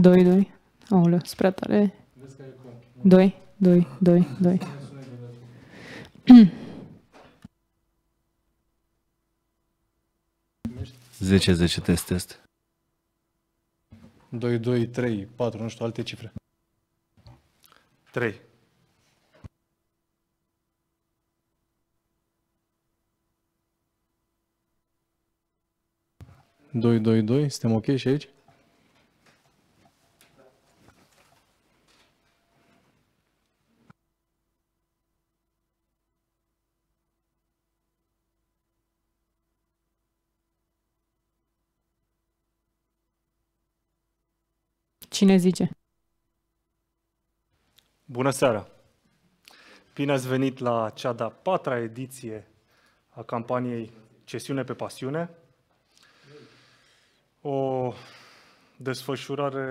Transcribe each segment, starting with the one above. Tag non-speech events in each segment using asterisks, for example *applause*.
2, 2. Aoleu, sunt prea tare. 2, 2, 2, 2. Zece, zece, test, test. 2, 2, 3, 4, nu știu, alte cifre. 3. Doi, doi, doi, suntem ok și aici? Cine zice? Bună seara! Bine ați venit la cea de-a patra ediție a campaniei Cesiune pe Pasiune. O desfășurare,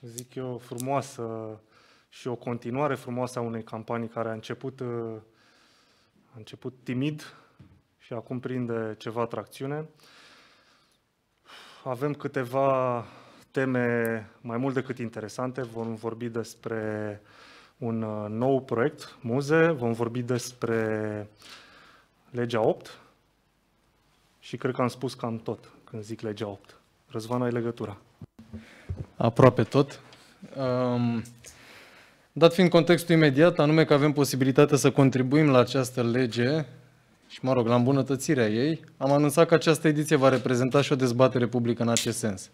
zic eu, frumoasă și o continuare frumoasă a unei campanii care a început, a început timid și acum prinde ceva tracțiune. Avem câteva teme mai mult decât interesante. Vom vorbi despre un uh, nou proiect, Muze, vom vorbi despre legea 8 și cred că am spus cam tot când zic legea 8. Răzvan, ai legătura? Aproape tot. Um, dat fiind contextul imediat, anume că avem posibilitatea să contribuim la această lege, și, mă rog, la îmbunătățirea ei, am anunțat că această ediție va reprezenta și o dezbatere publică în acest sens.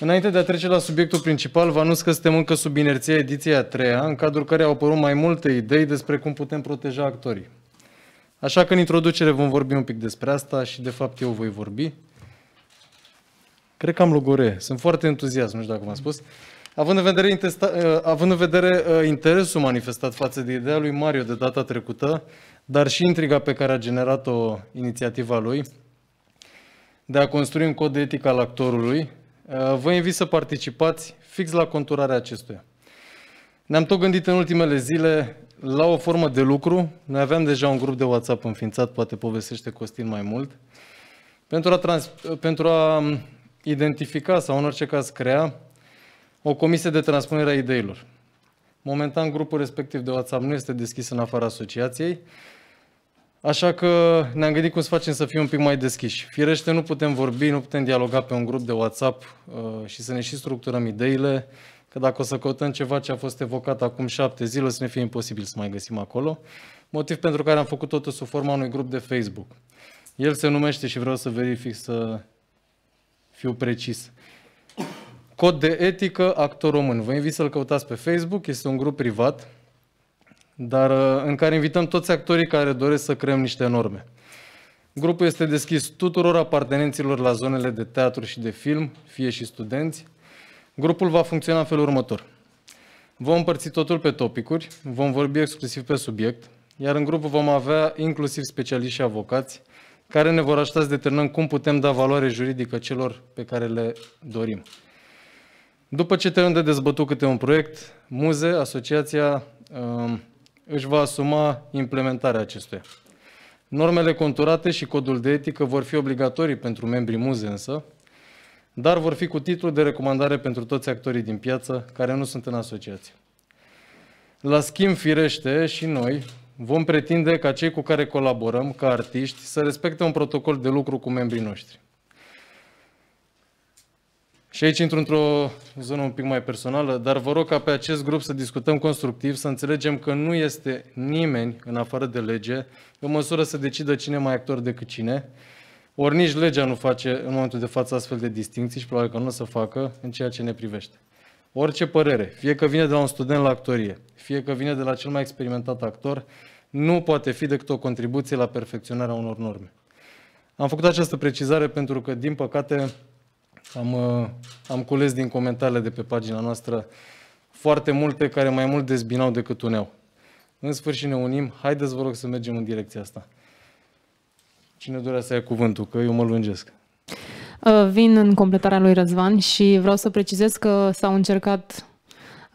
Înainte de a trece la subiectul principal, vă anunț că suntem încă sub inerția ediției a treia, în cadrul care au apărut mai multe idei despre cum putem proteja actorii. Așa că în introducere vom vorbi un pic despre asta și de fapt eu voi vorbi. Cred că am logore. Sunt foarte entuziasm, nu știu dacă v-am spus. Având în vedere, uh, având în vedere uh, interesul manifestat față de ideea lui Mario de data trecută, dar și intriga pe care a generat-o inițiativa lui de a construi un cod de etică al actorului, Uh, vă invit să participați fix la conturarea acestuia. Ne-am tot gândit în ultimele zile la o formă de lucru. Noi aveam deja un grup de WhatsApp înființat, poate povestește Costin mai mult, pentru a, trans- pentru a um, identifica sau în orice caz crea o comisie de transpunere a ideilor. Momentan grupul respectiv de WhatsApp nu este deschis în afara asociației, Așa că ne-am gândit cum să facem să fim un pic mai deschiși. Firește, nu putem vorbi, nu putem dialoga pe un grup de WhatsApp uh, și să ne și structurăm ideile, că dacă o să căutăm ceva ce a fost evocat acum șapte zile, o să ne fie imposibil să mai găsim acolo. Motiv pentru care am făcut totul sub forma unui grup de Facebook. El se numește și vreau să verific să fiu precis. Cod de etică actor român. Vă invit să-l căutați pe Facebook, este un grup privat dar uh, în care invităm toți actorii care doresc să creăm niște norme. Grupul este deschis tuturor apartenenților la zonele de teatru și de film, fie și studenți. Grupul va funcționa în felul următor. Vom împărți totul pe topicuri, vom vorbi exclusiv pe subiect, iar în grup vom avea inclusiv specialiști și avocați care ne vor ajuta să determinăm cum putem da valoare juridică celor pe care le dorim. După ce te de dezbătut câte un proiect, Muze, Asociația uh, își va asuma implementarea acestuia. Normele conturate și codul de etică vor fi obligatorii pentru membrii muze însă, dar vor fi cu titlu de recomandare pentru toți actorii din piață care nu sunt în asociație. La schimb, firește, și noi vom pretinde ca cei cu care colaborăm, ca artiști, să respecte un protocol de lucru cu membrii noștri. Și aici intru într-o zonă un pic mai personală, dar vă rog ca pe acest grup să discutăm constructiv, să înțelegem că nu este nimeni, în afară de lege, în măsură să decidă cine mai actor decât cine. Ori nici legea nu face în momentul de față astfel de distinții și probabil că nu o să facă în ceea ce ne privește. Orice părere, fie că vine de la un student la actorie, fie că vine de la cel mai experimentat actor, nu poate fi decât o contribuție la perfecționarea unor norme. Am făcut această precizare pentru că, din păcate, am, uh, am cules din comentariile de pe pagina noastră foarte multe care mai mult dezbinau decât uneau. În sfârșit ne unim, haideți vă rog să mergem în direcția asta. Cine dorea să ia cuvântul, că eu mă lungesc. Uh, vin în completarea lui Răzvan și vreau să precizez că s-au încercat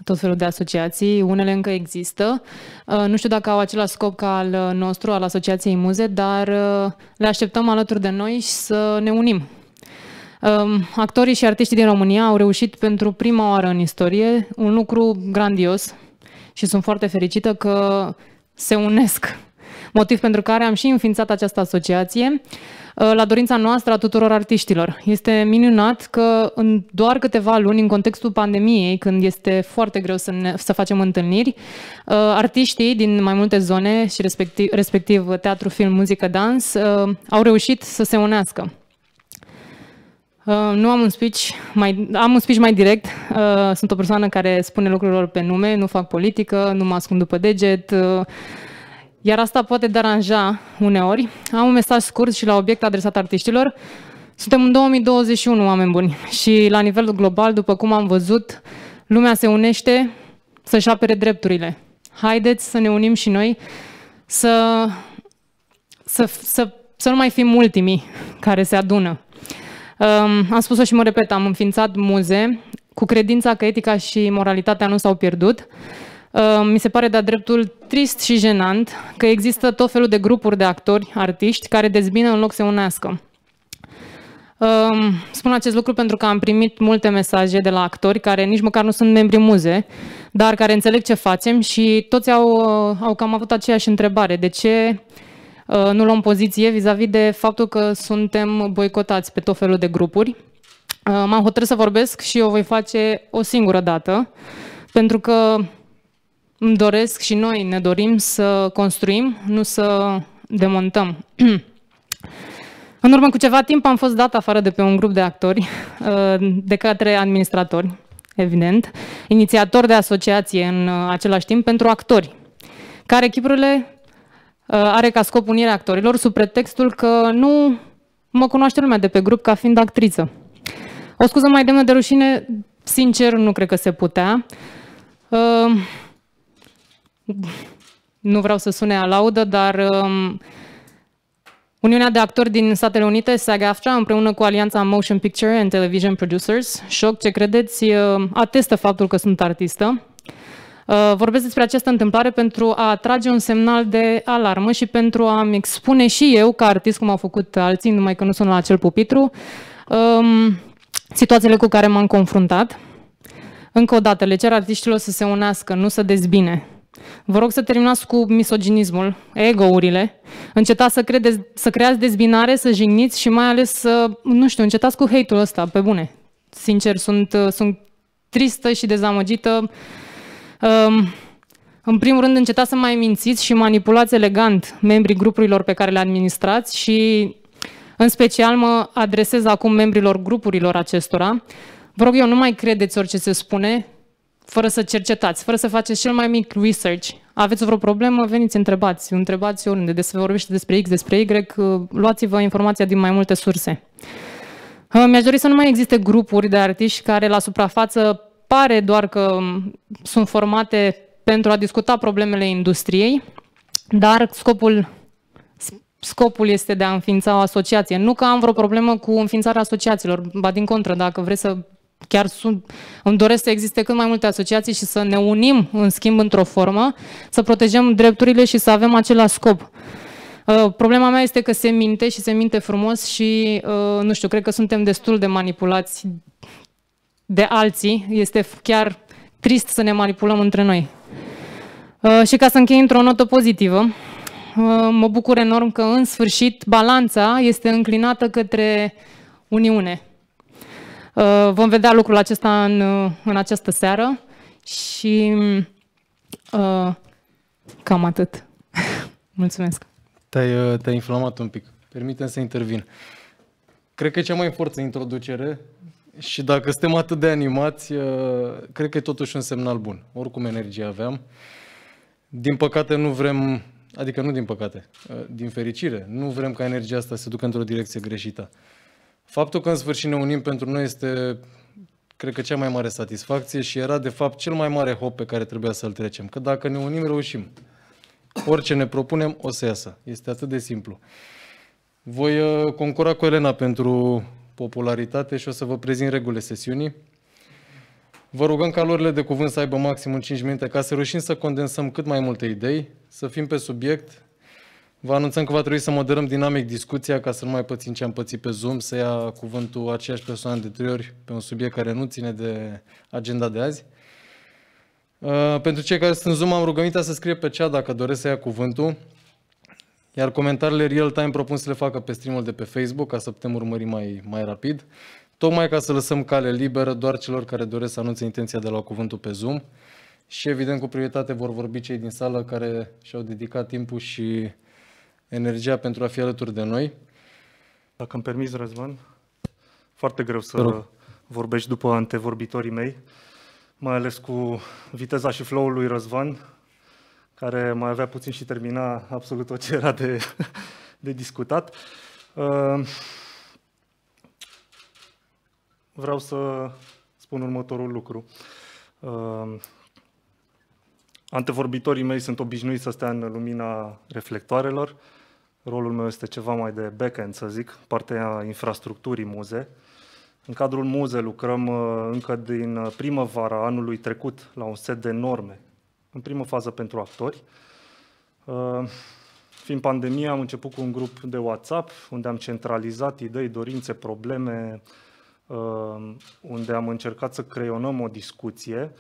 tot felul de asociații, unele încă există. Uh, nu știu dacă au același scop ca al nostru, al Asociației Muze, dar le așteptăm alături de noi și să ne unim Ehm, actorii și artiștii din România au reușit pentru prima oară în istorie un lucru grandios și sunt foarte fericită că se unesc. Motiv pentru care am și înființat această asociație eh, la dorința noastră a tuturor artiștilor. Este minunat că în doar câteva luni, în contextul pandemiei, când este foarte greu să, ne, să facem întâlniri, eh, artiștii din mai multe zone și respectiv, respectiv teatru, film, muzică, dans, eh, au reușit să se unească. Uh, nu am un speech mai, am un speech mai direct. Uh, sunt o persoană care spune lucrurilor pe nume, nu fac politică, nu mă ascund după deget. Uh, iar asta poate deranja uneori. Am un mesaj scurt și la obiect adresat artiștilor. Suntem în 2021, oameni buni, și la nivel global, după cum am văzut, lumea se unește să-și apere drepturile. Haideți să ne unim și noi să, să, să, să nu mai fim ultimii care se adună am spus-o și mă repet, am înființat muze cu credința că etica și moralitatea nu s-au pierdut. Mi se pare de-a dreptul trist și jenant că există tot felul de grupuri de actori, artiști, care dezbină în loc să unească. Spun acest lucru pentru că am primit multe mesaje de la actori care nici măcar nu sunt membri muze, dar care înțeleg ce facem și toți au, au cam avut aceeași întrebare. De ce Uh, nu luăm poziție vis-a-vis de faptul că suntem boicotați pe tot felul de grupuri. Uh, m-am hotărât să vorbesc și o voi face o singură dată, pentru că îmi doresc și noi ne dorim să construim, nu să demontăm. *clears throat* În urmă cu ceva timp am fost dat afară de pe un grup de actori, uh, de către administratori, evident, inițiator de asociație în același timp pentru actori, care echipurile Uh, are ca scop unirea actorilor sub pretextul că nu mă cunoaște lumea de pe grup ca fiind actriță. O scuză mai demnă de rușine, sincer, nu cred că se putea. Uh, nu vreau să sune alaudă, dar um, Uniunea de Actori din Statele Unite, SAG-AFTRA, împreună cu Alianța Motion Picture and Television Producers, șoc ce credeți, uh, atestă faptul că sunt artistă, Uh, vorbesc despre această întâmplare pentru a atrage un semnal de alarmă și pentru a-mi expune și eu, ca artist, cum au făcut alții, numai că nu sunt la acel pupitru, um, situațiile cu care m-am confruntat. Încă o dată, le cer artiștilor să se unească, nu să dezbine. Vă rog să terminați cu misoginismul, ego-urile, încetați să, credeți, să creați dezbinare, să jigniți și mai ales să, nu știu, încetați cu hate-ul ăsta, pe bune. Sincer, sunt, sunt tristă și dezamăgită Um, în primul rând, încetați să mai mințiți și manipulați elegant membrii grupurilor pe care le administrați și, în special, mă adresez acum membrilor grupurilor acestora. Vă rog eu, nu mai credeți orice se spune, fără să cercetați, fără să faceți cel mai mic research. Aveți vreo problemă, veniți, întrebați, întrebați oriunde, de se vorbește despre X, despre Y, luați-vă informația din mai multe surse. Ehm, mi-aș dori să nu mai existe grupuri de artiști care la suprafață pare doar că um, sunt formate pentru a discuta problemele industriei, dar scopul scopul este de a înființa o asociație. Nu că am vreo problemă cu înființarea asociațiilor, ba din contră, dacă vreți să chiar sunt, îmi doresc să existe cât mai multe asociații și să ne unim, în schimb, într-o formă, să protejăm drepturile și să avem același scop. Uh, problema mea este că se minte și se minte frumos și, uh, nu știu, cred că suntem destul de manipulați de alții, este chiar trist să ne manipulăm între noi. Uh, și ca să închei într-o notă pozitivă, uh, mă bucur enorm că în sfârșit balanța este înclinată către Uniune. Uh, vom vedea lucrul acesta în, în această seară și cam atât. *laughs* Mulțumesc. Te-ai, te-ai inflamat un pic. Permitem să intervin. Cred că e cea mai forță introducere și dacă suntem atât de animați, uh, cred că e totuși un semnal bun. Oricum energie aveam. Din păcate nu vrem, adică nu din păcate, uh, din fericire, nu vrem ca energia asta să se ducă într-o direcție greșită. Faptul că în sfârșit ne unim pentru noi este, cred că, cea mai mare satisfacție și era, de fapt, cel mai mare hop pe care trebuia să-l trecem. Că dacă ne unim, reușim. Orice ne propunem, o să iasă. Este atât de simplu. Voi uh, concura cu Elena pentru popularitate și o să vă prezint regulile sesiunii. Vă rugăm ca lorile de cuvânt să aibă maximum 5 minute ca să reușim să condensăm cât mai multe idei, să fim pe subiect. Vă anunțăm că va trebui să moderăm dinamic discuția ca să nu mai pățim ce am pățit pe Zoom, să ia cuvântul aceeași persoană de trei ori pe un subiect care nu ține de agenda de azi. Uh, pentru cei care sunt în Zoom, am rugămintea să scrie pe cea dacă doresc să ia cuvântul. Iar comentariile real-time propun să le facă pe streamul de pe Facebook, ca să putem urmări mai, mai rapid, tocmai ca să lăsăm cale liberă doar celor care doresc să anunțe intenția de la cuvântul pe Zoom și evident cu prioritate vor vorbi cei din sală care și-au dedicat timpul și energia pentru a fi alături de noi. Dacă îmi permiți, Răzvan, foarte greu să Rău. vorbești după antevorbitorii mei, mai ales cu viteza și flow-ul lui Răzvan care mai avea puțin și termina absolut tot ce era de, *laughs* de discutat. Uh, vreau să spun următorul lucru. Uh, antevorbitorii mei sunt obișnuiți să stea în lumina reflectoarelor. Rolul meu este ceva mai de back-end, să zic, partea infrastructurii muze. În cadrul muze lucrăm uh, încă din primăvara anului trecut la un set de norme în primă fază pentru actori. Uh, fiind pandemie, am început cu un grup de WhatsApp unde am centralizat idei, dorințe, probleme, uh, unde am încercat să creionăm o discuție,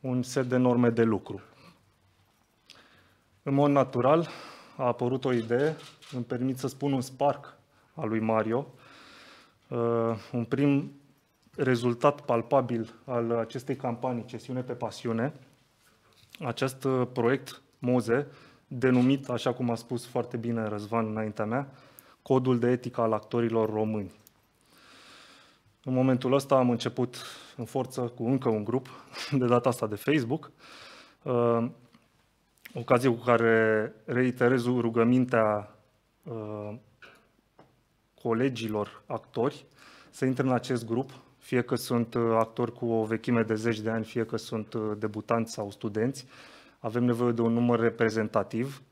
un set de norme de lucru. În mod natural a apărut o idee, îmi permit să spun un spark al lui Mario, uh, un prim rezultat palpabil al acestei campanii, Cesiune pe Pasiune, acest uh, proiect MOZE, denumit, așa cum a spus foarte bine Răzvan înaintea mea, Codul de etică al actorilor români. În momentul ăsta am început în forță cu încă un grup, *laughs* de data asta de Facebook, uh, ocazie cu care reiterez rugămintea uh, colegilor actori să intre în acest grup, fie că sunt uh, actori cu o vechime de zeci de ani, fie că sunt uh, debutanți sau studenți. Avem nevoie de un număr reprezentativ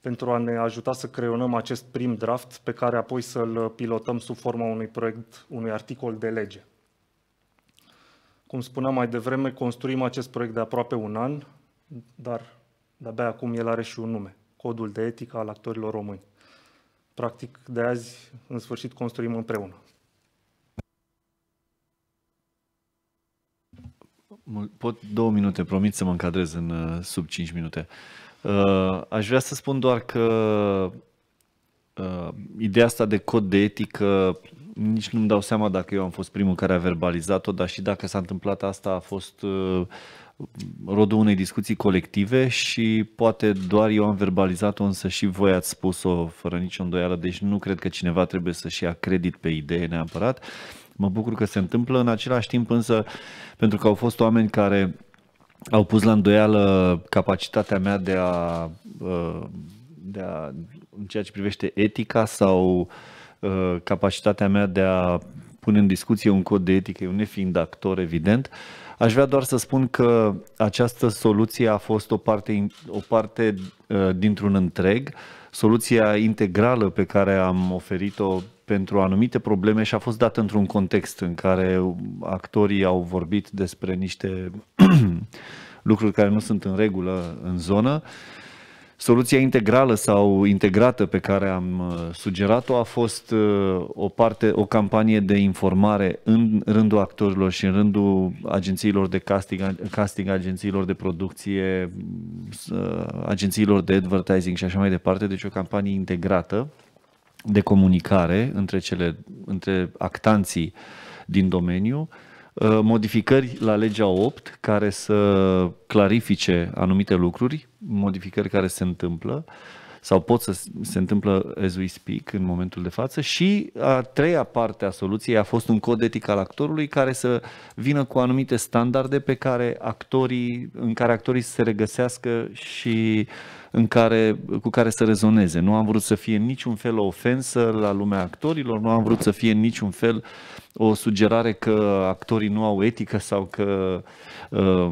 pentru a ne ajuta să creionăm acest prim draft pe care apoi să-l uh, pilotăm sub forma unui proiect, unui articol de lege. Cum spuneam mai devreme, construim acest proiect de aproape un an, dar de-abia acum el are și un nume, Codul de Etică al Actorilor Români. Practic, de azi, în sfârșit, construim împreună. Pot două minute, promit să mă încadrez în uh, sub 5 minute. Uh, aș vrea să spun doar că uh, ideea asta de cod de etică, nici nu-mi dau seama dacă eu am fost primul care a verbalizat-o, dar și dacă s-a întâmplat asta a fost rodul unei discuții colective și poate doar eu am verbalizat-o, însă și voi ați spus-o fără nicio îndoială, deci nu cred că cineva trebuie să-și ia credit pe idee neapărat. Uh, mă bucur că se întâmplă, în același timp însă, pentru că au fost oameni care au pus la îndoială capacitatea mea de a, uh, de a în ceea ce privește etica sau uh, capacitatea mea de a pune în discuție un cod de etică, eu nefiind actor, evident, aș vrea doar să spun că această soluție a fost o parte, o parte uh, dintr-un întreg, soluția integrală pe care am oferit-o pentru anumite probleme și a fost dat într-un context în care actorii au vorbit despre niște *clears throat* lucruri care nu sunt în regulă în zonă. Soluția integrală sau integrată pe care am uh, sugerat-o a fost uh, o parte, o campanie de informare în rândul actorilor și în rândul agențiilor de casting, casting agențiilor de producție, uh, agențiilor de advertising și așa mai departe, deci o campanie integrată de comunicare între, cele, între actanții din domeniu, uh, modificări la legea 8 care să clarifice anumite lucruri, modificări care se întâmplă sau pot să se întâmplă as we speak în momentul de față și a treia parte a soluției a fost un cod etic al actorului care să vină cu anumite standarde pe care actorii, în care actorii să se regăsească și uh, în care, cu care să rezoneze. Nu am vrut să fie niciun fel o ofensă la lumea actorilor, nu am vrut să fie niciun fel o sugerare că actorii nu au etică sau că uh,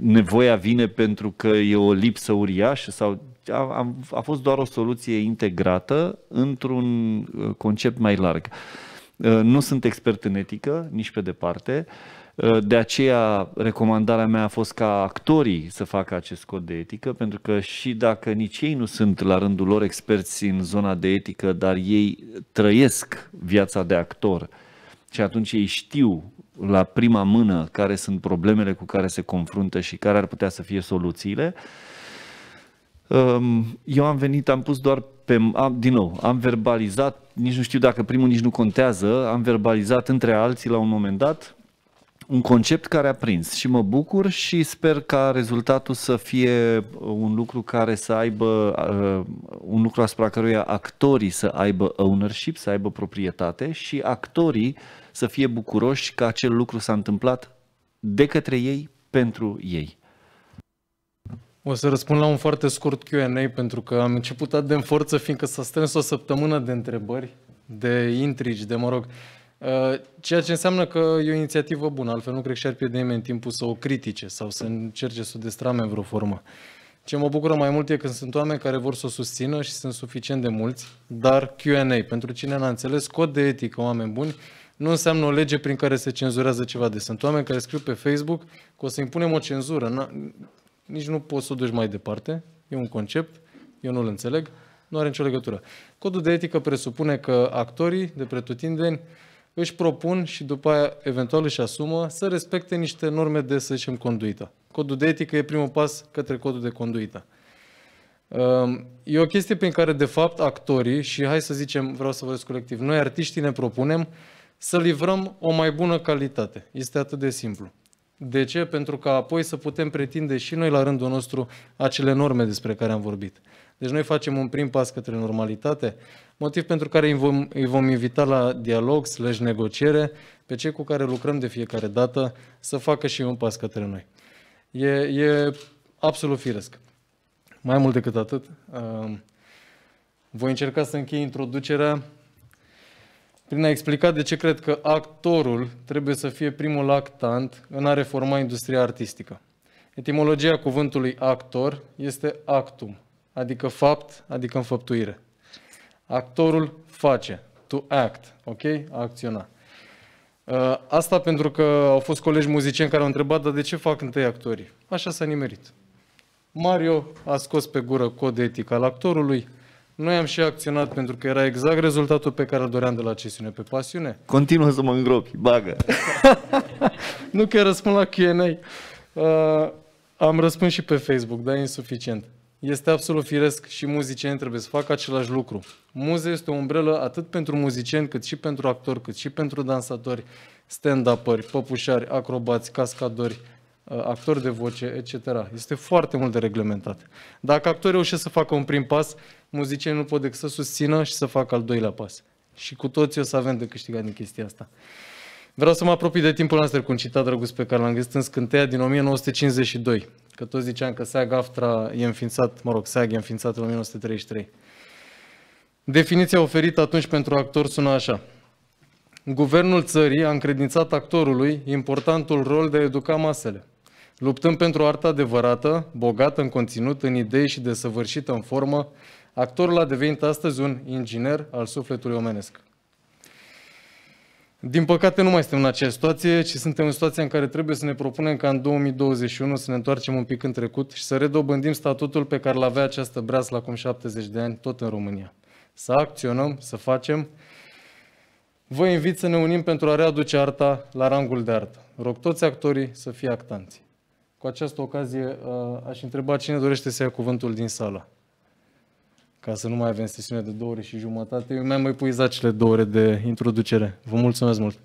nevoia vine pentru că e o lipsă uriașă sau a, a, a fost doar o soluție integrată într-un uh, concept mai larg. Uh, nu sunt expert în etică, nici pe departe. Uh, Uh, de aceea, recomandarea mea a fost ca actorii să facă acest cod de etică, pentru că și dacă nici ei nu sunt la rândul lor experți în zona de etică, dar ei trăiesc viața de actor și atunci ei știu la prima mână care sunt problemele cu care se confruntă și care ar putea să fie soluțiile. Um, eu am venit, am pus doar pe, am, din nou, am verbalizat, nici nu știu dacă primul nici nu contează, am verbalizat între alții la un moment dat un concept care a prins și mă bucur și sper ca rezultatul să fie uh, un lucru care să aibă, uh, un lucru asupra căruia actorii să aibă ownership, să aibă proprietate și actorii să fie bucuroși că acel lucru s-a întâmplat de către ei pentru ei. O să răspund la un foarte scurt Q&A pentru că am început atât de în forță fiindcă s-a strâns o săptămână de întrebări, de intrigi, de mă rog, Uh, ceea ce înseamnă că e o inițiativă bună, altfel nu cred că și-ar pierde nimeni timpul să o critique sau să încerce să o destrame în vreo formă. Ce mă bucură mai mult e când sunt oameni care vor să o susțină și sunt suficient de mulți, dar Q&A, pentru cine n-a înțeles, cod de etică, oameni buni, nu înseamnă o lege prin care se cenzurează ceva. de. sunt oameni care scriu pe Facebook că o să impunem o cenzură. Na, nici nu poți să o duci mai departe. E un concept, eu nu-l înțeleg, nu are nicio legătură. Codul de etică presupune că actorii de pretutindeni își propun și după aia eventual își asumă să respecte niște norme de, să zicem, conduită. Codul de etică e primul pas către codul de conduită. Ehm, e o chestie prin care, de fapt, actorii, și hai să zicem, vreau să zic colectiv, noi artiștii ne propunem să livrăm o mai bună calitate. Este atât de simplu. De ce? Pentru că apoi să putem pretinde și noi la rândul nostru acele norme despre care am vorbit. Deci noi facem un prim pas către normalitate, motiv pentru care îi vom, îi vom invita la dialog, slash negociere, pe cei cu care lucrăm de fiecare dată să facă și un pas către noi. E, e absolut firesc. Mai mult decât atât, voi încerca să închei introducerea prin a explica de ce cred că actorul trebuie să fie primul actant în a reforma industria artistică. Etimologia cuvântului actor este actum, adică fapt, adică înfăptuire. Actorul face, to act, ok? A acționa. Uh, asta pentru că au fost colegi muzicieni care au întrebat, dar de ce fac întâi actorii? Așa s-a nimerit. Mario a scos pe gură cod etic al actorului, noi am și acționat pentru că era exact rezultatul pe care îl doream de la cesiune pe pasiune. Continuă să mă îngropi, bagă. *laughs* nu că răspund la Q&A. Uh, am răspuns și pe Facebook, dar e insuficient. Este absolut firesc și muzicienii trebuie să facă același lucru. Muze este o umbrelă atât pentru muzicieni, cât și pentru actori, cât și pentru dansatori, stand-upări, păpușari, acrobați, cascadori, uh, actori de voce, etc. Este foarte mult de reglementat. Dacă actorii reușesc să facă un prim pas, muzicienii nu pot decât să susțină și să facă al doilea pas. Și cu toții o să avem de câștigat din chestia asta. Vreau să mă apropii de timpul nostru cu un citat drăguț pe care l-am găsit în scânteia din 1952. Că tot ziceam că SAG AFTRA e înființat, mă rog, SAG e înființat în 1933. Definiția oferită atunci pentru actor sună așa. Guvernul țării a încredințat actorului importantul rol de a educa masele, luptând pentru o artă adevărată, bogată în conținut, în idei și desăvârșită în formă, actorul a devenit astăzi un inginer al sufletului omenesc. Din păcate nu mai suntem în această situație, ci suntem în situația în care trebuie să ne propunem ca în 2021 să ne întoarcem un pic în trecut și să redobândim statutul pe care l-avea această breaslă acum 70 de ani, tot în România. Să acționăm, să facem. Vă invit să ne unim pentru a readuce arta la rangul de artă. Rog toți actorii să fie actanți. Cu această ocazie uh, aș întreba cine dorește să ia cuvântul din sală ca să nu mai avem sesiune de două ore și jumătate. Eu mi-am mai puizat cele două ore de introducere. Vă mulțumesc mult!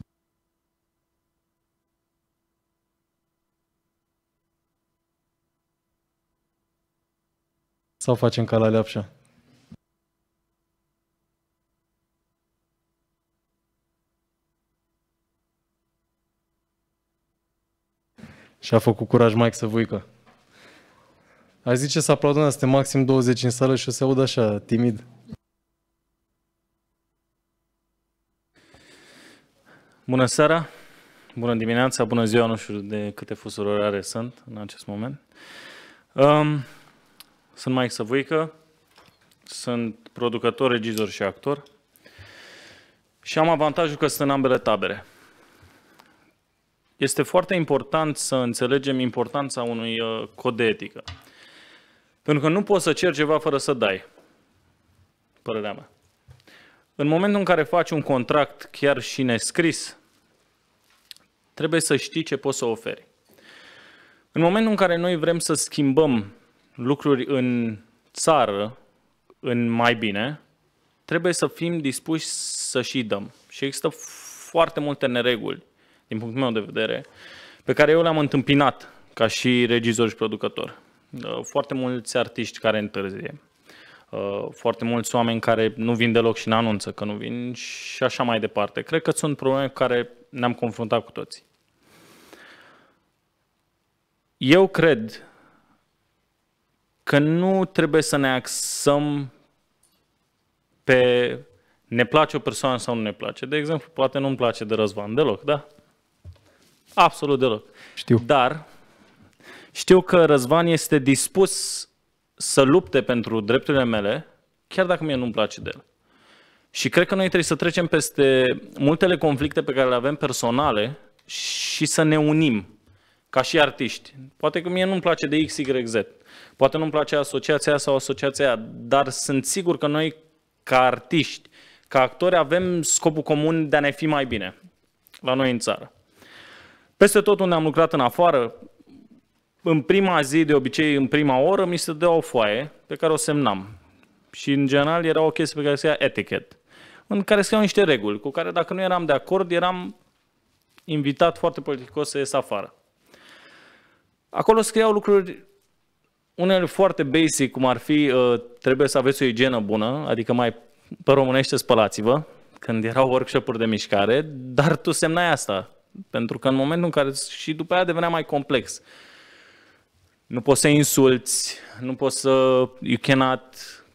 Sau facem ca la leapșa? Și a făcut curaj Mike să vuică. Aș zice să aplaudăm, suntem maxim 20 în sală și o să aud așa, timid. Bună seara, bună dimineața, bună ziua, nu știu de câte fusuri orare sunt în acest moment. Um, sunt Mike Săvuică, sunt producător, regizor și actor și am avantajul că sunt în ambele tabere. Este foarte important să înțelegem importanța unui uh, cod de etică. Pentru că nu poți să ceri ceva fără să dai. Părerea mea. În momentul în care faci un contract chiar și nescris, trebuie să știi ce poți să oferi. În momentul în care noi vrem să schimbăm lucruri în țară, în mai bine, trebuie să fim dispuși să și dăm. Și există foarte multe nereguli, din punctul meu de vedere, pe care eu le-am întâmpinat ca și regizor și producător. Uh, foarte mulți artiști care întârzie, uh, foarte mulți oameni care nu vin deloc și ne anunță că nu vin și așa mai departe. Cred că sunt probleme cu care ne-am confruntat cu toții. Eu cred că nu trebuie să ne axăm pe ne place o persoană sau nu ne place. De exemplu, poate nu-mi place de Răzvan deloc, da? Absolut deloc. Știu. Dar știu că Răzvan este dispus să lupte pentru drepturile mele, chiar dacă mie nu-mi place de el. Și cred că noi trebuie să trecem peste multele conflicte pe care le avem personale și să ne unim ca și artiști. Poate că mie nu-mi place de XYZ, poate nu-mi place asociația sau asociația aia, dar sunt sigur că noi ca artiști, ca actori, avem scopul comun de a ne fi mai bine la noi în țară. Peste tot unde am lucrat în afară, în prima zi, de obicei, în prima oră, mi se dă o foaie pe care o semnam. Și, în general, era o chestie pe care se ia etichet, în care scriau niște reguli, cu care, dacă nu eram de acord, eram invitat foarte politicos să ies afară. Acolo scriau lucruri, unele foarte basic, cum ar fi uh, trebuie să aveți o igienă bună, adică mai pe românește spălați-vă, când erau workshop-uri de mișcare, dar tu semnai asta, pentru că în momentul în care și după aia devenea mai complex nu poți să insulți, nu poți să, you cannot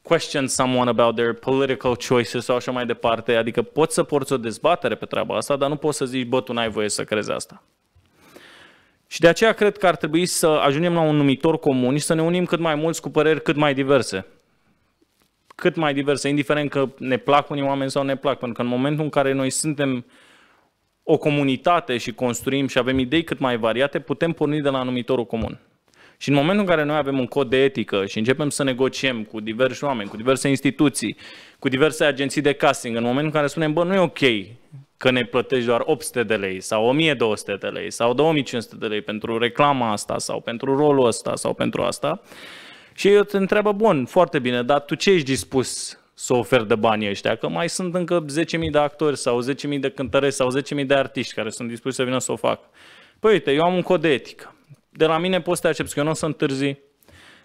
question someone about their political choices sau așa mai departe, adică poți să porți o dezbatere pe treaba asta, dar nu poți să zici, bă, tu n-ai voie să crezi asta. Și de aceea cred că ar trebui să ajungem la un numitor comun și să ne unim cât mai mulți cu păreri cât mai diverse. Cât mai diverse, indiferent că ne plac unii oameni sau ne plac, pentru că în momentul în care noi suntem o comunitate și construim și avem idei cât mai variate, putem porni de la numitorul comun. Și în momentul în care noi avem un cod de etică și începem să negociem cu diversi oameni, cu diverse instituții, cu diverse agenții de casting, în momentul în care spunem, bă, nu e ok că ne plătești doar 800 de lei sau 1200 de lei sau 2500 de lei pentru reclama asta sau pentru rolul ăsta sau pentru asta. Și eu te întreabă, bun, foarte bine, dar tu ce ești dispus să ofer de bani ăștia? Că mai sunt încă 10.000 de actori sau 10.000 de cântăreți sau 10.000 de artiști care sunt dispuși să vină să o facă. Păi uite, eu am un cod de etică de la mine poți să te aștepți că eu nu o să întârzi,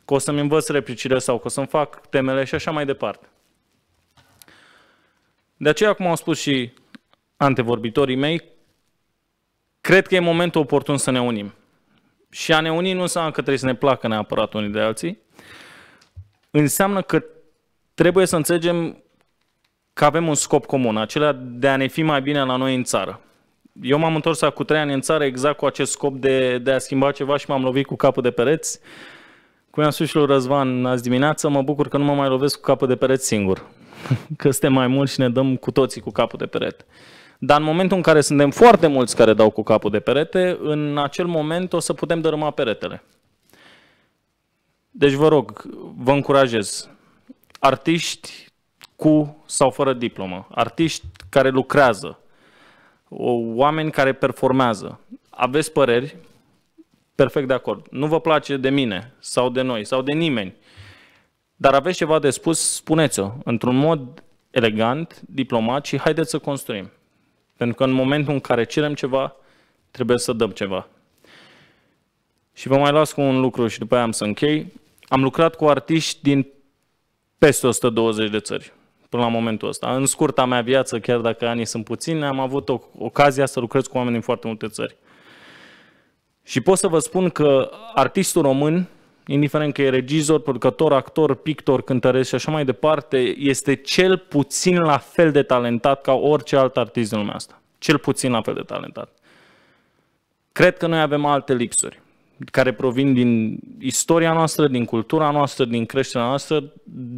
că o să-mi învăț replicile sau că o să-mi fac temele și așa mai departe. De aceea, cum au spus și antevorbitorii mei, cred că e momentul oportun să ne unim. Și a ne uni nu înseamnă că trebuie să ne placă neapărat unii de alții, înseamnă că trebuie să înțelegem că avem un scop comun, acela de a ne fi mai bine la noi în țară eu m-am întors acum trei ani în țară exact cu acest scop de, de a schimba ceva și m-am lovit cu capul de pereți. Cum i-am spus și lui Răzvan azi dimineață, mă bucur că nu mă mai lovesc cu capul de pereți singur. *laughs* Că suntem mai mulți și ne dăm cu toții cu capul de perete. Dar în momentul în care suntem foarte mulți care dau cu capul de perete, în acel moment o să putem dărâma peretele. Deci vă rog, vă încurajez. Artiști cu sau fără diplomă, artiști care lucrează, oameni care performează. Aveți păreri? Perfect de acord. Nu vă place de mine sau de noi sau de nimeni. Dar aveți ceva de spus, spuneți-o într-un mod elegant, diplomat și haideți să construim. Pentru că în momentul în care cerem ceva, trebuie să dăm ceva. Și vă mai las cu un lucru și după aia am să închei. Am lucrat cu artiști din peste 120 de țări până la momentul ăsta. În scurta mea viață, chiar dacă anii sunt puțini, am avut o, ocazia să lucrez cu oameni din foarte multe țări. Și pot să vă spun că artistul român, indiferent că e regizor, producător, actor, pictor, cântăresc și așa mai departe, este cel puțin la fel de talentat ca orice alt artist din lumea asta. Cel puțin la fel de talentat. Cred că noi avem alte lipsuri care provin din istoria noastră, din cultura noastră, din creșterea noastră,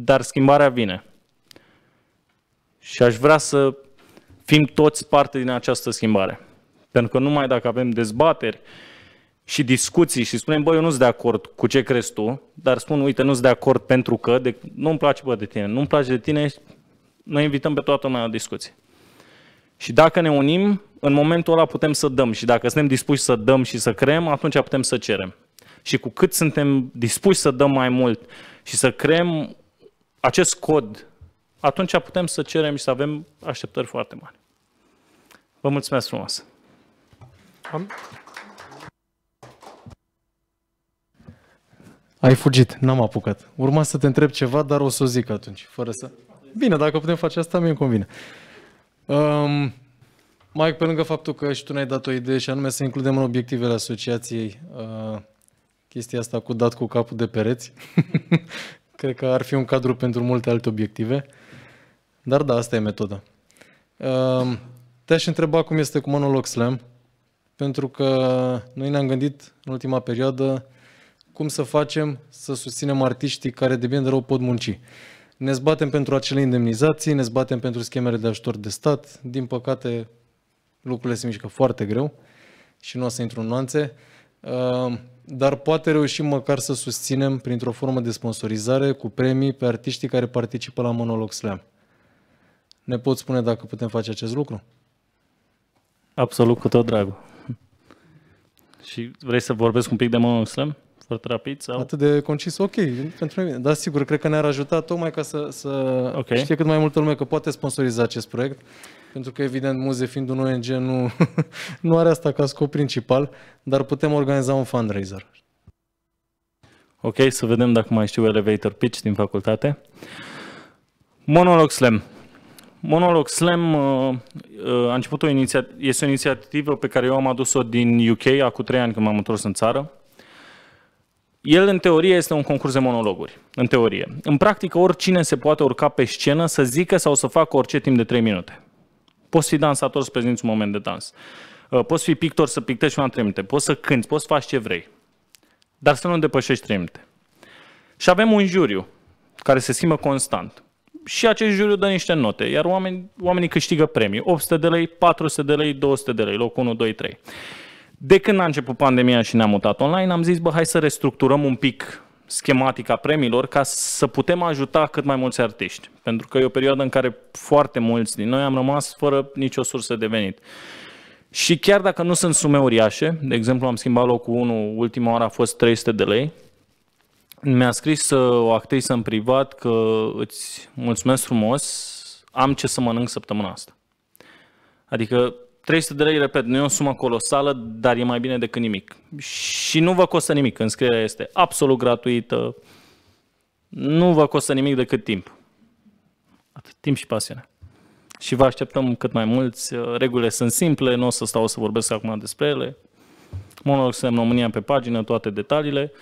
dar schimbarea vine. Și aș vrea să fim toți parte din această schimbare. Pentru că numai dacă avem dezbateri și discuții și spunem, băi, eu nu sunt de acord cu ce crezi tu, dar spun, uite, nu sunt de acord pentru că de, nu-mi place bă, de tine, nu-mi place de tine, noi invităm pe toată lumea la discuții. Și dacă ne unim, în momentul ăla putem să dăm și dacă suntem dispuși să dăm și să creăm, atunci putem să cerem. Și cu cât suntem dispuși să dăm mai mult și să creăm acest cod atunci putem să cerem și să avem așteptări foarte mari. Vă mulțumesc frumos! Am? Ai fugit, n-am apucat. Urma să te întreb ceva, dar o să o zic atunci, fără să... Bine, dacă putem face asta, mi-e convine. Um, mai pe lângă faptul că și tu ne-ai dat o idee și anume să includem în obiectivele asociației uh, chestia asta cu dat cu capul de pereți, *laughs* cred că ar fi un cadru pentru multe alte obiective. Dar da, asta e metoda. Uh, te-aș întreba cum este cu Monolog Slam, pentru că noi ne-am gândit în ultima perioadă cum să facem să susținem artiștii care de bine de rău pot munci. Ne zbatem pentru acele indemnizații, ne zbatem pentru schemele de ajutor de stat. Din păcate, lucrurile se mișcă foarte greu și nu o să intru în nuanțe, ehm, dar poate reușim măcar să susținem printr-o formă de sponsorizare cu premii pe artiștii care participă la Monolog Slam. Ne poți spune dacă putem face acest lucru? Absolut, cu tot dragul. Și vrei să vorbesc un pic de Mono Slam? Foarte rapid? Sau? Atât de concis, ok, pentru mine. Dar sigur, cred că ne-ar ajuta tocmai ca să, să okay. știe cât mai multă lume că poate sponsoriza acest proiect. Pentru că, evident, Muze fiind un ONG nu, *laughs* nu are asta ca scop principal, dar putem organiza un fundraiser. Ok, să vedem dacă mai știu elevator pitch din facultate. Monolog Slam. Monolog Slam uh, uh, a început o inițiativă, este o inițiativă pe care eu am adus-o din UK acum trei ani când m-am întors în țară. El, în teorie, este un concurs de monologuri. În teorie. În practică, oricine se poate urca pe scenă să zică sau să facă orice timp de 3 minute. Poți fi dansator să prezinți un moment de dans. Uh, poți fi pictor să pictezi una 3 minute. Poți să cânti, poți să faci ce vrei. Dar să nu depășești 3 minute. Și avem un juriu care se schimbă constant și acest juriu dă niște note, iar oamenii, oamenii câștigă premii. 800 de lei, 400 de lei, 200 de lei, loc 1, 2, 3. De când a început pandemia și ne-am mutat online, am zis, bă, hai să restructurăm un pic schematica premiilor ca să putem ajuta cât mai mulți artiști. Pentru că e o perioadă în care foarte mulți din noi am rămas fără nicio sursă de venit. Și chiar dacă nu sunt sume uriașe, de exemplu am schimbat locul 1, ultima oară a fost 300 de lei, mi-a scris uh, o actriță în privat că îți mulțumesc frumos, am ce să mănânc săptămâna asta. Adică 300 de lei, repet, nu e o sumă colosală, dar e mai bine decât nimic. Și nu vă costă nimic, înscrierea este absolut gratuită, nu vă costă nimic decât timp. Atât timp și pasiune. Și vă așteptăm cât mai mulți, uh, regulile sunt simple, nu o să stau să vorbesc acum despre ele. Monolog Semn România pe pagină, toate detaliile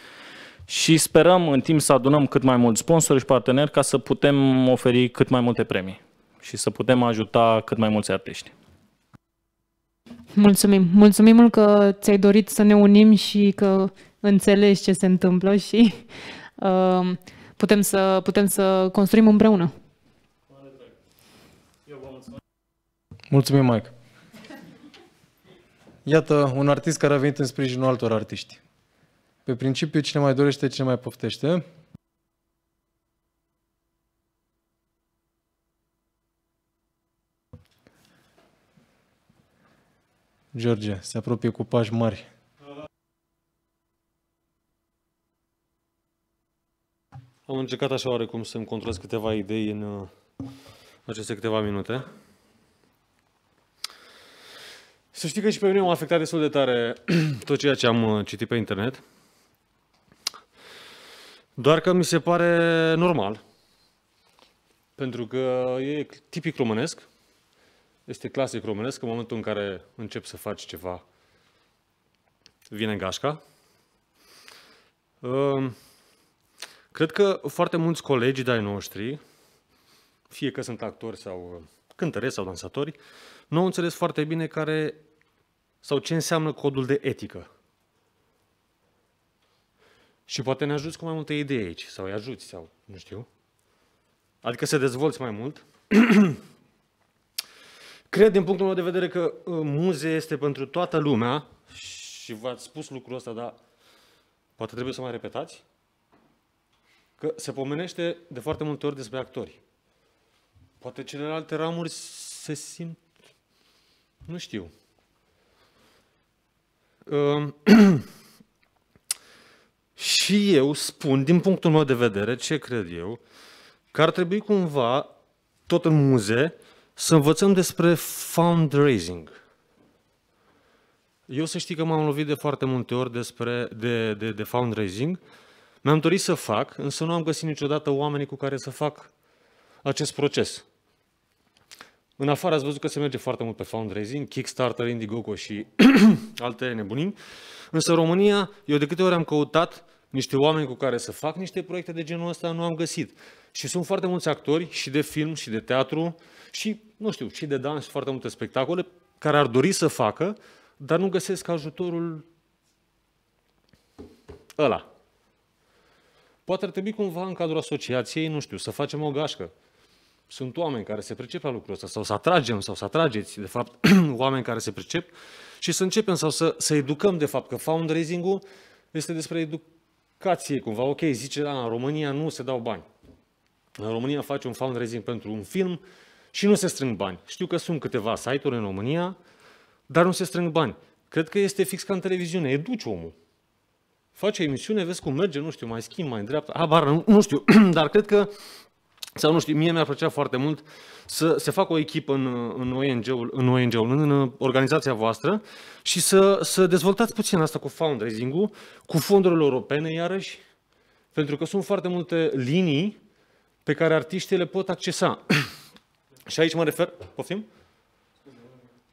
și sperăm în timp să adunăm cât mai mulți sponsori și parteneri ca să putem oferi cât mai multe premii și să putem ajuta cât mai mulți artiști. Mulțumim! Mulțumim mult că ți-ai dorit să ne unim și că înțelegi ce se întâmplă și uh, putem, să, putem să construim împreună. Mulțumim, Mike! Iată, un artist care a venit în sprijinul altor artiști. Pe principiu, cine mai dorește, cine mai poftește. George, se apropie cu pași mari. Am încercat așa oarecum să-mi controlez câteva idei în uh, aceste câteva minute. Să știi că și pe mine m-a afectat destul de tare *clears throat* tot ceea ce am uh, citit pe internet. Doar că mi se pare normal, pentru că e tipic românesc, este clasic românesc, în momentul în care încep să faci ceva, vine gașca. Ehm, cred că foarte mulți colegi de-ai noștri, fie că sunt actori sau cântăreți sau dansatori, nu au înțeles foarte bine care sau ce înseamnă codul de etică. Și poate ne ajuți cu mai multe idei aici, sau îi ajuți, sau nu știu. Adică să dezvolți mai mult. *clears throat* Cred din punctul meu de vedere că uh, muze este pentru toată lumea și v-ați spus lucrul ăsta, dar poate trebuie să mai repetați, că se pomenește de foarte multe ori despre actori. Poate celelalte ramuri se simt, nu știu. Uh, *clears throat* Și eu spun, din punctul meu de vedere, ce cred eu, că ar trebui cumva, tot în muze, să învățăm despre fundraising. Eu să știi că m-am lovit de foarte multe ori despre, de, de, de fundraising. Mi-am dorit să fac, însă nu am găsit niciodată oamenii cu care să fac acest proces. În afară ați văzut că se merge foarte mult pe fundraising, Kickstarter, Indiegogo și *clears throat* alte nebunii. Însă România, eu de câte ori am căutat, niște oameni cu care să fac niște proiecte de genul ăsta, nu am găsit. Și sunt foarte mulți actori și de film și de teatru și, nu știu, și de dans și foarte multe spectacole care ar dori să facă, dar nu găsesc ajutorul ăla. Poate ar trebui cumva în cadrul asociației, nu știu, să facem o gașcă. Sunt oameni care se pricep la lucrul ăsta sau să atragem sau să atrageți, de fapt, *clears throat* oameni care se pricep și să începem sau să, să educăm, de fapt, că fundraising-ul este despre educație explicație cumva, ok, zice, da, în România nu se dau bani. În România faci un fundraising pentru un film și nu se strâng bani. Știu că sunt câteva site-uri în România, dar nu se strâng bani. Cred că este fix ca în televiziune, educi omul. Faci emisiune, vezi cum merge, nu știu, mai schimb, mai în dreapta, habar, nu știu, *clears throat* dar cred că sau nu știu, mie mi-ar plăcea foarte mult să se facă o echipă în, în ONG-ul, în, ONG în organizația voastră și să, să dezvoltați puțin asta cu fundraising-ul, cu fondurile europene iarăși, pentru că sunt foarte multe linii pe care artiștii le pot accesa. *clears throat* și aici mă refer, poftim?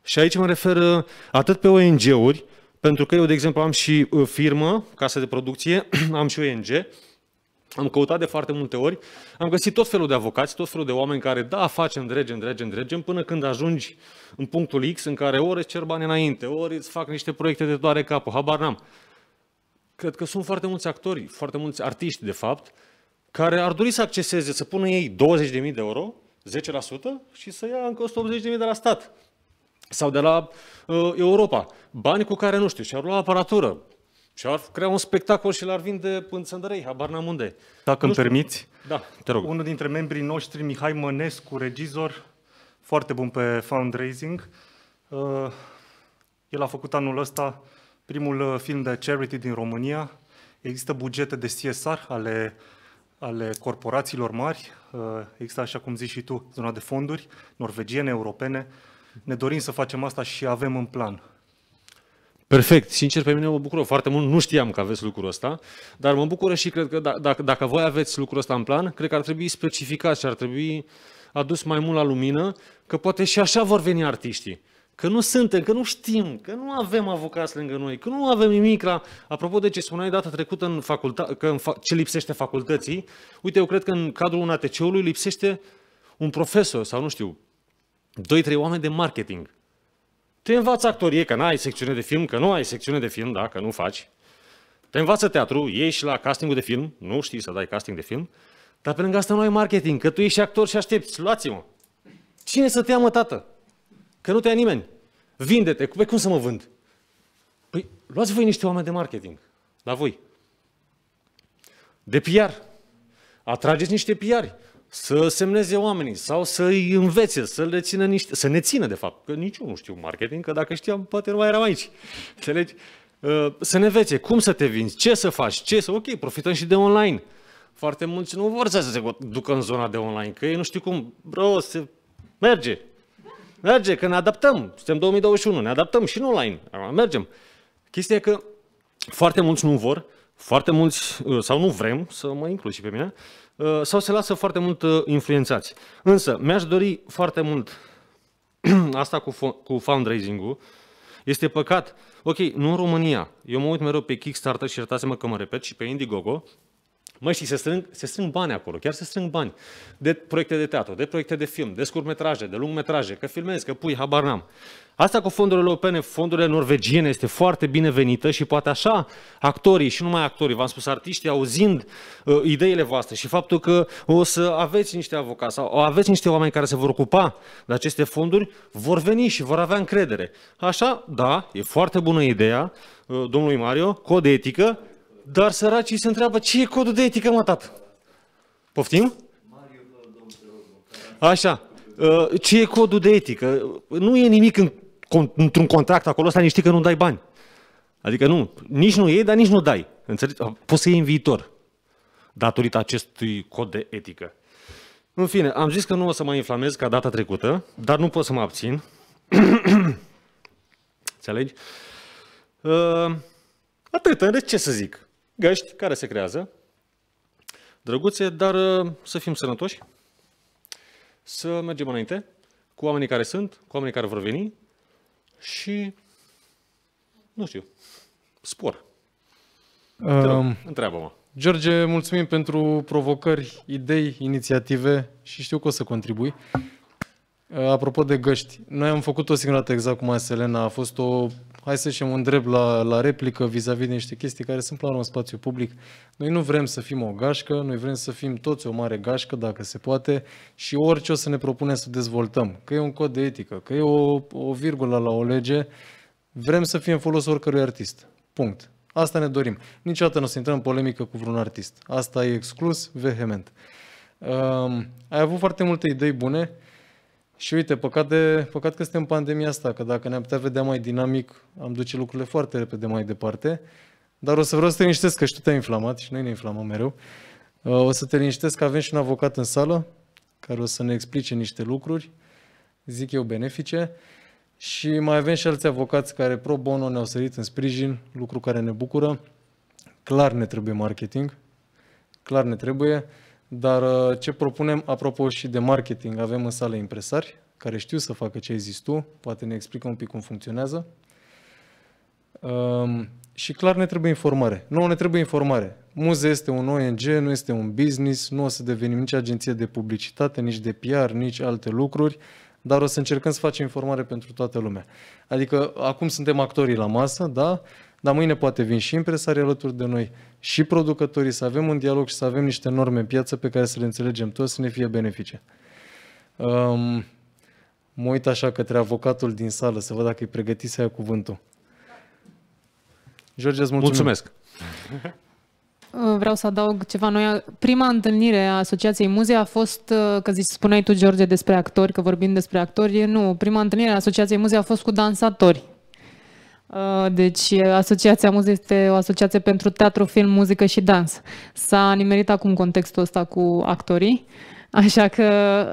Și aici mă refer uh, atât pe ONG-uri, pentru că eu, de exemplu, am și uh, firmă, casă de producție, *clears throat* am și ONG, am căutat de foarte multe ori, am găsit tot felul de avocați, tot felul de oameni care, da, facem, dregem, dregem, dregem, până când ajungi în punctul X în care ori îți cer bani înainte, ori îți fac niște proiecte de doare capul, habar n-am. Cred că sunt foarte mulți actori, foarte mulți artiști, de fapt, care ar dori să acceseze, să pună ei 20.000 de euro, 10% și să ia încă 180.000 de la stat sau de la uh, Europa. Bani cu care, nu știu, și-ar lua aparatură, și ar crea un spectacol și l-ar vinde în Țăndărei, habar n-am unde. Dacă nu îmi permiți, da, te rog. unul dintre membrii noștri, Mihai Mănescu, regizor, foarte bun pe fundraising, uh, el a făcut anul ăsta primul uh, film de charity din România. Există bugete de CSR ale, ale corporațiilor mari, uh, există, așa cum zici și tu, zona de fonduri norvegiene, europene. Ne dorim să facem asta și avem în plan. Perfect, sincer pe mine mă bucură foarte mult, nu știam că aveți lucrul ăsta, dar mă bucură și cred că dacă, da, dacă voi aveți lucrul ăsta în plan, cred că ar trebui specificat și ar trebui adus mai mult la lumină, că poate și așa vor veni artiștii. Că nu suntem, că nu știm, că nu avem avocați lângă noi, că nu avem nimic la... Apropo de ce spuneai data trecută în facultate, că în fa- ce lipsește facultății, uite, eu cred că în cadrul atc ului lipsește un profesor sau, nu știu, doi trei oameni de marketing te învață actorie, că nu ai secțiune de film, că nu ai secțiune de film, da, că nu faci. Te învață teatru, ieși la castingul de film, nu știi să dai casting de film, dar pe lângă asta nu ai marketing, că tu ești actor și aștepți, luați-mă. Cine să te ia, mă, tată? Că nu te ia nimeni. Vinde-te. Păi cum să mă vând? Păi luați voi niște oameni de marketing. La voi. De PR. Atrageți niște PR să semneze oamenii sau să îi învețe, să le țină niște, să ne țină de fapt, că nici eu nu știu marketing, că dacă știam, poate nu mai eram aici. Înțelegi? Uh, să ne învețe cum să te vinzi, ce să faci, ce să... Ok, profităm și de online. Foarte mulți nu vor să se ducă în zona de online, că ei nu știu cum. Bro, se merge. Merge, că ne adaptăm. Suntem 2021, ne adaptăm și în online. Mergem. Chestia e că foarte mulți nu vor, foarte mulți, uh, sau nu vrem, să mă includ și pe mine, Uh, sau se lasă foarte mult uh, influențați. Însă, mi-aș dori foarte mult *clears throat* asta cu, cu fundraising-ul. Este păcat. Ok, nu în România. Eu mă uit mereu pe Kickstarter și iertați-mă că mă repet și pe Indiegogo Mă și se strâng, se strâng bani acolo, chiar se strâng bani. De proiecte de teatru, de proiecte de film, de scurtmetraje, de lungmetraje, că filmezi, că pui, habar n-am. Asta cu fondurile europene, fondurile norvegiene este foarte binevenită și poate așa actorii și numai actorii, v-am spus artiștii, auzind uh, ideile voastre și faptul că o să aveți niște avocați sau o aveți niște oameni care se vor ocupa de aceste fonduri, vor veni și vor avea încredere. Așa, da, e foarte bună ideea uh, domnului Mario, cod de etică, dar săracii se întreabă ce e codul de etică, mă, tată? Poftim? Așa. Uh, ce e codul de etică? Nu e nimic în, într-un contract acolo, ăsta nici știi că nu dai bani. Adică nu, nici nu iei, dar nici nu dai. Înțelegi? Uh, poți să iei în viitor datorită acestui cod de etică. În fine, am zis că nu o să mă inflamez ca data trecută, dar nu pot să mă abțin. *coughs* Înțelegi? Uh, atât, în ce să zic găști care se creează, drăguțe, dar uh, să fim sănătoși, să mergem înainte cu oamenii care sunt, cu oamenii care vor veni și, nu știu, spor. Um, Întreabă-mă. George, mulțumim pentru provocări, idei, inițiative și știu că o să contribui. Eh, apropo de găști, noi am făcut o singură exact cum a Selena, a fost o, hai să zicem, un drept la, la replică vis-a-vis de niște chestii care sunt planul în spațiu public. Noi nu vrem să fim o gașcă, noi vrem să fim toți o mare gașcă, dacă se poate, și orice o să ne propunem să dezvoltăm, că e un cod de etică, că e o, o virgulă la o lege, vrem să fim folos oricărui artist. Punct. Asta ne dorim. Niciodată nu o să intrăm în polemică cu vreun artist. Asta e exclus, vehement. Um, ai avut foarte multe idei bune. Uh, și uite, păcat, de, păcat că suntem în pandemia asta, că dacă ne-am putea vedea mai dinamic, am duce lucrurile foarte repede mai departe. Dar o să vreau să te liniștesc, că și tu te-ai inflamat și noi ne inflamăm mereu. Uh, o să te liniștesc că avem și un avocat în sală care o să ne explice niște lucruri, zic eu, benefice. Și mai avem și alți avocați care pro bono ne-au sărit în sprijin, lucru care ne bucură. Clar ne trebuie marketing, clar ne trebuie. Dar uh, ce propunem, apropo și de marketing, avem în sală impresari care știu să facă ce ai zis tu, poate ne explică un pic cum funcționează. Um, și clar ne trebuie informare. Nu, ne trebuie informare. Muze este un ONG, nu este un business, nu o să devenim nici agenție de publicitate, nici de PR, nici alte lucruri, dar o să încercăm să facem informare pentru toată lumea. Adică acum suntem actorii la masă, da? dar mâine poate vin și impresarii alături de noi, și producătorii, să avem un dialog și să avem niște norme în piață pe care să le înțelegem toți, să ne fie benefice. Um, mă uit așa către avocatul din sală, să văd dacă îi pregătit să ia cuvântul. George, îți mulțumesc! mulțumesc. Uh, vreau să adaug ceva. Noi, uh, prima întâlnire a Asociației Muzei a fost, uh, că zici, spuneai tu, George, despre actori, că vorbim despre actori. Nu, prima întâlnire a Asociației Muzei a fost cu dansatori Uh, deci, uh, Asociația Muz este o asociație pentru teatru, film, muzică și dans. S-a nimerit acum contextul ăsta cu actorii, așa că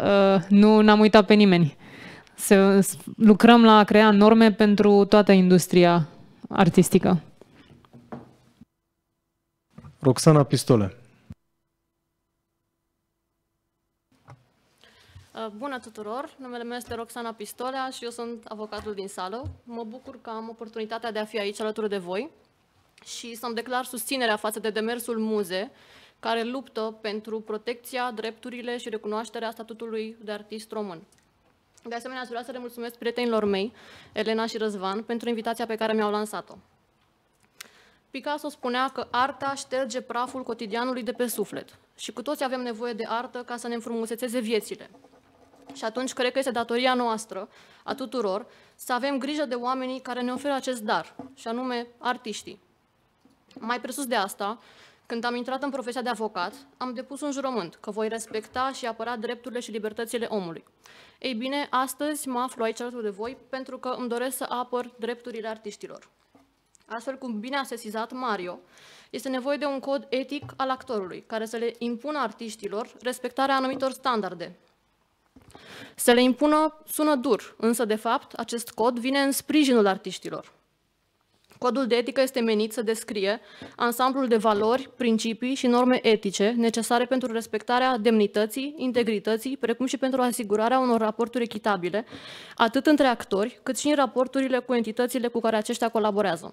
uh, nu n-am uitat pe nimeni. Se, lucrăm la a crea norme pentru toată industria artistică. Roxana Pistole. Uh, bună tuturor! Numele meu este Roxana Pistolea și eu sunt avocatul din sală. Mă bucur că am oportunitatea de a fi aici alături de voi și să-mi declar susținerea față de demersul Muze, care luptă pentru protecția, drepturile și recunoașterea statutului de artist român. De asemenea, aș vrea să le mulțumesc prietenilor mei, Elena și Răzvan, pentru invitația pe care mi-au lansat-o. Picasso spunea că arta șterge praful cotidianului de pe suflet și cu toți avem nevoie de artă ca să ne înfrumusețeze viețile. Și atunci cred că este datoria noastră, a tuturor, să avem grijă de oamenii care ne oferă acest dar, și anume artiștii. Mai presus de asta, când am intrat în profesia de avocat, am depus un jurământ că voi respecta și apăra drepturile și libertățile omului. Ei bine, astăzi mă aflu aici alături de voi pentru că îmi doresc să apăr drepturile artiștilor. Astfel cum bine a sesizat Mario, este nevoie de un cod etic al actorului, care să le impună artiștilor respectarea anumitor standarde, să le impună sună dur, însă de fapt acest cod vine în sprijinul artiștilor. Codul de etică este menit să descrie ansamblul de valori, principii și norme etice necesare pentru respectarea demnității, integrității, precum și pentru asigurarea unor raporturi echitabile, atât între actori, cât și în raporturile cu entitățile cu care aceștia colaborează.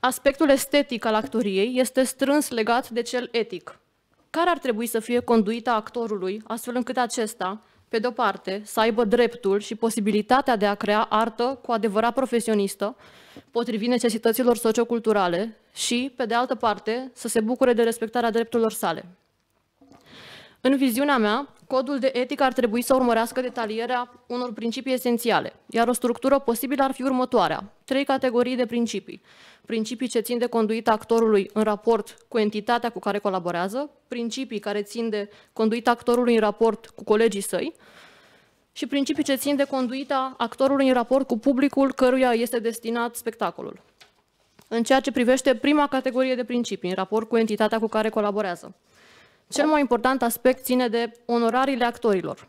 Aspectul estetic al actoriei este strâns legat de cel etic care ar trebui să fie conduita actorului, astfel încât acesta, pe de-o parte, să aibă dreptul și posibilitatea de a crea artă cu adevărat profesionistă, potrivit necesităților socioculturale, și, pe de altă parte, să se bucure de respectarea drepturilor sale. În viziunea mea, codul de etică ar trebui să urmărească detalierea unor principii esențiale, iar o structură posibilă ar fi următoarea. Trei categorii de principii. Principii ce țin de conduita actorului în raport cu entitatea cu care colaborează, principii care țin de conduita actorului în raport cu colegii săi și principii ce țin de conduita actorului în raport cu publicul căruia este destinat spectacolul. În ceea ce privește prima categorie de principii, în raport cu entitatea cu care colaborează. Cel mai important aspect ține de onorariile actorilor.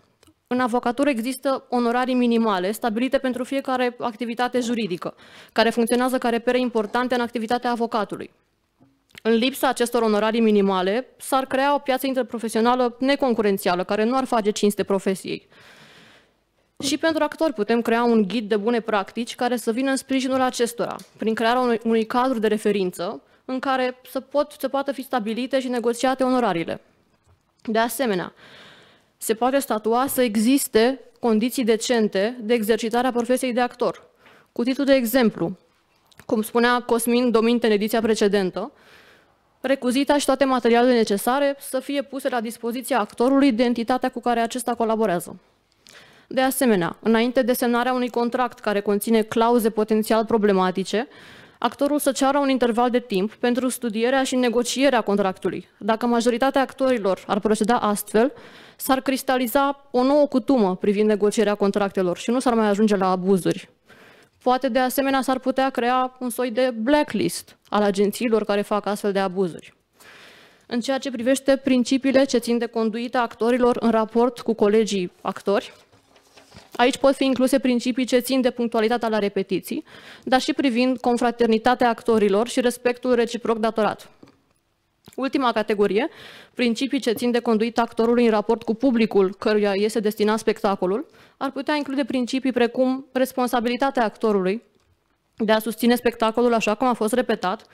În avocatură există onorarii minimale, stabilite pentru fiecare activitate juridică, care funcționează ca repere importante în activitatea avocatului. În lipsa acestor onorarii minimale, s-ar crea o piață interprofesională neconcurențială, care nu ar face cinste profesiei. Și pentru actori putem crea un ghid de bune practici care să vină în sprijinul acestora, prin crearea unui, unui cadru de referință în care să, pot, să poată fi stabilite și negociate onorariile. De asemenea, se poate statua să existe condiții decente de exercitarea profesiei de actor. Cu titlu de exemplu, cum spunea Cosmin Dominte în ediția precedentă, recuzita și toate materialele necesare să fie puse la dispoziția actorului de entitatea cu care acesta colaborează. De asemenea, înainte de semnarea unui contract care conține clauze potențial problematice, actorul să ceară un interval de timp pentru studierea și negocierea contractului. Dacă majoritatea actorilor ar proceda astfel, s-ar cristaliza o nouă cutumă privind negocierea contractelor și nu s-ar mai ajunge la abuzuri. Poate de asemenea s-ar putea crea un soi de blacklist al agențiilor care fac astfel de abuzuri. În ceea ce privește principiile ce țin de conduita actorilor în raport cu colegii actori, Aici pot fi incluse principii ce țin de punctualitatea la repetiții, dar și privind confraternitatea actorilor și respectul reciproc datorat. Ultima categorie, principii ce țin de conduita actorului în raport cu publicul căruia este destinat spectacolul, ar putea include principii precum responsabilitatea actorului de a susține spectacolul așa cum a fost repetat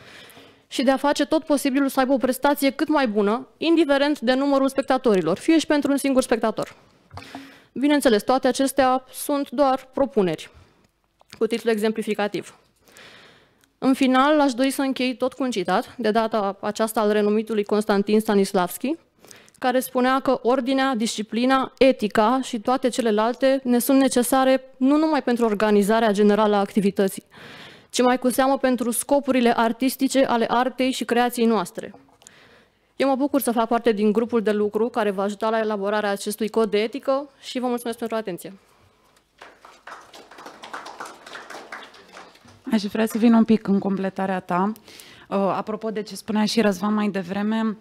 și de a face tot posibilul să aibă o prestație cât mai bună, indiferent de numărul spectatorilor, fie și pentru un singur spectator. Bineînțeles, toate acestea sunt doar propuneri, cu titlu exemplificativ. În final, aș dori să închei tot cu un citat, de data aceasta al renumitului Constantin Stanislavski, care spunea că ordinea, disciplina, etica și toate celelalte ne sunt necesare nu numai pentru organizarea generală a activității, ci mai cu seamă pentru scopurile artistice ale artei și creației noastre, eu mă bucur să fac parte din grupul de lucru care va ajuta la elaborarea acestui cod de etică și vă mulțumesc pentru atenție. Aș vrea să vin un pic în completarea ta. Uh, apropo de ce spunea și Răzvan mai devreme,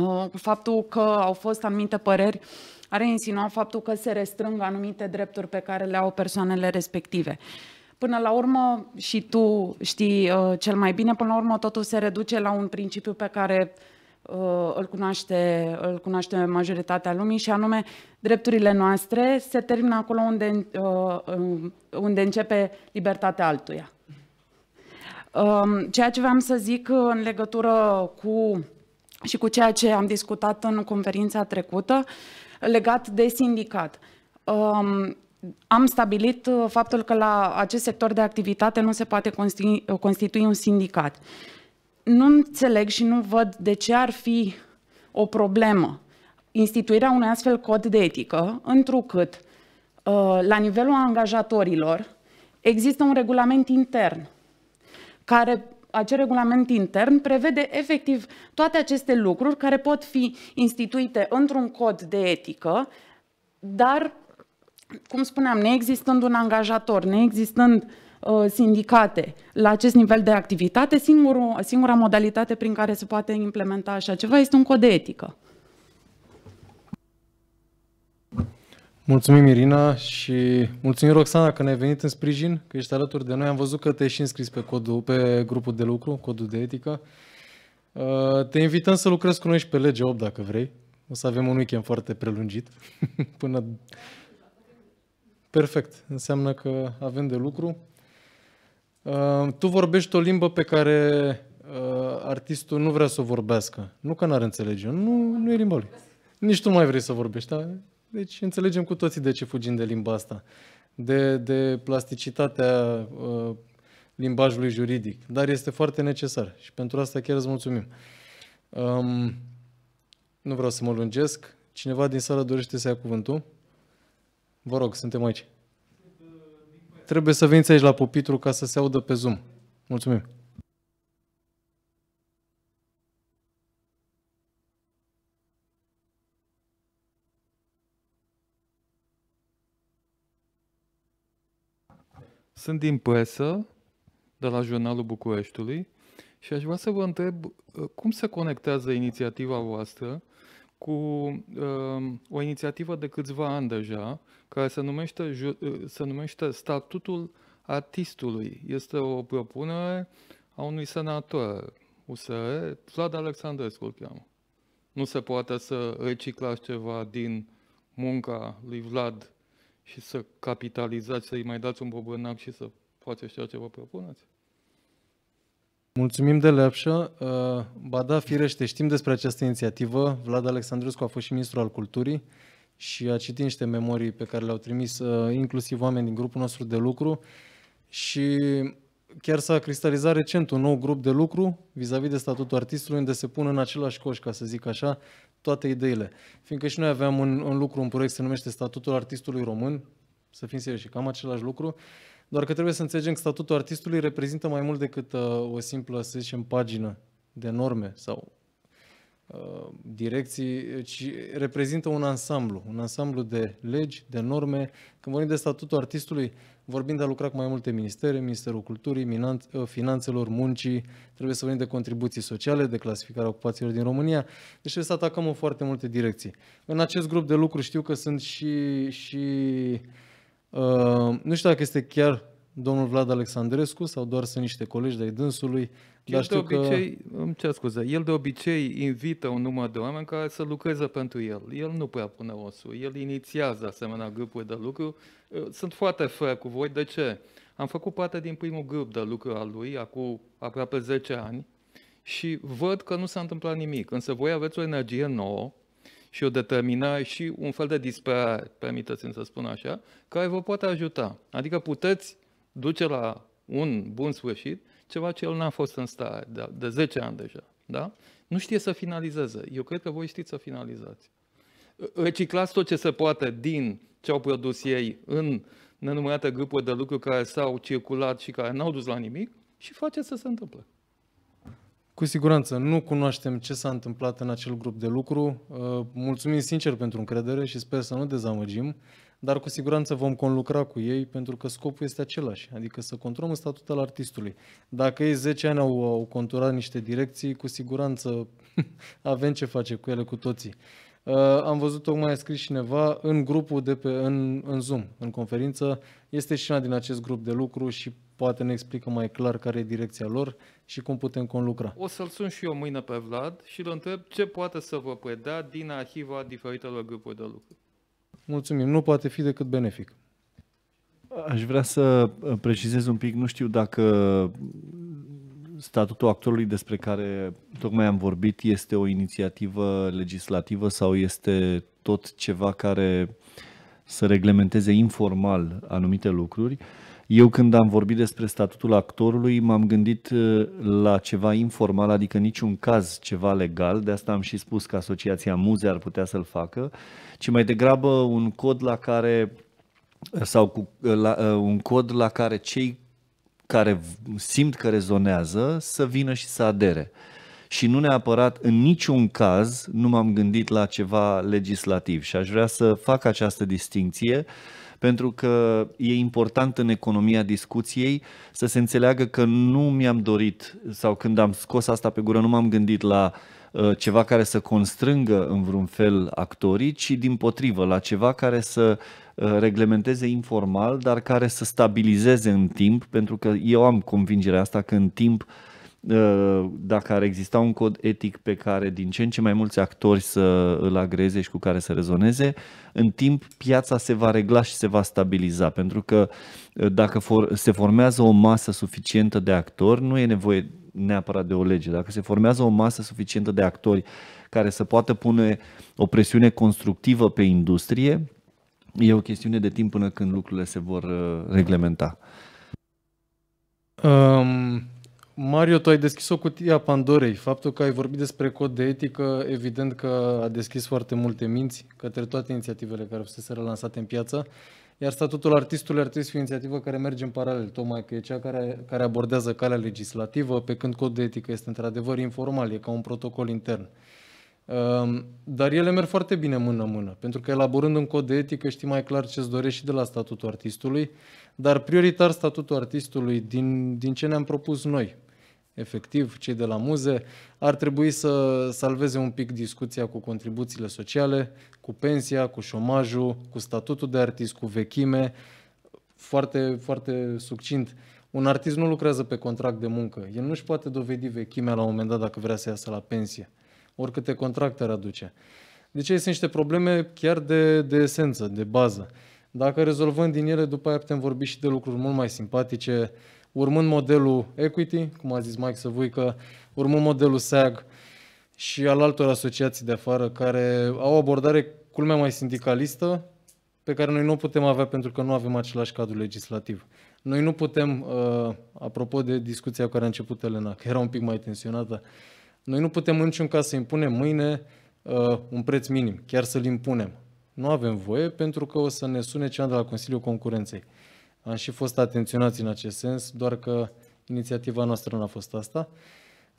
uh, faptul că au fost anumite păreri are insinuat faptul că se restrâng anumite drepturi pe care le au persoanele respective. Până la urmă, și tu știi uh, cel mai bine, până la urmă totul se reduce la un principiu pe care Uh, îl cunoaște, îl cunoaște majoritatea lumii și anume drepturile noastre se termină acolo unde, uh, unde începe libertatea altuia. Um, ceea ce vreau să zic în legătură cu și cu ceea ce am discutat în conferința trecută legat de sindicat. Um, am stabilit uh, faptul că la acest sector de activitate nu se poate constitui un sindicat nu înțeleg și nu văd de ce ar fi o problemă instituirea unui astfel cod de etică, întrucât uh, la nivelul angajatorilor există un regulament intern care acel regulament intern prevede efectiv toate aceste lucruri care pot fi instituite într-un cod de etică, dar, cum spuneam, neexistând un angajator, neexistând uh, Uh, sindicate la acest nivel de activitate, singurul, singura modalitate prin care se poate implementa așa ceva este un cod de etică. Mulțumim, Irina, și mulțumim, Roxana, că ne-ai venit în sprijin, că ești alături de noi. Am văzut că te-ai și înscris pe, codul, pe grupul de lucru, codul de etică. Uh, te invităm să lucrezi cu noi și pe lege 8, dacă vrei. O să avem un weekend foarte prelungit, *laughs* până... Perfect, înseamnă că avem de lucru. Uh, tu vorbești o limbă pe care uh, artistul nu vrea să o vorbească. Nu că n-ar înțelege, nu, nu e limba lui. Nici tu mai vrei să vorbești, da? Deci înțelegem cu toții de ce fugim de limba asta, de, de plasticitatea uh, limbajului juridic, dar este foarte necesar și pentru asta chiar îți mulțumim. Um, nu vreau să mă lungesc. Cineva din sală dorește să ia cuvântul? Vă rog, suntem aici trebuie să veniți aici la pupitru ca să se audă pe Zoom. Mulțumim! Sunt din presă, de la Jurnalul Bucureștiului, și aș vrea să vă întreb uh, cum se conectează inițiativa voastră cu uh, o inițiativă de câțiva ani deja, care se numește, ju- uh, se numește Statutul Artistului. Este o propunere a unui senator USR, Vlad Alexandrescu îl cheamă. Nu se poate să reciclați ceva din munca lui Vlad și să capitalizați, să-i mai dați un bobonac și să faceți ceea ce vă propuneți? Mulțumim de lepșă. Uh, ba da, firește, știm despre această inițiativă. Vlad Alexandrescu a fost și ministru al culturii și a citit niște memorii pe care le-au trimis uh, inclusiv oameni din grupul nostru de lucru și chiar s-a cristalizat recent un nou grup de lucru vis-a-vis -vis de statutul artistului unde se pun în același coș, ca să zic așa, toate ideile. Fiindcă și noi aveam un, un lucru, un proiect se numește Statutul Artistului Român, să fim serioși, cam același lucru, uh, doar că trebuie să înțelegem că statutul artistului reprezintă mai mult decât uh, o simplă, să zicem, pagină de norme sau uh, direcții, ci reprezintă un ansamblu, un ansamblu de legi, de norme. Când vorbim de statutul artistului, vorbim de a lucra cu mai multe ministere, Ministerul Culturii, uh, Finanțelor, Muncii, trebuie să vorbim de contribuții sociale, de clasificarea ocupațiilor din România, deci trebuie să atacăm în foarte multe direcții. În acest grup de lucru știu că sunt și, și Uh, nu știu dacă este chiar domnul Vlad Alexandrescu sau doar sunt niște colegi de-ai dânsului. El dar știu de obicei, că... îmi cer scuze, el de obicei invită un număr de oameni care să lucreze pentru el. El nu prea pune osul, el inițiază asemenea grupuri de lucru. Ehm, sunt foarte fără cu voi, de ce? Am făcut parte din primul grup de lucru al lui, acum aproape 10 ani, și văd că nu s-a întâmplat nimic. Însă voi aveți o energie nouă, și o determina și un fel de disperare, permiteți-mi să spun așa, care vă poate ajuta. Adică puteți duce la un bun sfârșit ceva ce el n-a fost în stare de, de 10 ani deja. Da? Nu știe să finalizeze. Eu cred că voi știți să finalizați. Reciclați tot ce se poate din ce au produs ei în nenumărate grupuri de lucruri care s-au circulat și care n-au dus la nimic și faceți să se întâmple. Cu siguranță, nu cunoaștem ce s-a întâmplat în acel grup de lucru. Uh, mulțumim sincer pentru încredere și sper să nu dezamăgim, dar cu siguranță vom conlucra cu ei pentru că scopul este același, adică să controlăm statutul al artistului. Dacă ei 10 ani au, au conturat niște direcții, cu siguranță *laughs* avem ce face cu ele cu toții. Uh, am văzut tocmai a scris cineva în grupul de pe, în, în Zoom, în conferință. Este și una din acest grup de lucru și poate ne explică mai clar care e direcția lor și cum putem conlucra. O să-l sun și eu mâine pe Vlad și îl întreb ce poate să vă predea din arhiva diferitelor grupuri de lucru. Mulțumim, nu poate fi decât benefic. Aș vrea să uh, precizez un pic, nu știu dacă statutul actorului despre care tocmai am vorbit este o inițiativă legislativă sau este tot ceva care să reglementeze informal anumite lucruri. Eu când am vorbit despre statutul actorului m-am gândit uh, la ceva informal, adică niciun caz ceva legal, de asta am și spus că Asociația Muze ar putea să-l facă, ci mai degrabă un cod la care sau cu, la, uh, un cod la care cei care simt că rezonează să vină și să adere. Și nu neapărat, în niciun caz, nu m-am gândit la ceva legislativ și aș vrea să fac această distinție pentru că e important în economia discuției să se înțeleagă că nu mi-am dorit sau când am scos asta pe gură nu m-am gândit la uh, Uh, ceva care să constrângă în vreun fel actorii, ci din potrivă la ceva care să uh, reglementeze informal, dar care să stabilizeze în timp, pentru că eu am convingerea asta că în timp uh, dacă ar exista un cod etic pe care din ce în ce mai mulți actori să îl agreze și cu care să rezoneze, în timp piața se va regla și se va stabiliza, pentru că dacă for, se formează o masă suficientă de actori, nu e nevoie neapărat de o lege. Dacă se formează o masă suficientă de actori care să poată pune o presiune constructivă pe industrie, e o chestiune de timp până când lucrurile se vor uh, reglementa. Um, Mario, tu ai deschis o cutie a Pandorei. Faptul că ai vorbit despre cod de etică, evident că a deschis foarte multe minți către toate inițiativele care fuseseră lansate în piață iar statutul artistului ar trebui să fie o inițiativă care merge în paralel, tocmai că e cea care, care abordează calea legislativă, pe când codul de etică este într-adevăr informal, e ca un protocol intern. Ehm, dar ele merg foarte bine mână-mână, pentru că elaborând un cod de etică știi mai clar ce-ți dorești și de la statutul artistului, dar prioritar statutul artistului din, din ce ne-am propus noi, efectiv, cei de la muze, ar trebui să salveze un pic discuția cu contribuțiile sociale, cu pensia, cu șomajul, cu statutul de artist, cu vechime, foarte, foarte succint. Un artist nu lucrează pe contract de muncă. El nu-și poate dovedi vechimea la un moment dat dacă vrea să iasă la pensie. Oricâte contracte ar aduce. Deci sunt niște probleme chiar de, de esență, de bază. Dacă rezolvăm din ele, după aia putem vorbi și de lucruri mult mai simpatice, urmând modelul equity, cum a zis Mike Săvuică, urmând modelul SAG și al altor asociații de afară care au o abordare culmea mai sindicalistă, pe care noi nu o putem avea pentru că nu avem același cadru legislativ. Noi nu putem, uh, apropo de discuția care a început Elena, că era un pic mai tensionată, noi nu putem în niciun caz să impunem mâine uh, un preț minim, chiar să-l impunem. Nu avem voie pentru că o să ne sune cea de la Consiliul Concurenței am și fost atenționați în acest sens, doar că inițiativa noastră nu a fost asta.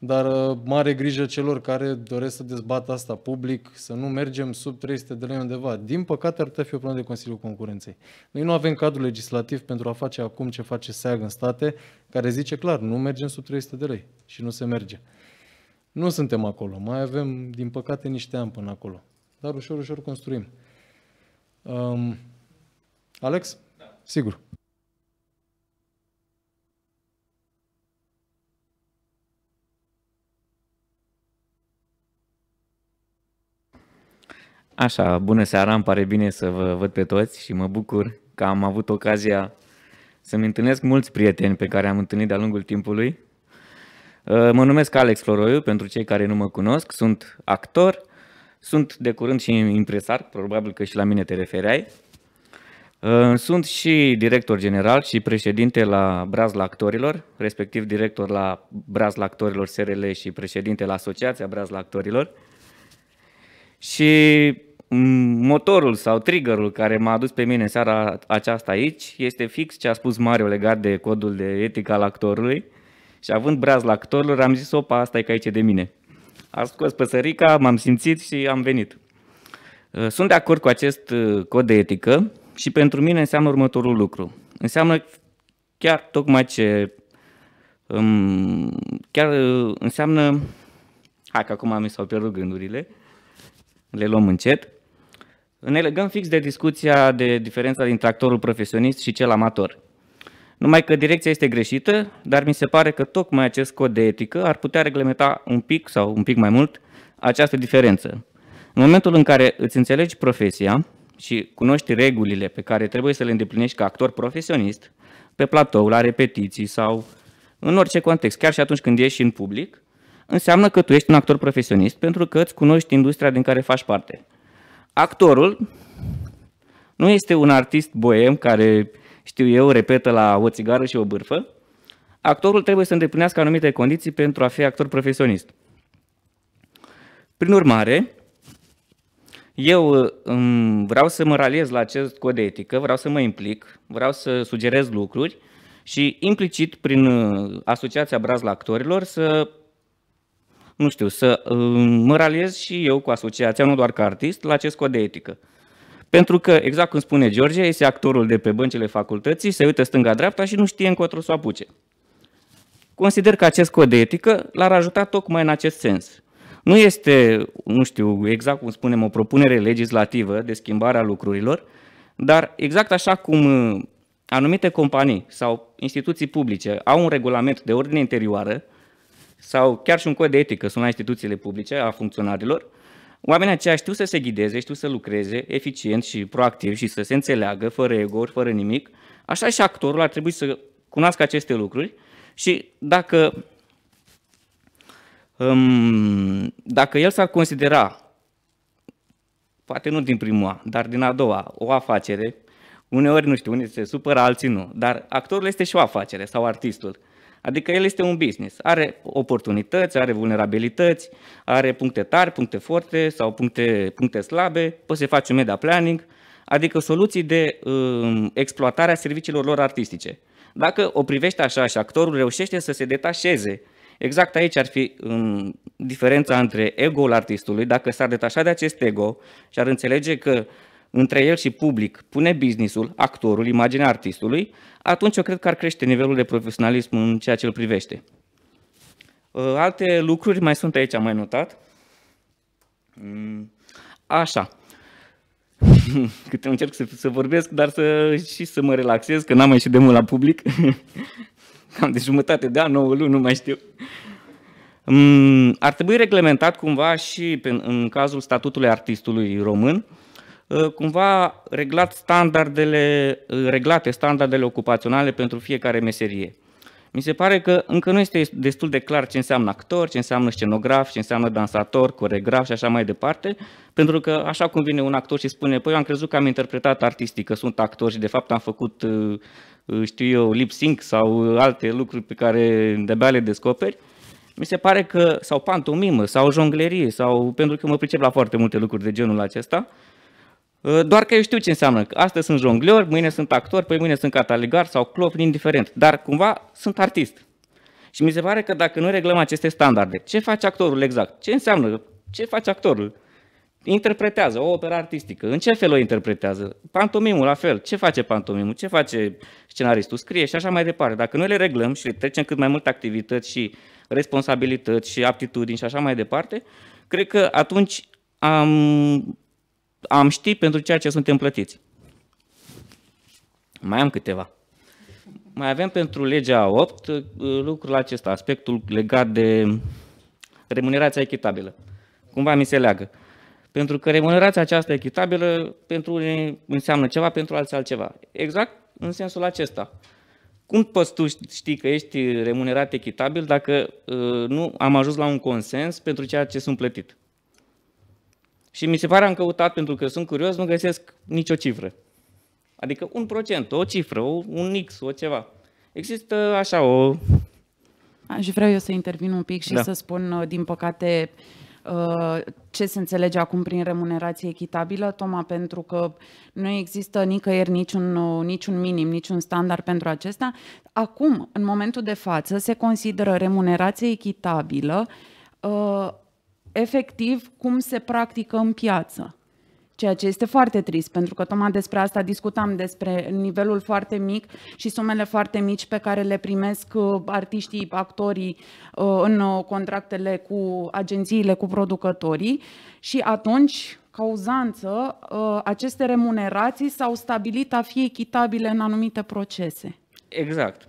Dar uh, mare grijă celor care doresc să dezbată asta public, să nu mergem sub 300 de lei undeva. Din păcate ar putea fi o problemă de Consiliul Concurenței. Noi nu avem cadrul legislativ pentru a face acum ce face SEAG în state, care zice clar, nu mergem sub 300 de lei și nu se merge. Nu suntem acolo, mai avem, din păcate, niște ani până acolo. Dar ușor, ușor construim. Um, Alex? Da. Sigur. Așa, bună seara, îmi pare bine să vă văd pe toți și mă bucur că am avut ocazia să-mi întâlnesc mulți prieteni pe care am întâlnit de-a lungul timpului. Uh, mă numesc Alex Floroiu, pentru cei care nu mă cunosc, sunt actor, sunt de curând și impresar, probabil că și la mine te refereai. Uh, sunt și director general și președinte la Brazla Actorilor, respectiv director la Brazla Actorilor SRL și președinte la Asociația Brazla Actorilor. Și motorul sau triggerul care m-a adus pe mine seara aceasta aici este fix ce a spus Mario legat de codul de etică al actorului și având braz la actorilor am zis, opa, asta e ca aici de mine. A scos păsărica, m-am simțit și am venit. Uh, sunt de acord cu acest uh, cod de etică și pentru mine înseamnă următorul lucru. Înseamnă chiar tocmai ce... Um, chiar uh, înseamnă... Hai că acum mi s-au pierdut gândurile. Le luăm încet. Ne legăm fix de discuția de diferența dintre actorul profesionist și cel amator. Numai că direcția este greșită, dar mi se pare că tocmai acest cod de etică ar putea reglementa un pic sau un pic mai mult această diferență. În momentul în care îți înțelegi profesia și cunoști regulile pe care trebuie să le îndeplinești ca actor profesionist, pe platou, la repetiții sau în orice context, chiar și atunci când ieși în public, înseamnă că tu ești un actor profesionist pentru că îți cunoști industria din care faci parte. Actorul nu este un artist boem care, știu eu, repetă la o țigară și o bârfă. Actorul trebuie să îndeplinească anumite condiții pentru a fi actor profesionist. Prin urmare, eu vreau să mă raliez la acest cod de etică, vreau să mă implic, vreau să sugerez lucruri și implicit prin uh, Asociația braz la Actorilor să nu știu, să uh, mă raliez și eu cu asociația, nu doar ca artist, la acest cod de etică. Pentru că, exact cum spune George, este actorul de pe băncile facultății, se uită stânga-dreapta și nu știe încotro să o apuce. Consider că acest cod de etică l-ar ajuta tocmai în acest sens. Nu este, nu știu, exact cum spunem, o propunere legislativă de schimbare a lucrurilor, dar exact așa cum uh, anumite companii sau instituții publice au un regulament de ordine interioară sau chiar și un cod de etică sunt la instituțiile publice a funcționarilor, oamenii aceia știu să se ghideze, știu să lucreze eficient și proactiv și să se înțeleagă fără ego, fără nimic. Așa și actorul ar trebui să cunoască aceste lucruri și dacă, um, dacă el s-ar considera, poate nu din prima, dar din a doua, o afacere, uneori nu știu, unii se supără, alții nu, dar actorul este și o afacere sau artistul. Adică el este un business, are oportunități, are vulnerabilități, are puncte tari, puncte forte sau puncte, puncte slabe, poți să faci un media planning, adică soluții de um, exploatare a serviciilor lor artistice. Dacă o privești așa și actorul reușește să se detașeze, exact aici ar fi um, diferența între ego-ul artistului, dacă s-ar detașa de acest ego și ar înțelege că între el și public pune businessul, actorul, imaginea artistului, atunci eu cred că ar crește nivelul de profesionalism în ceea ce îl privește. Uh, alte lucruri mai sunt aici, am mai notat. Mm, așa. *laughs* Câte încerc să, să vorbesc, dar să, și să mă relaxez, că n-am mai ieșit de mult la public. *laughs* Cam de jumătate de an, 9 luni, nu mai știu. Mm, ar trebui reglementat cumva și în cazul statutului artistului român, Uh, cumva reglat standardele, uh, reglate standardele ocupaționale pentru fiecare meserie. Mi se pare că încă nu este destul de clar ce înseamnă actor, ce înseamnă scenograf, ce înseamnă dansator, coregraf și așa mai departe, pentru că așa cum vine un actor și spune, păi eu am crezut că am interpretat artistică, sunt actor și de fapt am făcut, uh, știu eu, lip sync sau alte lucruri pe care de-abia le descoperi, mi se pare că, sau pantomimă, sau jonglerie, sau pentru că mă pricep la foarte multe lucruri de genul acesta, Ă, doar că eu știu ce înseamnă, că astăzi sunt jongleur, mâine sunt actor, păi mâine sunt cataligar sau clop, indiferent, dar cumva sunt artist. Și mi se pare că dacă nu reglăm aceste standarde, ce face actorul exact? Ce înseamnă? Ce face actorul? Interpretează o operă artistică. În ce fel o interpretează? Pantomimul, la fel. Ce face pantomimul? Ce face scenaristul? Scrie și așa mai departe. Dacă noi le reglăm și le trecem cât mai multe activități și responsabilități și aptitudini și așa mai departe, cred că atunci am am ști pentru ceea ce suntem plătiți. Mai am câteva. Mai avem pentru legea 8 uh, lucrul acesta, aspectul legat de remunerația echitabilă. Cumva mi se leagă. Pentru că remunerația aceasta echitabilă pentru unii înseamnă ceva, pentru alții altceva. Exact în sensul acesta. Cum poți tu ști că ești remunerat echitabil dacă uh, nu am ajuns la un consens pentru ceea ce sunt plătit? Și mi se pare am căutat pentru că sunt curios, nu găsesc nicio cifră. Adică un procent, o cifră, un X, o ceva. Există așa o... Și vreau eu să intervin un pic și da. să spun, uh, din păcate, uh, ce se înțelege acum prin remunerație echitabilă, Toma, pentru că nu există nicăieri niciun, uh, niciun minim, niciun standard pentru acesta. Acum, în momentul de față, se consideră remunerație echitabilă efectiv cum se practică în piață. Ceea ce este foarte trist, pentru că tocmai despre asta discutam, despre nivelul foarte mic și sumele foarte mici pe care le primesc uh, artiștii, actorii uh, în uh, contractele cu agențiile, cu producătorii și atunci cauzanță, aceste remunerații s-au stabilit a fi echitabile în anumite procese. Exact.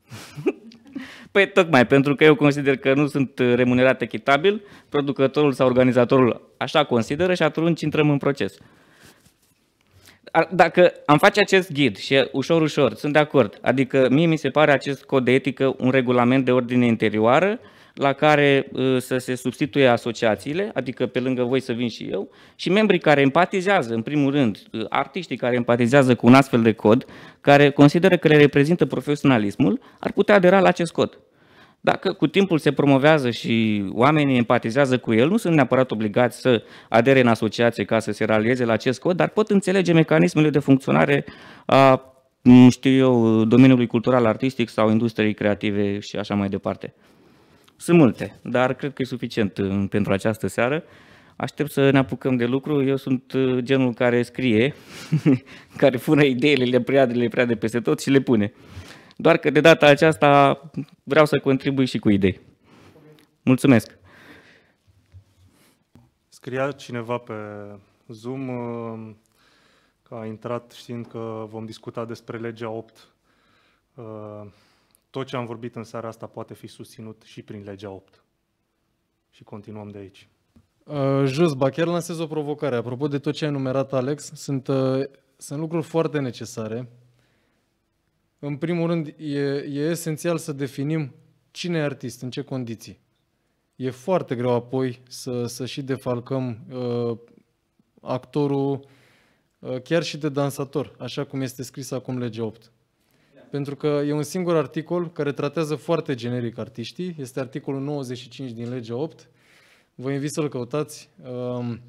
*laughs* *laughs* Păi tocmai pentru că eu consider că nu sunt uh, remunerat echitabil, producătorul sau organizatorul așa consideră și atunci intrăm în proces. Dacă am face acest ghid și ușor, ușor, sunt de acord, adică mie mi se pare acest cod de etică un regulament de ordine interioară, uh, la care uh, să se substituie asociațiile, adică pe lângă voi să vin și eu, și membrii care empatizează, în primul rând, uh, artiștii care empatizează cu un astfel de cod, care consideră că le reprezintă profesionalismul, ar putea adera la acest cod. Dacă cu timpul se promovează și oamenii empatizează cu el, nu sunt neapărat obligați să adere în asociație ca să se ralieze la acest cod, dar pot înțelege mecanismele de funcționare a, știu eu, domeniului cultural, artistic sau industriei creative și așa mai departe. Sunt multe, dar cred că e suficient uh, pentru această seară. Aștept să ne apucăm de lucru. Eu sunt uh, genul care scrie, *laughs* care fură ideile, le prea, le prea de peste tot și le pune. Doar că de data aceasta vreau să contribui și cu idei. Mulțumesc! Scria cineva pe Zoom uh, că a intrat știind că vom discuta despre legea 8 tot ce am vorbit în seara asta poate fi susținut și prin legea 8. Și continuăm de aici. Uh, ba chiar lansez o provocare. Apropo de tot ce a enumerat Alex, sunt, uh, sunt lucruri foarte necesare. În primul rând, e, e esențial să definim cine e artist, în ce condiții. E foarte greu apoi să, să și defalcăm uh, actorul uh, chiar și de dansator, așa cum este scris acum legea 8 pentru că e un singur articol care tratează foarte generic artiștii. Este articolul 95 din legea 8. Vă invit să-l căutați um,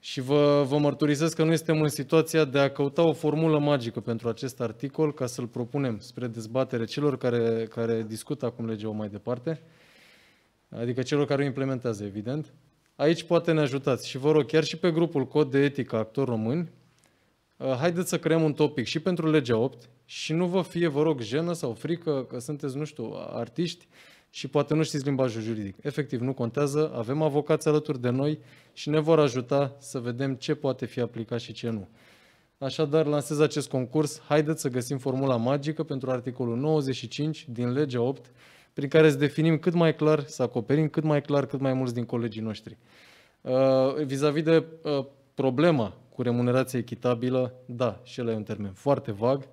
și vă, vă mărturisesc că nu suntem în situația de a căuta o formulă magică pentru acest articol ca să-l propunem spre dezbatere celor care, care discută acum legea mai departe, adică celor care o implementează, evident. Aici poate ne ajutați și vă rog, chiar și pe grupul Cod de Etică Actor Români, Uh, haideți să creăm un topic și pentru legea 8 și nu vă fie, vă rog, jenă sau frică că sunteți, nu știu, artiști și poate nu știți limbajul juridic. Efectiv, nu contează, avem avocați alături de noi și ne vor ajuta să vedem ce poate fi aplicat și ce nu. Așadar, lansez acest concurs. Haideți să găsim formula magică pentru articolul 95 din legea 8, prin care să definim cât mai clar, să acoperim cât mai clar cât mai mulți din colegii noștri. Uh, vis-a-vis uh, -vis de uh, problema cu remunerație echitabilă, da, și el e un termen foarte vag.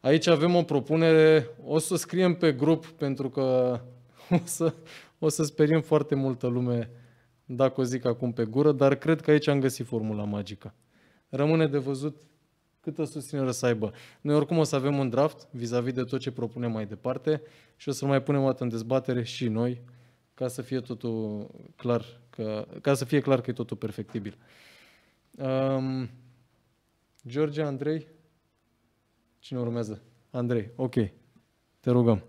Aici avem o propunere, o să scriem pe grup pentru că *laughs* o să, o să sperim foarte multă lume dacă o zic acum pe gură, dar cred că aici am găsit formula magică. Rămâne de văzut câtă susținere să aibă. Noi oricum o să avem un draft vis-a-vis de tot ce propunem mai departe și o să mai punem o dată în dezbatere și noi ca să fie totul clar, că, ca să fie clar că e totul perfectibil. Um, George, Andrei? Cine urmează? Andrei, ok. Te rugăm.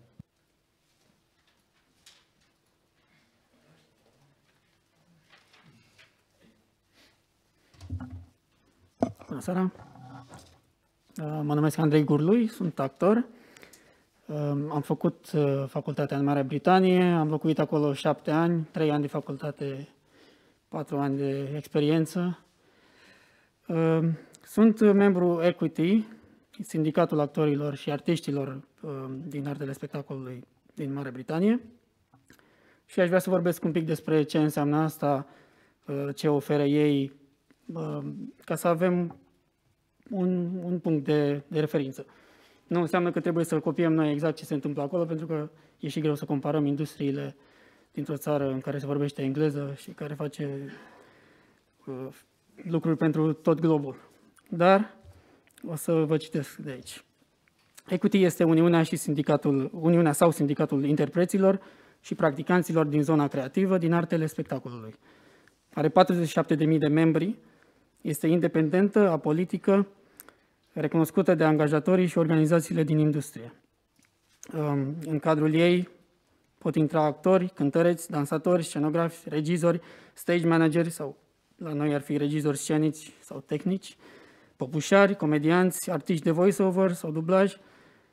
Bună seara! Uh, mă numesc Andrei Gurlui, sunt actor. Um, am făcut uh, facultatea în Marea Britanie, am locuit acolo șapte ani, trei ani de facultate, patru ani de experiență. Ehm, sunt membru Equity, sindicatul actorilor și artiștilor ehm, din artele spectacolului din Marea Britanie. Și aș vrea să vorbesc un pic despre ce înseamnă asta, ehm, ce oferă ei, ca să avem un, un punct de, de referință. Nu înseamnă că trebuie să copiem noi exact ce se întâmplă acolo, pentru că e și greu să comparăm industriile dintr-o țară în care se vorbește engleză și care face lucruri pentru tot globul. Dar o să vă citesc de aici. Equity este Uniunea, și sindicatul, Uniunea sau Sindicatul Interpreților și Practicanților din zona creativă din artele spectacolului. Are 47.000 de membri, este independentă, apolitică, recunoscută de angajatorii și organizațiile din industrie. Um, în cadrul ei pot intra actori, cântăreți, dansatori, scenografi, regizori, stage manageri sau la noi ar fi regizori scenici sau tehnici, popușari, comedianți, artiști de voiceover sau dublaj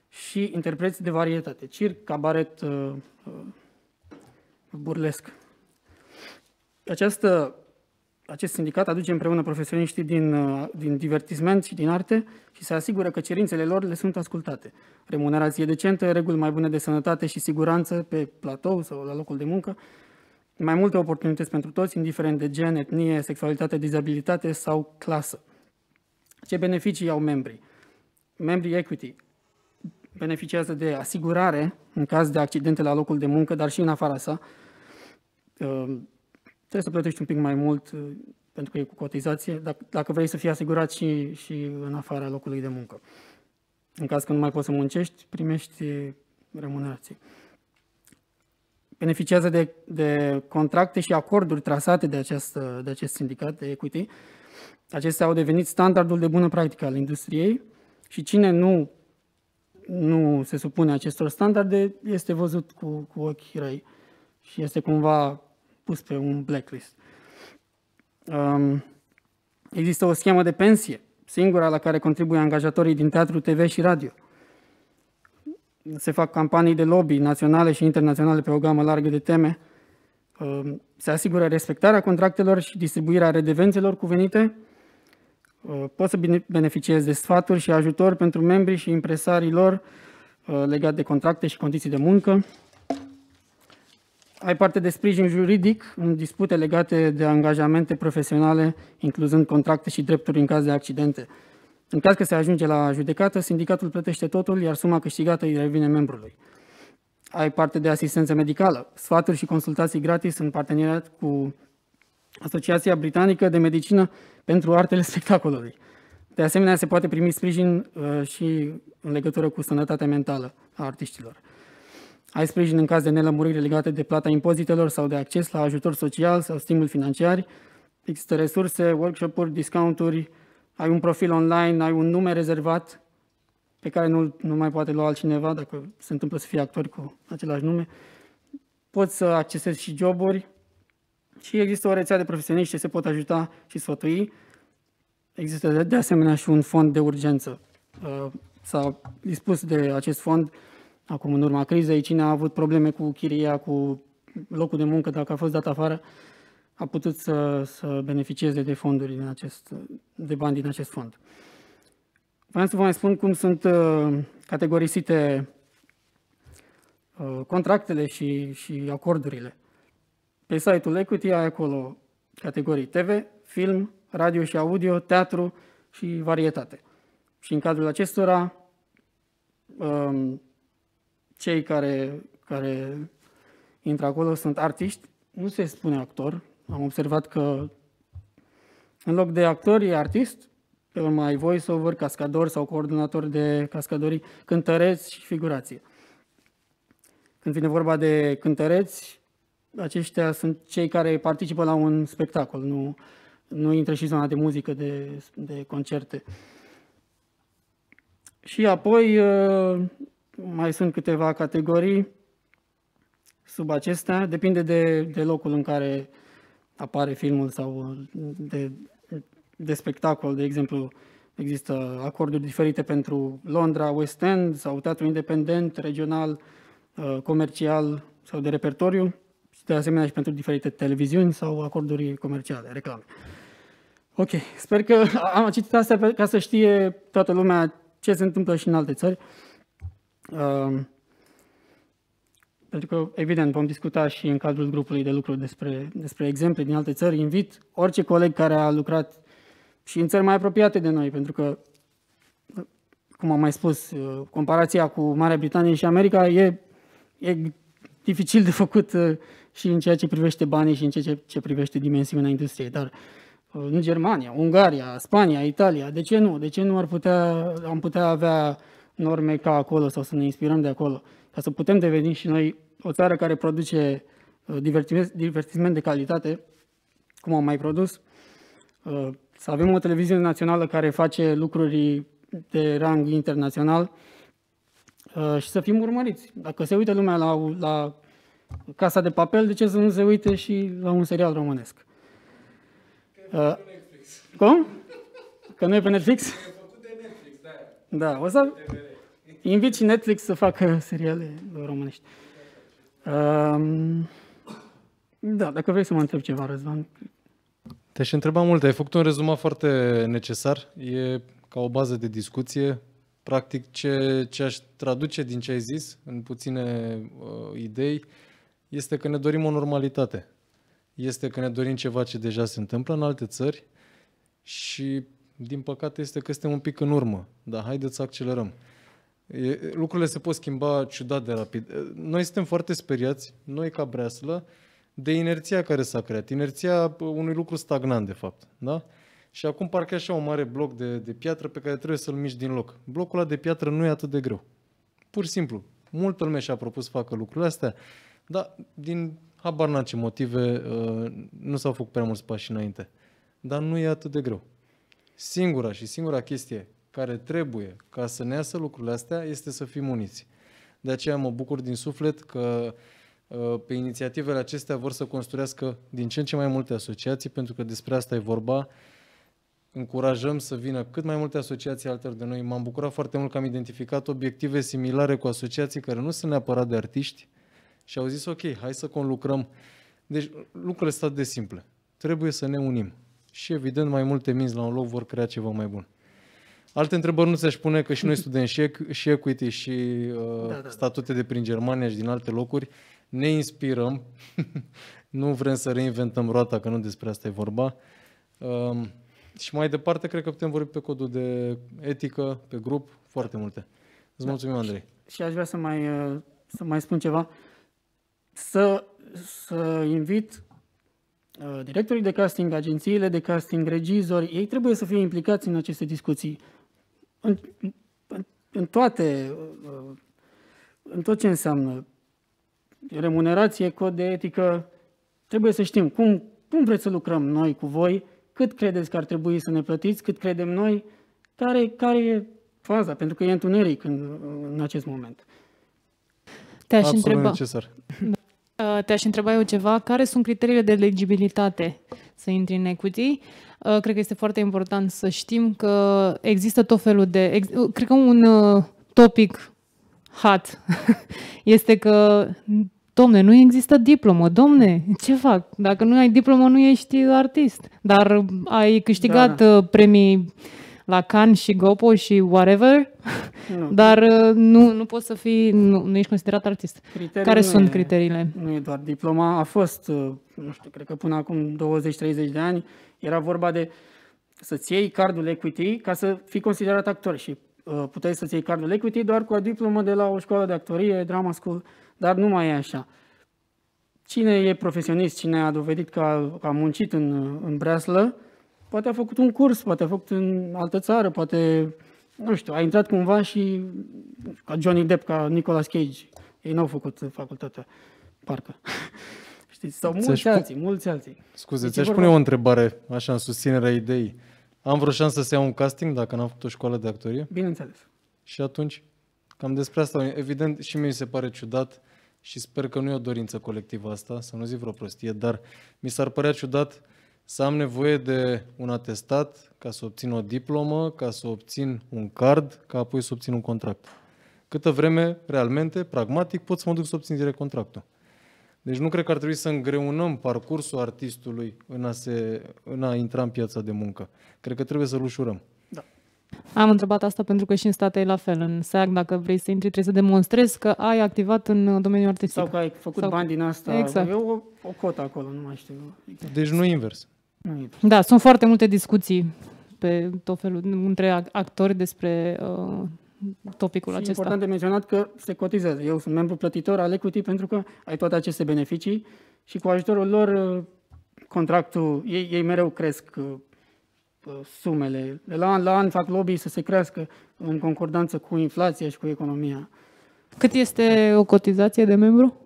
și interpreți de varietate, circ, cabaret, uh, uh, burlesc. Această, acest sindicat aduce împreună profesioniștii din, uh, din divertisment și din arte și se asigură că cerințele lor le sunt ascultate. Remunerație decentă, reguli mai bune de sănătate și siguranță pe platou sau la locul de muncă, mai multe oportunități pentru toți, indiferent de gen, etnie, sexualitate, dizabilitate sau clasă. Ce beneficii au membrii? Membrii Equity beneficiază de asigurare în caz de accidente la locul de muncă, dar și în afara sa. Ehm, trebuie să plătești un pic mai mult eh, pentru că e cu cotizație, dacă vrei să fii asigurat și, și în afara locului de muncă. În caz că nu mai poți să muncești, primești eh, remunerații beneficiază de, de contracte și acorduri trasate de, această, de acest sindicat de equity. Acestea au devenit standardul de bună practică al industriei și cine nu, nu se supune acestor standarde este văzut cu, cu ochi răi și este cumva pus pe un blacklist. Um, există o schemă de pensie singura la care contribuie angajatorii din teatru, TV și radio – se fac campanii de lobby naționale și internaționale pe o gamă largă de teme, um, se asigură respectarea contractelor și distribuirea redevențelor cuvenite, uh, pot să beneficiez de sfaturi și ajutor pentru membrii și impresarii lor uh, legat de contracte și condiții de muncă. Ai parte de sprijin juridic în dispute legate de angajamente profesionale, incluzând contracte și drepturi în caz de accidente. În caz că se ajunge la judecată, sindicatul plătește totul, iar suma câștigată îi revine membrului. Ai parte de asistență medicală, sfaturi și consultații gratis în parteneriat cu Asociația Britanică de Medicină pentru Artele Spectacolului. De asemenea, se poate primi sprijin uh, și în legătură cu sănătatea mentală a artiștilor. Ai sprijin în caz de nelămuriri legate de plata impozitelor sau de acces la ajutor social sau stimul financiar. Există resurse, workshop-uri, discounturi, ai un profil online, ai un nume rezervat pe care nu, nu mai poate lua altcineva dacă se întâmplă să fie actori cu același nume. Poți să accesezi și joburi și există o rețea de profesioniști ce se pot ajuta și sfătui. Există de, de asemenea și un fond de urgență. Uh, s-a dispus de acest fond acum în urma crizei. Cine a avut probleme cu chiria, cu locul de muncă, dacă a fost dat afară, a putut să, să beneficieze de fonduri din acest, de bani din acest fond. Vreau să vă mai spun cum sunt uh, categorisite uh, contractele și, și acordurile. Pe site-ul Equity ai acolo categorii TV, film, radio și audio, teatru și varietate. Și în cadrul acestora, um, cei care, care intră acolo sunt artiști, nu se spune actor, am observat că în loc de actor e artist, pe urmă ai voice-over, cascador sau coordonator de cascadorii, cântăreți și figurație. Când vine vorba de cântăreți, aceștia sunt cei care participă la un spectacol, nu, nu intră și zona de muzică, de, de concerte. Și apoi ă, mai sunt câteva categorii sub acestea, depinde de, de locul în care apare filmul sau uh, de, de spectacol, de exemplu, există acorduri diferite pentru Londra, West End sau teatru independent, regional, uh, comercial sau de repertoriu și de asemenea și pentru diferite televiziuni sau acorduri comerciale, reclame. Ok, sper că am citit asta ca să știe toată lumea ce se întâmplă și în alte țări. Uh, pentru că, evident, vom discuta și în cadrul grupului de lucru despre, despre exemple din alte țări. Invit orice coleg care a lucrat și în țări mai apropiate de noi, pentru că, cum am mai spus, uh, comparația cu Marea Britanie și America e, e dificil de făcut uh, și în ceea ce privește banii și în ceea ce, ce privește dimensiunea industriei. Dar uh, în Germania, Ungaria, Spania, Italia, de ce nu? De ce nu ar putea, am putea avea norme ca acolo sau să ne inspirăm de acolo? Ca să putem deveni și noi o țară care produce uh, divertisment de calitate, cum am mai produs, uh, să avem o televiziune națională care face lucruri de rang internațional uh, și să fim urmăriți. Dacă se uită lumea la, la Casa de Papel, de ce să nu se uite și la un serial românesc? Că uh, cum? Că nu e pe Netflix? E făcut de Netflix, da. Da, o să invit și Netflix să facă seriale românești. Uh, Um, da, dacă vrei să mă întreb ceva, Răzvan. Te-aș întreba multe. Ai făcut un rezumat foarte necesar. E ca o bază de discuție. Practic, ce, ce aș traduce din ce ai zis în puține uh, idei este că ne dorim o normalitate. Este că ne dorim ceva ce deja se întâmplă în alte țări și, din păcate, este că suntem un pic în urmă. Dar haideți să accelerăm. E, lucrurile se pot schimba ciudat de rapid. Noi suntem foarte speriați, noi ca breaslă, de inerția care s-a creat. Inerția unui lucru stagnant, de fapt. Da? Și acum parcă așa un mare bloc de, de piatră pe care trebuie să-l miști din loc. Blocul ăla de piatră nu e atât de greu. Pur și simplu. Multă lume și-a propus să facă lucrurile astea, dar din habar n ce motive nu s-au făcut prea mulți pași înainte. Dar nu e atât de greu. Singura și singura chestie care trebuie ca să ne iasă lucrurile astea este să fim uniți. De aceea mă bucur din suflet că ă, pe inițiativele acestea vor să construiască din ce în ce mai multe asociații, pentru că despre asta e vorba. Încurajăm să vină cât mai multe asociații alter de noi. M-am bucurat foarte mult că am identificat obiective similare cu asociații care nu sunt neapărat de artiști și au zis, ok, hai să conlucrăm. Deci lucrurile sunt de simple. Trebuie să ne unim. Și evident mai multe minți la un loc vor crea ceva mai bun. Alte întrebări nu se-și pune că și noi studenți și, și equity și uh, da, da, da. statute de prin Germania și din alte locuri ne inspirăm. *laughs* nu vrem să reinventăm roata, că nu despre asta e vorba. Um, și mai departe, cred că putem vorbi pe codul de etică, pe grup, foarte multe. Îți da. mulțumim, Andrei. Și, și aș vrea să mai, uh, să mai spun ceva. Să, să invit uh, directorii de casting, agențiile de casting, regizori, ei trebuie să fie implicați în aceste discuții în, în, în toate, în tot ce înseamnă remunerație, cod de etică, trebuie să știm cum, cum vreți să lucrăm noi cu voi, cât credeți că ar trebui să ne plătiți, cât credem noi, care, care e faza, pentru că e întuneric în, în acest moment. Te-aș Absolut întreba. necesar. *laughs* Te-aș întreba eu ceva. Care sunt criteriile de legibilitate să intri în equity. Uh, cred că este foarte important să știm că există tot felul de... Uh, cred că un uh, topic hot *laughs* este că domne, nu există diplomă, domne, ce fac? Dacă nu ai diplomă, nu ești artist, dar ai câștigat da. da. premii la Can și Gopo și whatever, nu. *laughs* dar uh, nu, nu poți să fii, nu, nu ești considerat artist. Criterii Care sunt e, criteriile? Nu e doar diploma, a fost, uh, nu știu, cred că până acum 20-30 de ani, era vorba de să-ți iei cardul equity ca să fii considerat actor și uh, puteai să-ți iei cardul equity doar cu o diplomă de la o școală de actorie, drama school, dar nu mai e așa. Cine e profesionist, cine a dovedit că a, a muncit în, în breaslă, poate a făcut un curs, poate a făcut în altă țară, poate, nu știu, a intrat cumva și ca Johnny Depp, ca Nicolas Cage. Ei n-au făcut facultatea, parcă. *laughs* Știți, sau mulți pu- alții, mulți alții. Scuze, deci ți-aș pune o întrebare, așa, în susținerea ideii. Am vreo șansă să iau un casting dacă n-am făcut o școală de actorie? Bineînțeles. Și atunci? Cam despre asta, evident, și mie se pare ciudat și sper că nu e o dorință colectivă asta, să nu zic vreo prostie, dar mi s-ar părea ciudat uh, să am nevoie de un atestat ca să obțin o diplomă, ca să obțin un card, ca apoi să obțin un contract. Câtă vreme, realmente, pragmatic, pot să mă duc să obțin direct contractul. Deci nu cred că ar trebui să îngreunăm parcursul artistului în a, se, în a intra în piața de muncă. Cred că trebuie să-l ușurăm. Da. Am întrebat asta pentru că și în state e la fel. În SEAC, dacă vrei să intri, trebuie să demonstrezi că ai activat în uh, domeniul artistic. Sau că ai făcut Sau... bani din asta. Exact. Eu o, o cotă acolo, nu mai știu. Deci nu invers. Da, sunt foarte multe discuții pe tot felul, între actori despre uh, topicul și acesta. E important de menționat că se cotizează. Eu sunt membru plătitor al Equity pentru că ai toate aceste beneficii și cu ajutorul lor uh, contractul, ei, ei mereu cresc uh, uh, sumele. De la an la an fac lobby să se crească în concordanță cu inflația și cu economia. Cât este o cotizație de membru?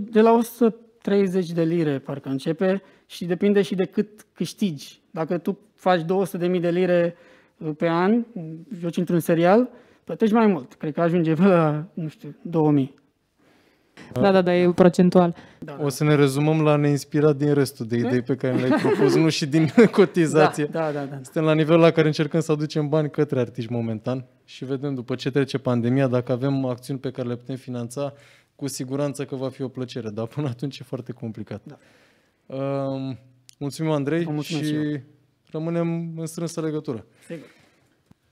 De la 130 de lire, parcă începe, și depinde și de cât câștigi. Dacă tu faci 200.000 de lire uh, pe an, joci într-un serial, plătești mai mult. Cred că ajunge la, nu știu, 2000. Da, da, da, e procentual. Da, da. O să ne rezumăm la neinspirat din restul de idei pe care le-ai *laughs* propus, nu și din da, cotizație. Da, da, da, da. Suntem la nivelul la care încercăm să aducem bani către artiști momentan și vedem după ce trece pandemia, dacă avem acțiuni pe care le putem finanța, cu siguranță că va fi o plăcere, dar până atunci e foarte complicat. Da. Um, mulțumim, Andrei, mulțumim și eu. rămânem în strânsă legătură. Sigur.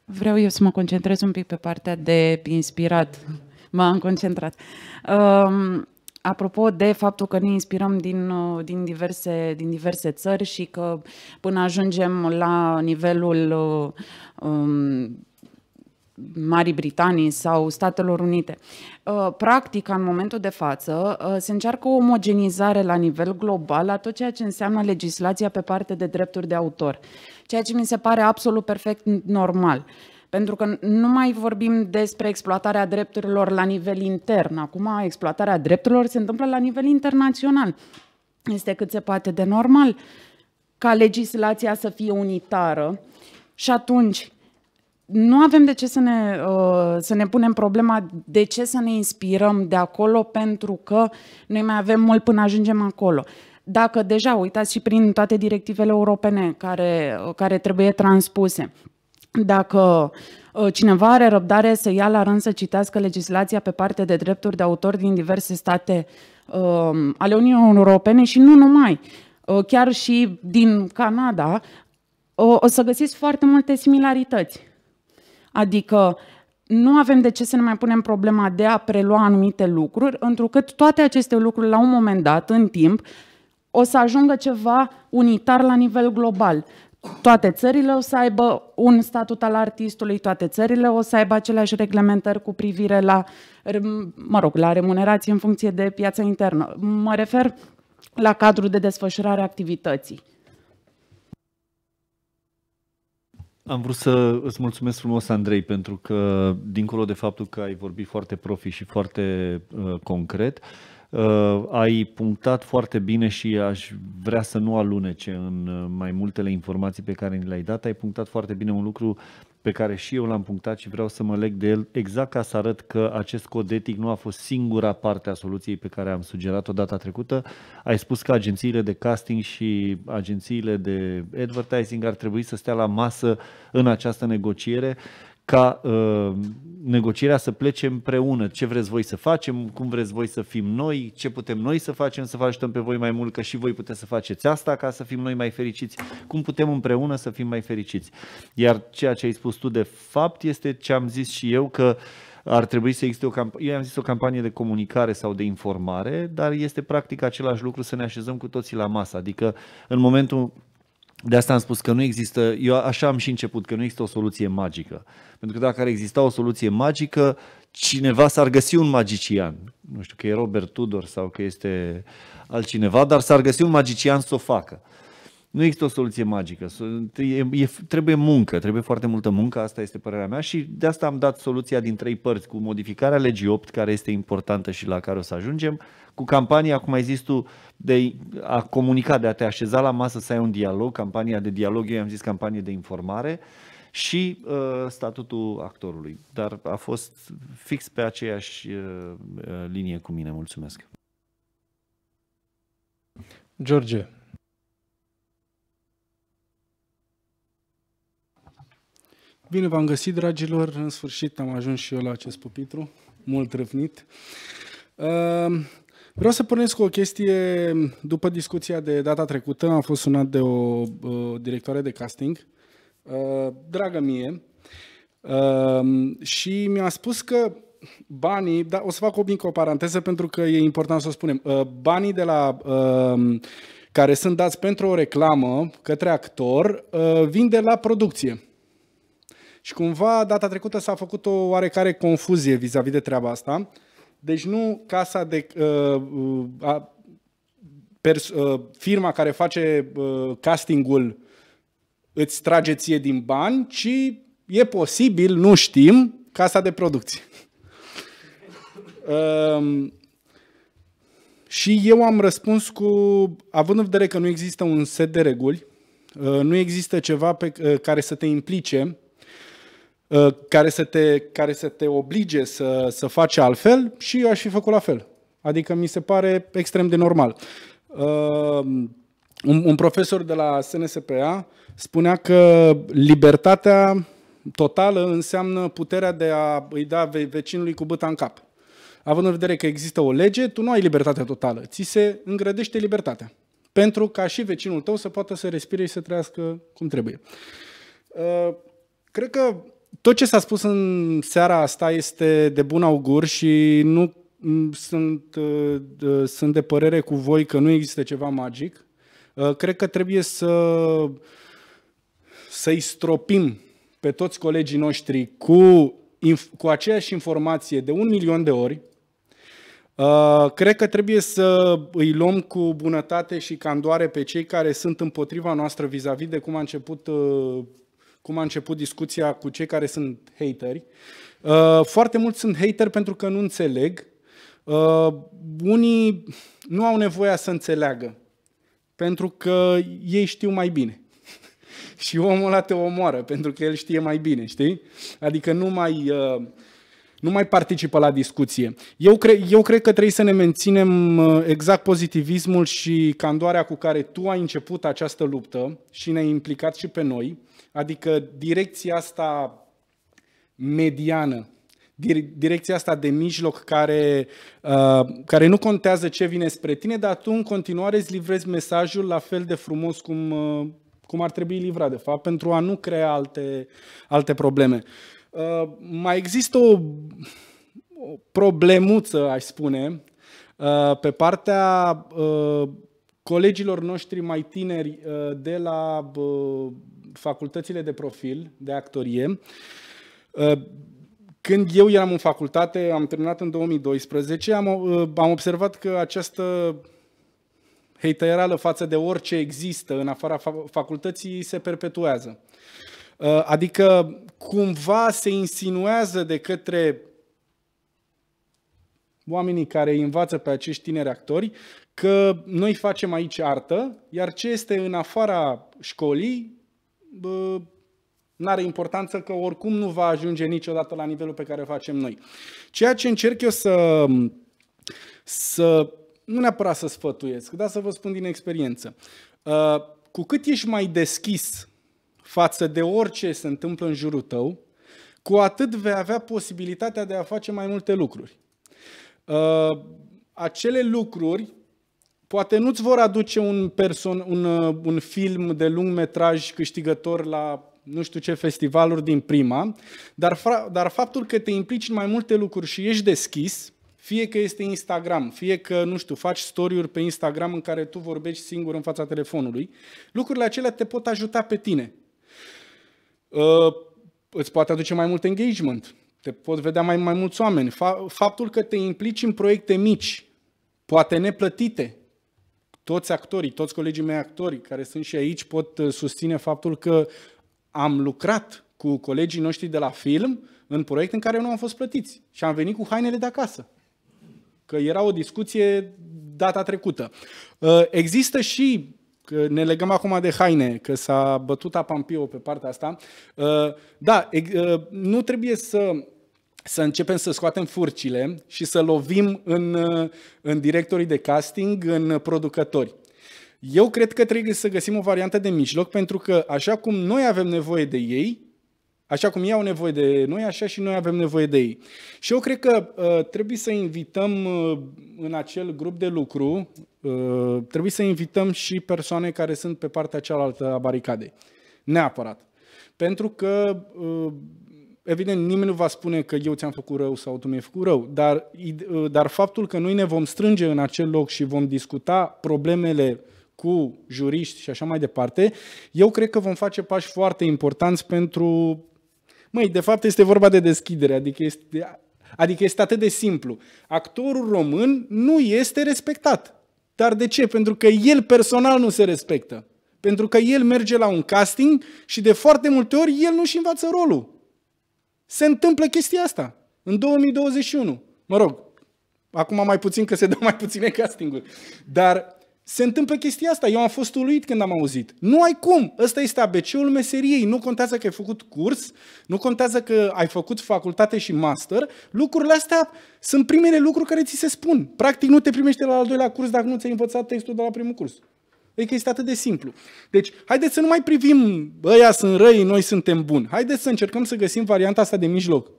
Vreau eu să mă concentrez un pic pe partea de inspirat. *laughs* M-am concentrat. Um, apropo de faptul că ne inspirăm din, uh, din, diverse, din diverse țări și că până ajungem la nivelul uh, um, Marii Britanii sau Statelor Unite. Uh, Practic, în momentul de față, uh, se încearcă o omogenizare la nivel global a tot ceea ce înseamnă legislația pe parte de drepturi de autor, ceea ce mi se pare absolut perfect normal. Pentru că nu mai vorbim despre exploatarea drepturilor la nivel intern. Acum, exploatarea drepturilor se întâmplă la nivel internațional. Este cât se poate de normal ca legislația să fie unitară și atunci nu avem de ce să ne, uh, să ne punem problema de ce să ne inspirăm de acolo, pentru că noi mai avem mult până ajungem acolo. Dacă deja uitați și prin toate directivele europene care, uh, care trebuie transpuse, dacă uh, cineva are răbdare să ia la rând să citească legislația pe parte de drepturi de autor din diverse state ale Uniunii Europene și nu numai, chiar și din Canada, o să găsiți foarte multe similarități Adică nu avem de ce să ne mai punem problema de a prelua anumite lucruri, întrucât toate aceste lucruri, la un moment dat, în timp, o să ajungă ceva unitar la nivel global. Toate țările o să aibă un statut al artistului, toate țările o să aibă aceleași reglementări cu privire la, mă rog, la remunerații în funcție de piața internă. Mă refer la cadrul de desfășurare a activității. Am vrut să îți mulțumesc frumos, Andrei, pentru că, dincolo de faptul că ai vorbit foarte profi și foarte uh, concret, uh, ai punctat foarte bine și aș vrea să nu alunece în uh, mai multele informații pe care ni le-ai dat. Ai punctat foarte bine un lucru pe care și eu l-am punctat și vreau să mă leg de el, exact ca să arăt că acest cod etic nu a fost singura parte a soluției pe care am sugerat-o data trecută. Ai spus că agențiile de casting și agențiile de advertising ar trebui să stea la masă în această negociere ca uh, negocierea să plece împreună. Ce vreți voi să facem, cum vreți voi să fim noi, ce putem noi să facem să vă ajutăm pe voi mai mult, că și voi puteți să faceți asta ca să fim noi mai fericiți, cum putem împreună să fim mai fericiți. Iar ceea ce ai spus tu de fapt este ce am zis și eu că ar trebui să existe o campanie, eu am zis o campanie de comunicare sau de informare, dar este practic același lucru să ne așezăm cu toții la masă, adică în momentul de asta am spus că nu există, eu așa am și început, că nu există o soluție magică. Pentru că dacă ar exista o soluție magică, cineva s-ar găsi un magician. Nu știu că e Robert Tudor sau că este altcineva, dar s-ar găsi un magician să o facă nu există o soluție magică. trebuie muncă, trebuie foarte multă muncă, asta este părerea mea și de asta am dat soluția din trei părți, cu modificarea legii 8, care este importantă și la care o să ajungem, cu campania, cum ai zis tu, de a comunica, de a te așeza la masă, să ai un dialog, campania de dialog, eu am zis campanie de informare, și uh, statutul actorului. Dar a fost fix pe aceeași uh, uh linie cu mine. Mulțumesc. George, Bine v-am găsit, dragilor. În sfârșit am ajuns și eu la acest pupitru, mult răvnit. Ehm, vreau să pornesc cu o chestie. După discuția de data trecută, am fost sunat de o directoare de casting, ehm, dragă mie, ehm, și mi-a spus că banii, da, o să fac o mică paranteză pentru că e important să o spunem, banii de la care sunt dați pentru o reclamă către actor vin de la producție. Și cumva data trecută s-a făcut o oarecare confuzie vis-a-vis de treaba asta. Deci nu casa de uh, uh, a, pers- uh, firma care face uh, castingul îți trage ție din bani, ci e posibil, nu știm, casa de producție. uh, și eu am răspuns cu, având în vedere că nu există un set de reguli, uh, nu există ceva pe uh, care să te implice Uh, care să te, care să te oblige să, să faci altfel și eu aș fi făcut la fel. Adică mi se pare extrem de normal. Uh, un, un profesor de la SNSPA spunea că libertatea totală înseamnă puterea de a îi da vecinului cu băta în cap. Având în vedere că există o lege, tu nu ai libertatea totală, ți se îngrădește libertatea. Pentru ca și vecinul tău să poată să respire și să trăiască cum trebuie. Uh, cred că tot ce s-a spus în seara asta este de bun augur și nu sunt, uh, sunt de părere cu voi că nu există ceva magic. Uh, cred că trebuie să să-i stropim pe toți colegii noștri cu, cu aceeași informație de un milion de ori. Uh, cred că trebuie să îi luăm cu bunătate și candoare pe cei care sunt împotriva noastră vis-a-vis de cum a început cum a început discuția cu cei care sunt hateri. Uh, foarte mulți sunt hateri pentru că nu înțeleg. Uh, unii nu au nevoia să înțeleagă, pentru că ei știu mai bine. *laughs* Și omul ăla te omoară, pentru că el știe mai bine, știi? Adică nu mai uh, nu mai participă la discuție. Eu, cre- eu cred că trebuie să ne menținem uh, exact pozitivismul și candoarea cu care tu ai început această luptă și ne-ai implicat și pe noi, adică direcția asta mediană, direcția asta de mijloc care, uh, care nu contează ce vine spre tine, dar tu în continuare îți livrezi mesajul la fel de frumos cum, uh, cum ar trebui livrat, de fapt, pentru a nu crea alte, alte probleme. Uh, Uh, mai există o, o problemuță, aș spune, uh, pe partea uh, colegilor noștri mai tineri uh, de la uh, facultățile de profil, de actorie. Uh, când eu eram în facultate, am terminat în 2012, am, uh, am observat că această heităiarală față de orice există în afara facultății se perpetuează. Uh, adică cumva se insinuează de către oamenii care îi învață pe acești tineri actori că noi facem aici artă, iar ce este în afara școlii uh, nu are importanță că oricum nu va ajunge niciodată la nivelul pe care facem noi. Ceea ce încerc eu să, să nu neapărat să sfătuiesc, dar să vă spun din experiență. Uh, cu cât ești mai deschis față de orice se întâmplă în jurul tău, cu atât vei avea posibilitatea de a face mai multe lucruri. Uh, acele lucruri poate nu-ți vor aduce un, person, un, uh, un film de lung metraj câștigător la nu știu ce festivaluri din prima, dar, fra, dar faptul că te implici în mai multe lucruri și ești deschis, fie că este Instagram, fie că, nu știu, faci story-uri pe Instagram în care tu vorbești singur în fața telefonului, lucrurile acelea te pot ajuta pe tine. Uh, îți poate aduce mai mult engagement, te pot vedea mai, mai mulți oameni. Fa- faptul că te implici în proiecte mici, poate neplătite, toți actorii, toți colegii mei actori care sunt și aici pot uh, susține faptul că am lucrat cu colegii noștri de la film în proiect în care nu am fost plătiți și am venit cu hainele de acasă. Că era o discuție data trecută. Uh, există și ne legăm acum de haine, că s-a bătut apa în pe partea asta. Uh, da, uh, nu trebuie să să începem să scoatem furcile și să lovim în, uh, în directorii de casting, în producători. Eu cred că trebuie să găsim o variantă de mijloc, pentru că așa cum noi avem nevoie de ei, Așa cum ei au nevoie de noi, așa și noi avem nevoie de ei. Și eu cred că uh, trebuie să invităm uh, în acel grup de lucru, uh, trebuie să invităm și persoane care sunt pe partea cealaltă a baricadei. Neapărat. Pentru că, uh, evident, nimeni nu va spune că eu ți-am făcut rău sau tu mi-ai făcut rău, dar, uh, dar faptul că noi ne vom strânge în acel loc și vom discuta problemele cu juriști și așa mai departe, eu cred că vom face pași foarte importanți pentru Măi, de fapt este vorba de deschidere, adică este, adică este atât de simplu. Actorul român nu este respectat. Dar de ce? Pentru că el personal nu se respectă. Pentru că el merge la un casting și de foarte multe ori el nu-și învață rolul. Se întâmplă chestia asta în 2021. Mă rog, acum mai puțin că se dă mai puține castinguri. Dar se întâmplă chestia asta. Eu am fost uluit când am auzit. Nu ai cum! Ăsta este ABC-ul meseriei. Nu contează că ai făcut curs, nu contează că ai făcut facultate și master. Lucrurile astea sunt primele lucruri care ți se spun. Practic nu te primește la al doilea curs dacă nu ți-ai învățat textul de la primul curs. Adică este atât de simplu. Deci, haideți să nu mai privim, ăia sunt răi, noi suntem buni. Haideți să încercăm să găsim varianta asta de mijloc,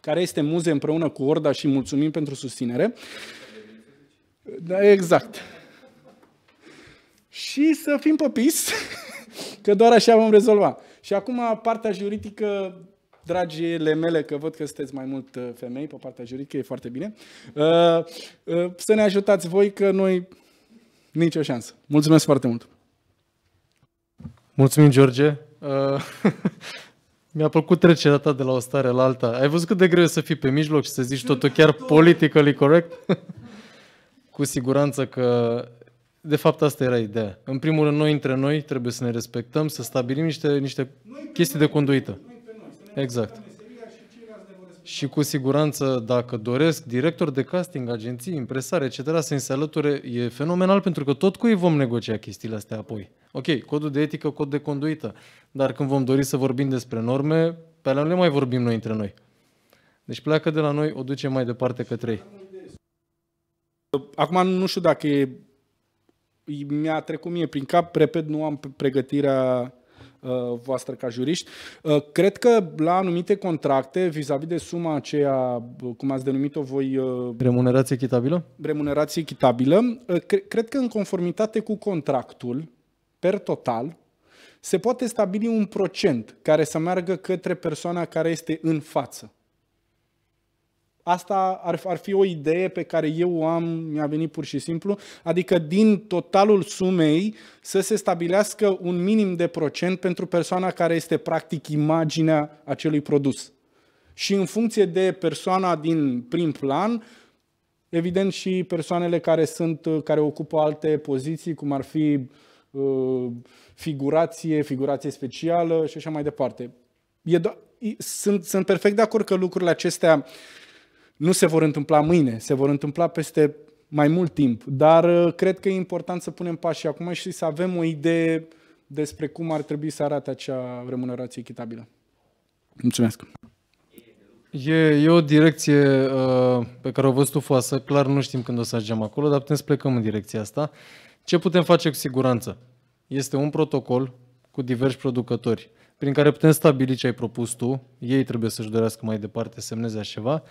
care este muze împreună cu Orda și mulțumim pentru susținere. Da, exact și să fim păpiți, *laughs* că doar așa vom rezolva. Și acum partea juridică, dragile mele, că văd că sunteți mai mult uh, femei pe partea juridică, e foarte bine, uh, uh, să ne ajutați voi că noi nicio șansă. Mulțumesc foarte mult! Mulțumim, George! *laughs* Mi-a plăcut trecerea ta de la o stare la alta. Ai văzut cât de greu e să fii pe mijloc și să zici totul chiar politically correct? *laughs* Cu siguranță că de fapt, asta era ideea. În primul rând, noi între noi trebuie să ne respectăm, să stabilim niște, niște noi chestii noi, de conduită. Noi noi, exact. Și, și cu siguranță, dacă doresc director de casting, agenții, impresari, etc., să se alăture, e fenomenal pentru că tot cu ei vom negocia chestiile astea apoi. Ok, codul de etică, cod de conduită, dar când vom dori să vorbim despre norme, pe alea nu le mai vorbim noi între noi. Deci pleacă de la noi, o ducem mai departe către ei. Acum nu știu dacă e mi-a trecut mie prin cap, repet, nu am pregătirea uh, voastră ca juriști. Uh, cred că la anumite contracte, vis-a-vis de suma aceea, uh, cum ați denumit-o voi... Remunerație echitabilă? Remunerație echitabilă. Cred că în conformitate cu contractul, per total, se poate stabili un procent care să meargă către persoana care este în față. Asta ar, ar fi o idee pe care eu o am, mi-a venit pur și simplu, adică din totalul sumei să se stabilească un minim de procent pentru persoana care este practic imaginea acelui produs. Și în funcție de persoana din prim plan, evident și persoanele care sunt, care ocupă alte poziții, cum ar fi uh, figurație, figurație specială și așa mai departe. E do- sunt, sunt perfect de acord că lucrurile acestea nu se vor întâmpla mâine, se vor întâmpla peste mai mult timp, dar uh, cred că e important să punem pașii acum și să avem o idee despre cum ar trebui să arate acea remunerație echitabilă. Mulțumesc! E, e o direcție uh, pe care o văd stufoasă, clar nu știm când o să ajungem acolo, dar putem să plecăm în direcția asta. Ce putem face cu siguranță? Este un protocol cu diversi producători prin care putem stabili ce ai propus tu, ei trebuie să-și dorească mai departe, semneze așa ceva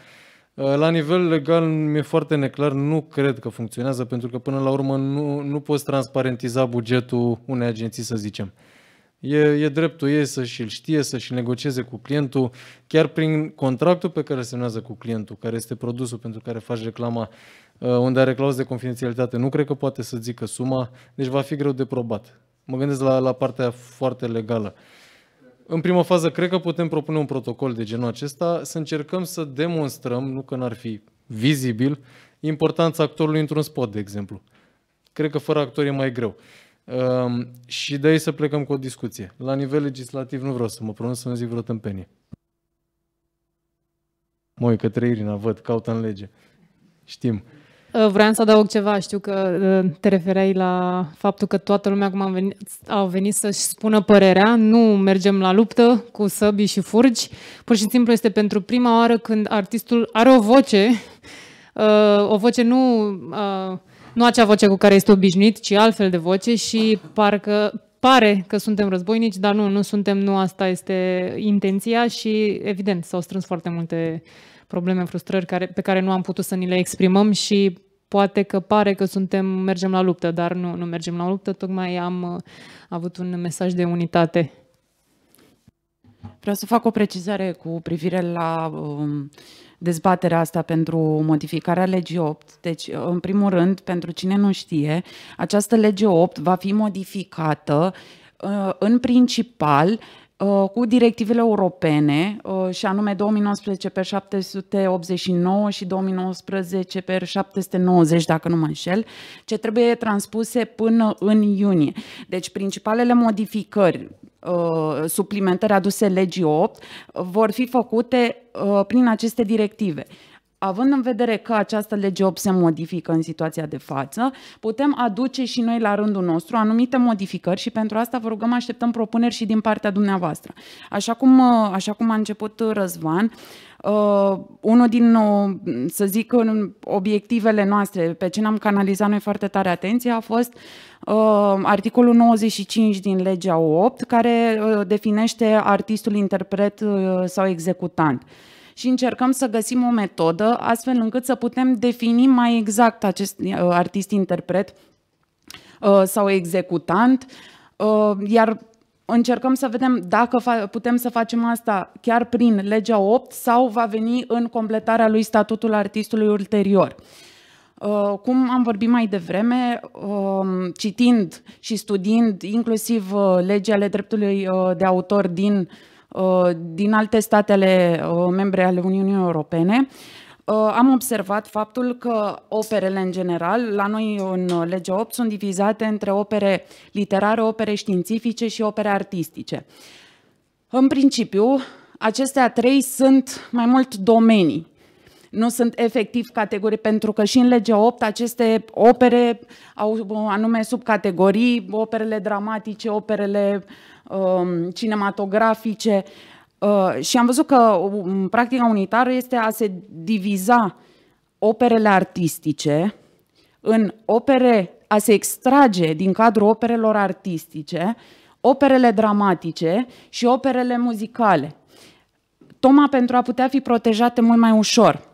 Eh, la nivel legal mi-e foarte neclar, nu cred că funcționează, pentru că până la urmă nu, nu poți transparentiza bugetul unei agenții, să zicem. E, e dreptul ei să și-l știe, să și negocieze cu clientul, chiar prin contractul pe care semnează cu clientul, care este produsul pentru care faci reclama, eh, unde are clauze de confidențialitate, nu cred că poate să zică suma, deci va fi greu de probat. Mă gândesc la, la partea foarte legală. Uh, în prima fază, cred că putem propune un protocol de genul acesta, să încercăm să demonstrăm, nu că n-ar fi vizibil, importanța actorului într-un spot, de exemplu. Cred că fără actor e mai greu. Um, și de aici să plecăm cu o discuție. La nivel legislativ nu vreau să mă pronunț, să nu zic vreo tâmpenie. Moi, către Irina, văd, caută în lege. Știm. Uh, vreau să adaug ceva. Știu că uh, te refereai la faptul că toată lumea acum a venit, au venit să-și spună părerea. Nu mergem la luptă cu săbi și furgi. Pur și simplu este pentru prima oară când artistul are o voce, uh, o voce nu, nu acea voce cu care este obișnuit, ci altfel de voce și parcă pare că suntem războinici, dar nu, nu suntem, nu asta este intenția și evident s-au strâns foarte multe uh, probleme, frustrări care, pe care nu am putut să ni le exprimăm și poate că pare că suntem, mergem la luptă, dar nu, nu mergem la luptă, tocmai am uh, avut un mesaj de unitate. Vreau să fac o precizare cu privire la um, dezbaterea asta pentru modificarea legii 8. Deci, în primul rând, pentru cine nu știe, această lege 8 va fi modificată uh, în principal Uh, cu directivele europene, uh, și anume 2019 pe 789 și 2019 pe 790, dacă nu mă înșel, ce trebuie transpuse până în iunie. Deci principalele modificări uh, suplimentări aduse legii 8 vor fi făcute prin aceste directive având în vedere că această lege 8 se modifică în situația de față, putem aduce și noi la rândul nostru anumite modificări și pentru asta vă rugăm, așteptăm propuneri și din partea dumneavoastră. Așa cum, uh, așa cum a început Răzvan, Uh, unul din, uh, să zic, obiectivele noastre, pe ce ne-am canalizat noi foarte tare atenția, a fost uh, articolul 95 din legea 8, care uh, definește artistul interpret uh, sau executant. Uh, și încercăm să găsim o metodă astfel încât să putem defini mai exact acest uh, artist-interpret uh, sau executant, uh, iar încercăm să vedem dacă putem să facem asta chiar prin legea 8 sau va veni în completarea lui statutul artistului ulterior. Cum am vorbit mai devreme, um, citind și studiind inclusiv ale dreptului de autor din Uh, din alte statele uh, membre ale Uniunii Europene, uh, am observat faptul că operele în general, la noi în legea 8, sunt divizate între opere literare, opere științifice și opere artistice. În principiu, acestea trei sunt mai mult domenii. Nu sunt efectiv categorii, pentru că și în legea 8 aceste opere au anume subcategorii, operele dramatice, operele uh, Um, cinematografice uh, și am văzut că um, practica unitară este a se diviza operele artistice în opere, a se extrage din cadrul operelor artistice, operele dramatice și operele muzicale. Toma pentru a putea fi protejate mult mai ușor.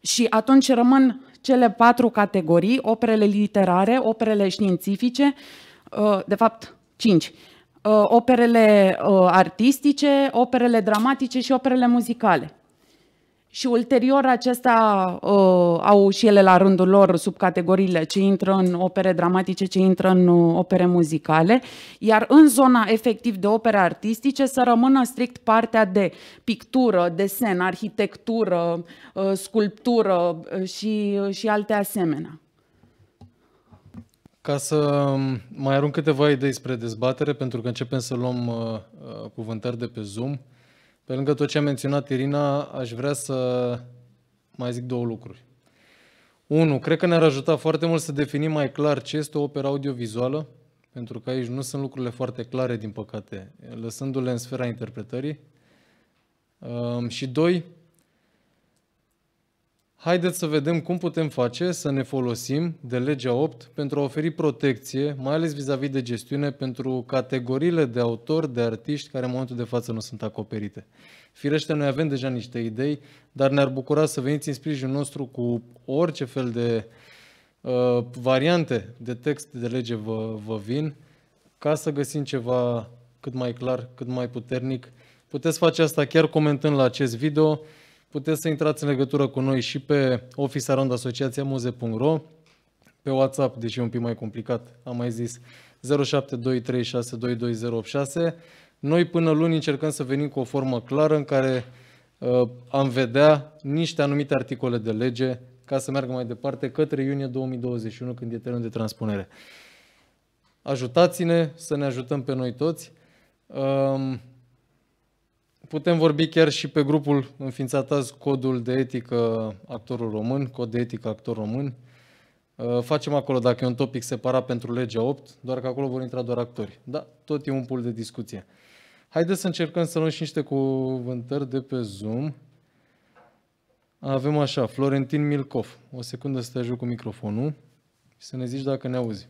Și atunci rămân cele patru categorii, operele literare, operele științifice, uh, de fapt cinci, uh, operele uh, artistice, operele dramatice și operele muzicale. Și ulterior acestea uh, au și ele la rândul lor subcategoriile ce intră în opere dramatice, ce intră în uh, opere muzicale, iar în zona efectiv de opere artistice să rămână strict partea de pictură, desen, arhitectură, uh, sculptură uh, și, uh, și alte asemenea. Ca să mai arunc câteva idei spre dezbatere, pentru că începem să luăm uh, uh, cuvântări de pe Zoom. Pe lângă tot ce a menționat Irina, aș vrea să mai zic două lucruri. Unu, Cred că ne-ar ajuta foarte mult să definim mai clar ce este o operă audiovizuală, pentru că aici nu sunt lucrurile foarte clare, din păcate, lăsându-le în sfera interpretării. Um, și doi, Haideți să vedem cum putem face să ne folosim de legea 8 pentru a oferi protecție, mai ales vis-a-vis -vis de gestiune, pentru categoriile de autori, de artiști care în momentul de față nu sunt acoperite. Firește, noi avem deja niște idei, dar ne-ar bucura să veniți în sprijinul nostru cu orice fel de uh, variante de text de lege vă, vă vin, ca să găsim ceva cât mai clar, cât mai puternic. Puteți face asta chiar comentând la acest video. Puteți să intrați în legătură cu noi și pe officearondasociațiamuze.ro, pe WhatsApp, deși e un pic mai complicat, am mai zis, 0723622086. Noi până luni încercăm să venim cu o formă clară în care uh, am vedea niște anumite articole de lege ca să meargă mai departe către iunie 2021 când e termenul de transpunere. Ajutați-ne să ne ajutăm pe noi toți. Uh, putem vorbi chiar și pe grupul înființat azi, Codul de Etică Actorul Român, Cod de Etică Actor Român. Uh, facem acolo, dacă e un topic separat pentru legea 8, doar că acolo vor intra doar actori. Da, tot e un pul de discuție. Haideți să încercăm să luăm și niște cuvântări de pe Zoom. Avem așa, Florentin Milcov. O secundă să te ajut cu microfonul și să ne zici dacă ne auzi.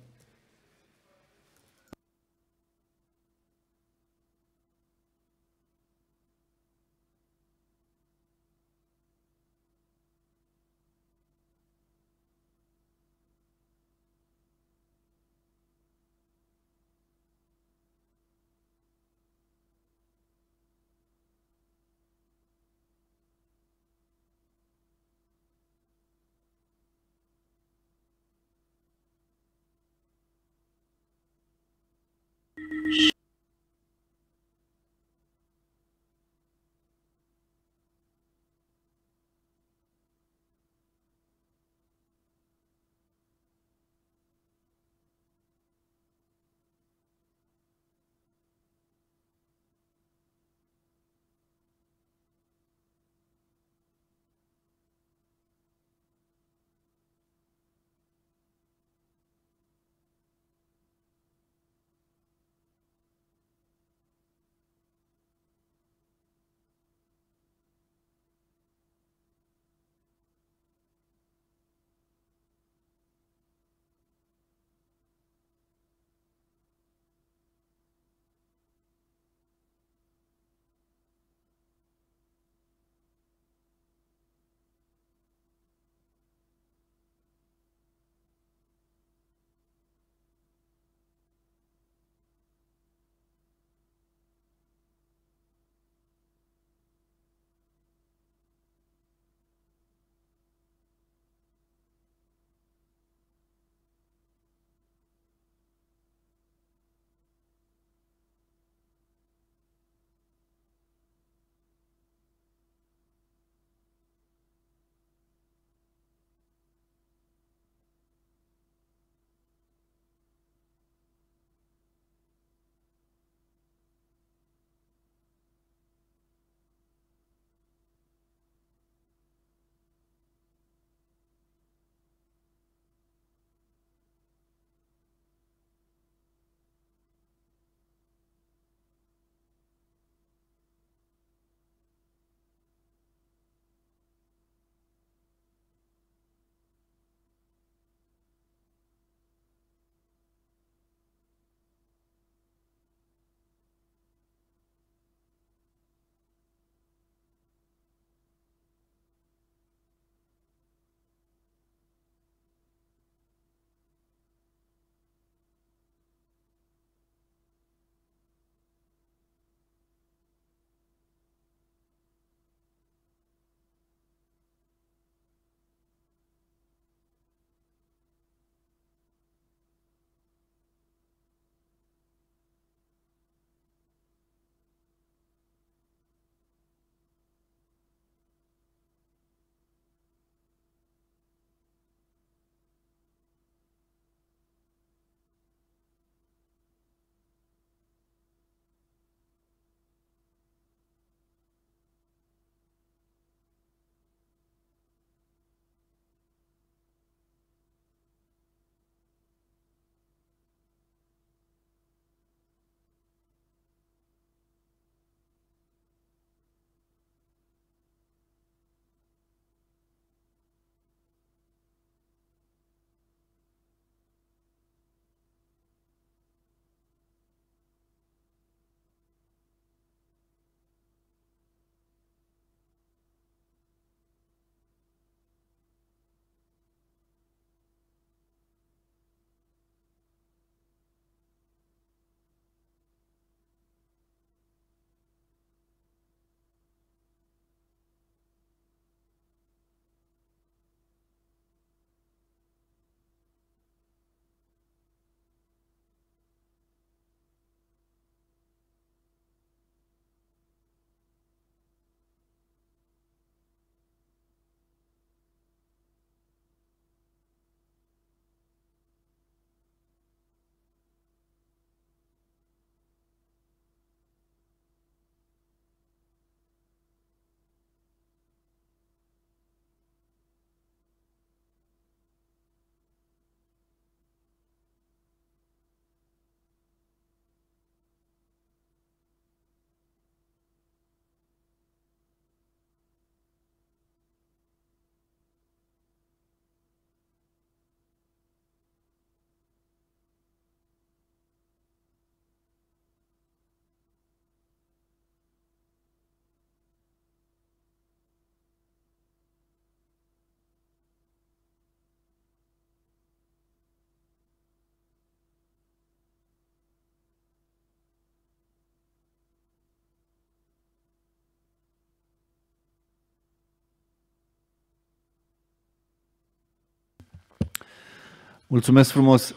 Mulțumesc frumos!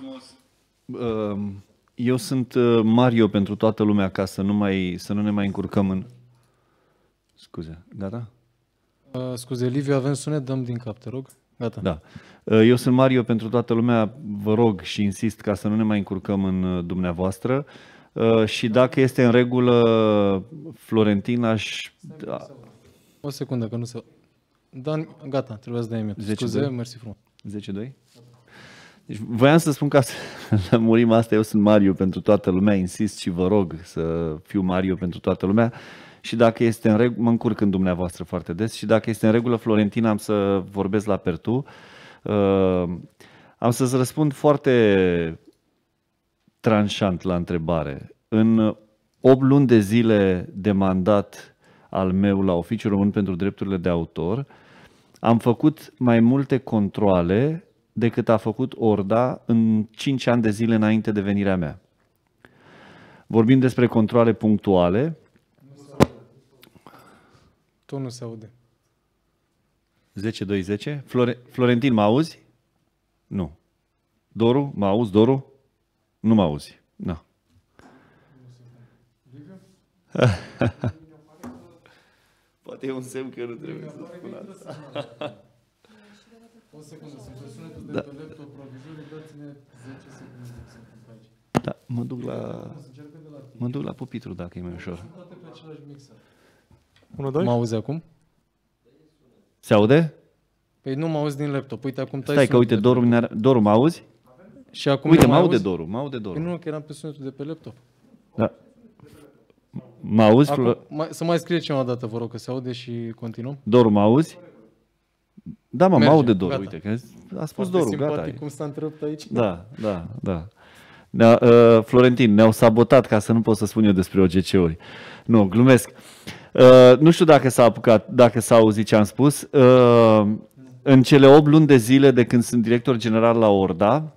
Ehm, eu sunt eh, Mario pentru toată lumea ca să nu, mai, să nu ne mai încurcăm în... Scuze, gata? Uh, scuze, Liviu, avem sunet, dăm din cap, te rog. Gata. Da. Eh, eu sunt Mario pentru toată lumea, vă rog și insist ca să nu ne mai încurcăm în dumneavoastră. Și dacă este în regulă, Florentin, aș... Da. O secundă, că nu se... Dan, gata, trebuie să dai mie. Scuze, mersi frumos. 10-2? Deci voiam să spun că *laughs* murim asta, eu sunt Mario pentru toată lumea, insist și vă rog să fiu Mario pentru toată lumea și dacă este în regulă, mă încurc în dumneavoastră foarte des și dacă este în regulă, Florentina, am să vorbesc la Pertu. Uh, am să-ți răspund foarte tranșant la întrebare. În 8 luni de zile de mandat al meu la Oficiul Român pentru Drepturile de Autor, am făcut mai multe controle decât a făcut Orda în 5 ani de zile înainte de venirea mea. Vorbim despre controle punctuale. Tu nu se aude. 10-2-10. Flore- Florentin, mă auzi? Nu. Doru, mă auzi? Doru? Nu mă auzi. Nu. Poate e un semn că nu trebuie să spun asta. *laughs* O secundă, să sunetul da. pe laptop provizoriu, dați-ne 10 secunde să aici. Da, mă duc la, mă duc la pupitru dacă e mai ușor. Bună, doi? Mă auzi acum? Se aude? Păi nu mă auzi din laptop. Uite, acum tai Stai că uite, Doru, ne-ar... Doru mă auzi? Și acum uite, mă aude Doru, mă aude Doru. Păi nu, că eram pe sunetul de pe laptop. Da. Mă auzi? Acum, mai, să mai scrie ceva dată, vă rog, că se aude și continuăm. Doru, mă auzi? Da, mă, mă de Doru, uite, că a spus Foarte Doru, gata. cum s-a întrerupt aici. Da, da, da. Ne-a, uh, Florentin, ne-au sabotat ca să nu pot să spun eu despre OGC-uri. Nu, glumesc. Uh, nu știu dacă s-a apucat, dacă s-a auzit ce am spus. Uh, în cele 8 luni de zile de când sunt director general la Orda,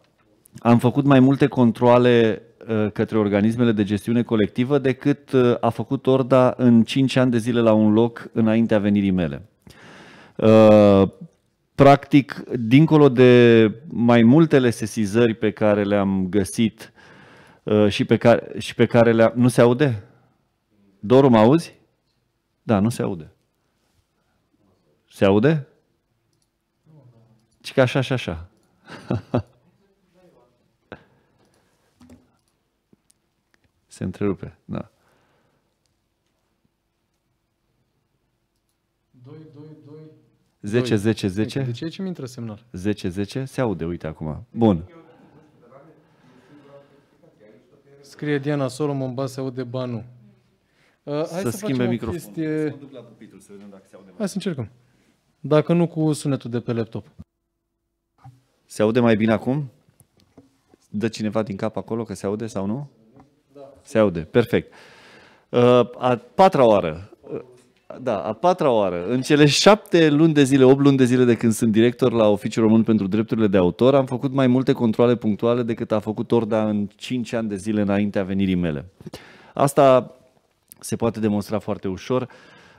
am făcut mai multe controle uh, către organismele de gestiune colectivă decât uh, a făcut Orda în 5 ani de zile la un loc înaintea venirii mele. Uh, practic, dincolo de mai multele sesizări pe care le-am găsit uh, și pe care, și pe care le-am... Nu se aude? Doru, mă auzi? Da, nu se aude. Se aude? Și că așa și așa. *laughs* se întrerupe, da. 10, 10, 10. De ce ce mi intră semnal? 10, 10. Se aude, uite acum. Bun. Scrie Diana Solomon, ba se aude, ba nu. Uh, hai să, să schimbe microfonul. Chestie... Să vedem dacă se aude. Hai să încercăm. Dacă nu cu sunetul de pe laptop. Se aude mai bine acum? Dă cineva din cap acolo că se aude sau nu? Da. Se aude, perfect. Uh, a patra oară da, a patra oară. În cele șapte luni de zile, opt luni de zile de când sunt director la Oficiul Român pentru Drepturile de Autor, am făcut mai multe controle punctuale decât a făcut Orda în cinci ani de zile înaintea venirii mele. Asta se poate demonstra foarte ușor.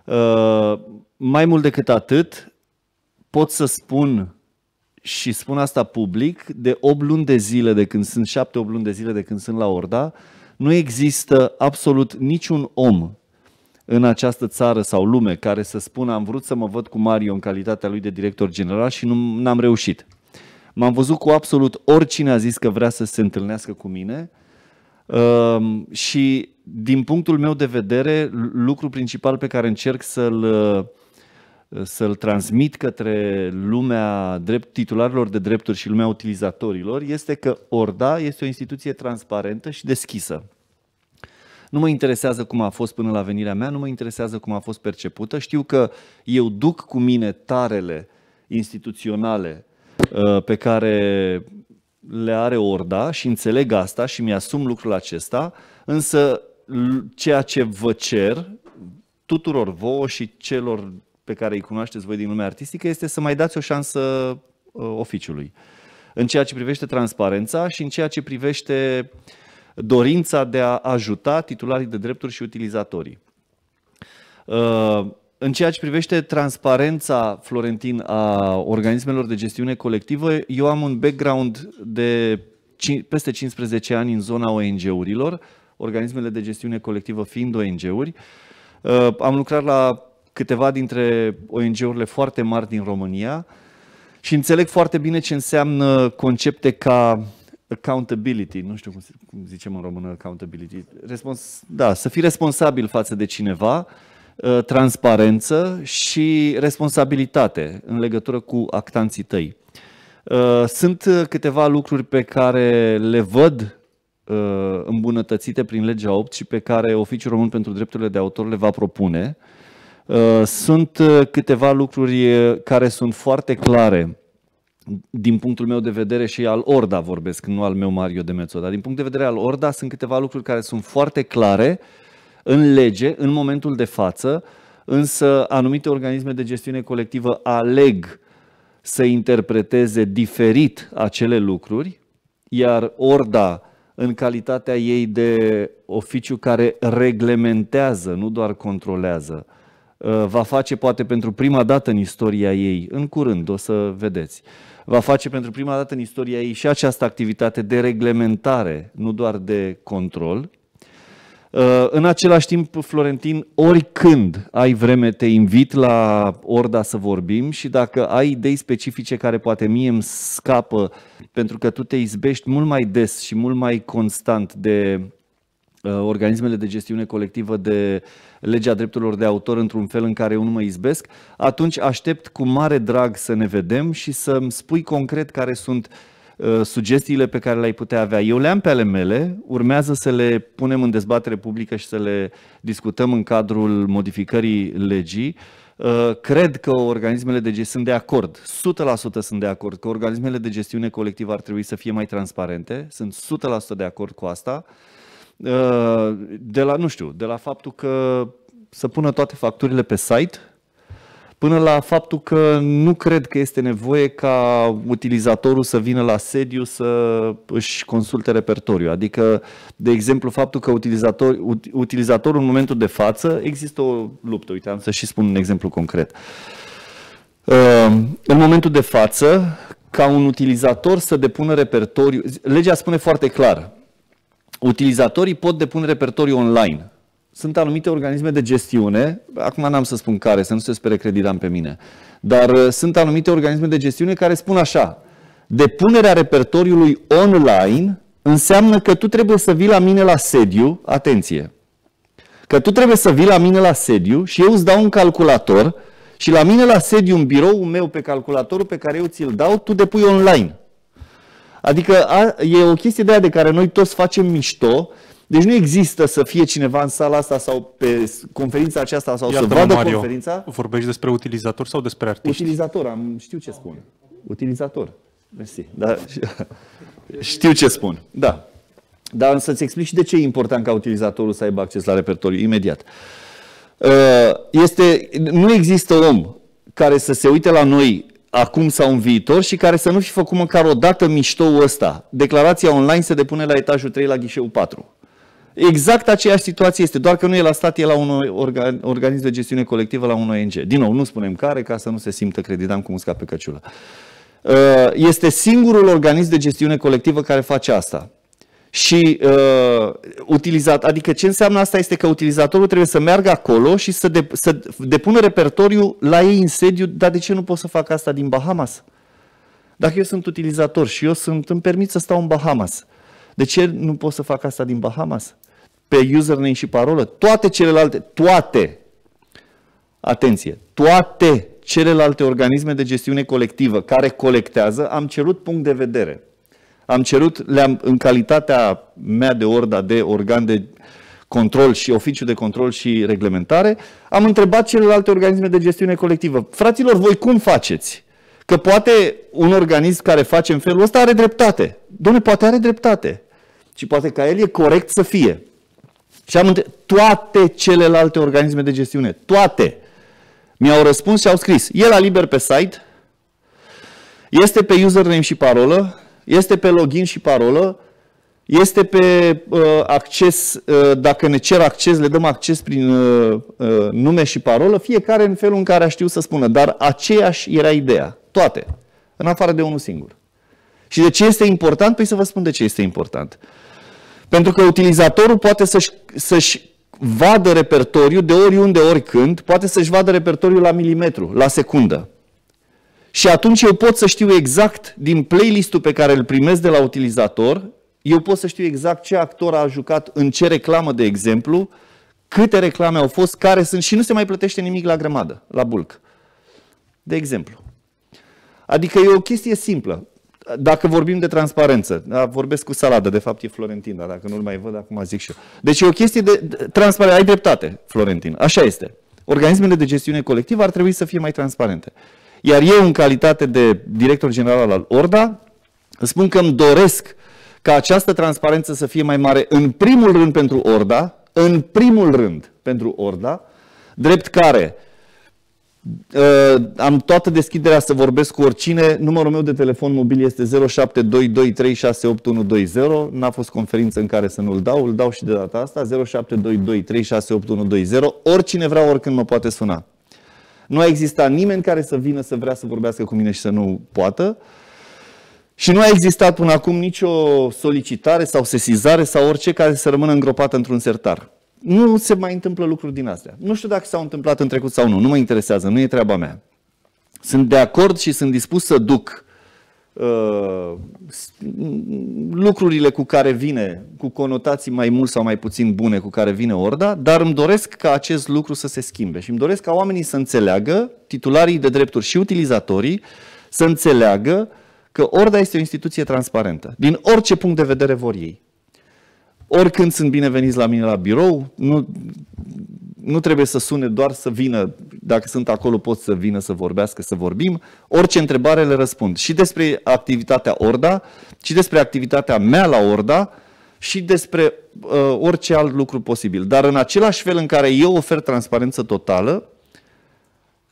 Uh, mai mult decât atât, pot să spun și spun asta public, de 8 luni de zile de când sunt, 7-8 luni de zile de când sunt la Orda, nu există absolut niciun om în această țară sau lume care să spună am vrut să mă văd cu Mario în calitatea lui de director general și nu n-am reușit. M-am văzut cu absolut oricine a zis că vrea să se întâlnească cu mine uh, și din punctul meu de vedere, lucru principal pe care încerc să-l să-l transmit către lumea drept, titularilor de drepturi și lumea utilizatorilor este că ORDA este o instituție transparentă și deschisă. Nu mă interesează cum a fost până la venirea mea, nu mă interesează cum a fost percepută. Știu că eu duc cu mine tarele instituționale uh, pe care le are orda și înțeleg asta și mi-asum lucrul acesta, însă ceea ce vă cer tuturor vouă și celor pe care îi cunoașteți voi din lumea artistică este să mai dați o șansă uh, oficiului. În ceea ce privește transparența și în ceea ce privește uh, dorința de a ajuta titularii de drepturi și utilizatorii. Uh, în ceea ce privește transparența, Florentin, a organismelor de gestiune colectivă, eu am un background de peste 15 ani în zona ONG-urilor, organismele de gestiune colectivă fiind ONG-uri. Uh, am lucrat la câteva dintre ONG-urile foarte mari din România și înțeleg foarte bine ce înseamnă concepte ca accountability, nu știu cum, cum zicem în română accountability, Respons- da, să fii responsabil față de cineva, ă, transparență și responsabilitate în legătură cu actanții tăi. Ă, sunt câteva lucruri pe care le văd ă, îmbunătățite prin legea 8 și pe care Oficiul Român pentru Drepturile de Autor le va propune. Sunt câteva lucruri care sunt foarte clare din punctul meu de vedere și al Orda vorbesc, nu al meu Mario de Mezzo, dar din punct de vedere al Orda sunt câteva lucruri care sunt foarte clare în lege, în momentul de față, însă anumite organisme de gestiune colectivă aleg să interpreteze diferit acele lucruri, iar Orda, în calitatea ei de oficiu care reglementează, nu doar controlează, uh, va face poate pentru prima dată în istoria ei, în curând, o să vedeți va face pentru prima dată în istoria ei și această activitate de reglementare, nu doar de control. Uh, în același timp, Florentin, oricând ai vreme, te invit la Orda să vorbim și dacă ai idei specifice care poate mie îmi scapă, pentru că tu te izbești mult mai des și mult mai constant de uh, organismele de gestiune colectivă de uh, legea drepturilor de autor într-un fel în care eu nu mă izbesc, atunci aștept cu mare drag să ne vedem și să-mi spui concret care sunt uh, sugestiile pe care le-ai putea avea. Eu le am pe ale mele, urmează să le punem în dezbatere publică și să le discutăm în cadrul modificării legii. Uh, cred că organismele de gestiune sunt de acord, 100% sunt de acord, că organismele de gestiune colectivă ar trebui să fie mai transparente, sunt 100% de acord cu asta. Uh, de la, nu știu, de la faptul că să pună toate facturile pe site, până la faptul că nu cred că este nevoie ca utilizatorul să vină la sediu să își consulte repertoriu. Adică, de exemplu, faptul că utilizator, utilizatorul în momentul de față există o luptă. Uite, am să și spun un exemplu concret. Uh, în momentul de față, ca un utilizator să depună repertoriu, legea spune foarte clar, utilizatorii pot depune repertoriu online. Sunt anumite organisme de gestiune, acum n-am să spun care, să nu se spere creditam pe mine, dar uh, sunt anumite organisme de gestiune care spun așa, depunerea repertoriului online înseamnă că tu trebuie să vii la mine la sediu, atenție, că tu trebuie să vii la mine la sediu și eu îți dau un calculator și la mine la sediu, în biroul meu, pe calculatorul pe care eu ți-l dau, tu depui online. Adică a, e o chestie de aia de care noi toți facem mișto, deci nu există să fie cineva în sala asta sau pe conferința aceasta sau Iată, să vadă Mario, conferința. Vorbești despre utilizator sau despre artiști? Utilizator, am, știu ce spun. Utilizator. Mersi. Da, *laughs* știu ce spun. Da. Dar să-ți explic și de ce e important ca utilizatorul să aibă acces la repertoriu imediat. Uh, este, nu există om care să se uite la noi acum sau în viitor și care să nu fi făcut măcar o dată miștoul ăsta. Declarația online se depune la etajul 3 la ghișeul 4. Exact aceeași situație este, doar că nu e la stat, e la un organism de gestiune colectivă, la un ONG. Din nou, nu spunem care, ca să nu se simtă creditam cu musca pe căciulă. Este singurul organism de gestiune colectivă care face asta și uh, utilizat, adică ce înseamnă asta este că utilizatorul trebuie să meargă acolo și să, de, să depună repertoriu la ei în sediu, dar de ce nu pot să fac asta din Bahamas? Dacă eu sunt utilizator și eu sunt, îmi permit să stau în Bahamas, de ce nu pot să fac asta din Bahamas? Pe username și parolă, toate celelalte, toate, atenție, toate celelalte organisme de gestiune colectivă care colectează, am cerut punct de vedere am cerut, le-am, în calitatea mea de orda de organ de control și oficiu de control și reglementare, am întrebat celelalte organisme de gestiune colectivă. Fraților, voi cum faceți? Că poate un organism care face în felul ăsta are dreptate. Dom'le, poate are dreptate. Și poate ca el e corect să fie. Și am întrebat toate celelalte organisme de gestiune, toate, mi-au răspuns și au scris. E la liber pe site, este pe username și parolă, este pe login și parolă, este pe uh, acces, uh, dacă ne cer acces, le dăm acces prin uh, uh, nume și parolă, fiecare în felul în care a știut să spună, dar aceeași era ideea, toate, în afară de unul singur. Și de ce este important? Păi să vă spun de ce este important. Pentru că utilizatorul poate să-și, să-și vadă repertoriu de oriunde, oricând, poate să-și vadă repertoriu la milimetru, la secundă. Și atunci eu pot să știu exact din playlistul pe care îl primesc de la utilizator, eu pot să știu exact ce actor a jucat în ce reclamă, de exemplu, câte reclame au fost, care sunt și nu se mai plătește nimic la grămadă, la bulk. De exemplu. Adică e o chestie simplă. Dacă vorbim de transparență, da, vorbesc cu salada, de fapt e Florentina, dacă nu-l mai văd, acum zic și eu. Deci e o chestie de transparență, ai dreptate, Florentin, așa este. Organismele de gestiune colectivă ar trebui să fie mai transparente. Iar eu, în calitate de director general al Orda, spun că îmi doresc ca această transparență să fie mai mare, în primul rând pentru Orda, în primul rând pentru Orda, drept care uh, am toată deschiderea să vorbesc cu oricine. Numărul meu de telefon mobil este 0722368120. N-a fost conferință în care să nu-l dau, îl dau și de data asta, 0722368120. Oricine vrea, oricând mă poate suna. Nu a existat nimeni care să vină să vrea să vorbească cu mine și să nu poată. Și nu a existat până acum nicio solicitare sau sesizare sau orice care să rămână îngropată într-un sertar. Nu se mai întâmplă lucruri din astea. Nu știu dacă s-au întâmplat în trecut sau nu, nu mă interesează, nu e treaba mea. Sunt de acord și sunt dispus să duc uh, lucrurile cu care vine, cu conotații mai mult sau mai puțin bune cu care vine Orda, dar îmi doresc ca acest lucru să se schimbe și îmi doresc ca oamenii să înțeleagă, titularii de drepturi și utilizatorii, să înțeleagă că Orda este o instituție transparentă, din orice punct de vedere vor ei. Oricând sunt bineveniți la mine la birou, nu, nu trebuie să sune doar să vină, dacă sunt acolo pot să vină să vorbească, să vorbim, orice întrebare le răspund. Și despre activitatea Orda, și despre activitatea mea la Orda, și despre uh, orice alt lucru posibil. Dar în același fel în care eu ofer transparență totală,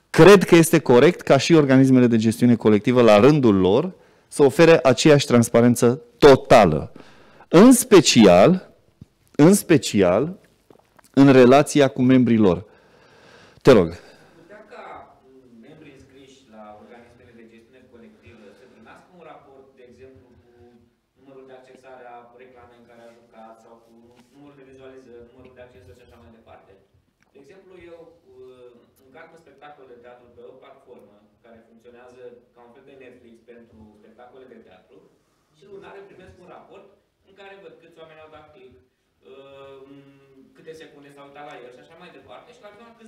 cred că este corect ca și organismele de gestiune colectivă la rândul lor să ofere aceeași transparență totală. În special, în special, în relația cu membrii lor. Te rog.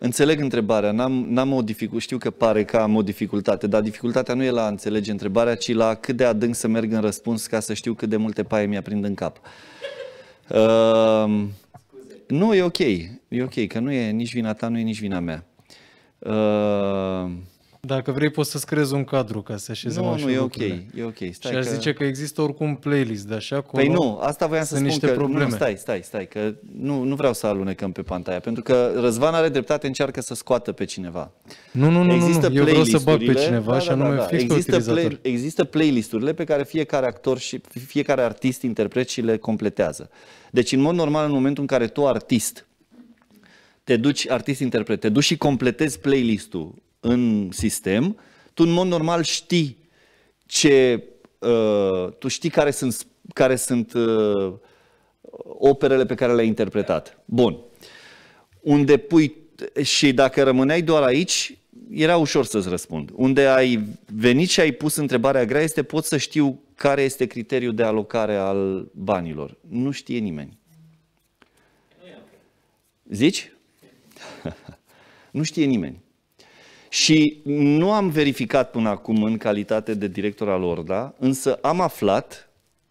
Înțeleg întrebarea, n-am, n-am o știu că pare că am o dificultate, dar dificultatea nu e la a înțelege întrebarea, ci la cât de adânc să merg în răspuns ca să știu cât de multe paie mi a prind în cap. Uh, nu, e ok, e ok, că nu e nici vina ta, nu e nici vina mea. Uh, dacă vrei poți să-ți creezi un cadru ca să așeze Nu, nu, e ok, lucrurile. e ok. Stai și că... aș zice că există oricum playlist de așa cum. Păi nu, asta voiam să spun niște că probleme. Nu, stai, stai, stai, că nu, nu vreau să alunecăm pe pantaia, pentru că Răzvan are dreptate, încearcă să scoată pe cineva. Nu, nu, nu, nu, nu. eu vreau să bag pe cineva da, și da, anume da, da, da. fix există, play, există playlisturile pe care fiecare actor și fiecare artist, interpret și le completează. Deci în mod normal în momentul în care tu artist te duci artist interpret, te duci și completezi playlistul în sistem, tu în mod normal știi ce, uh, tu știi care sunt, care sunt uh, operele pe care le-ai interpretat. Bun. Unde pui și dacă rămâneai doar aici, era ușor să-ți răspund. Unde ai venit și ai pus întrebarea grea este pot să știu care este criteriul de alocare al banilor. Nu știe nimeni. Zici? nu *laughs* știe nimeni. Și nu am verificat până acum în calitate de director al Orda, însă am aflat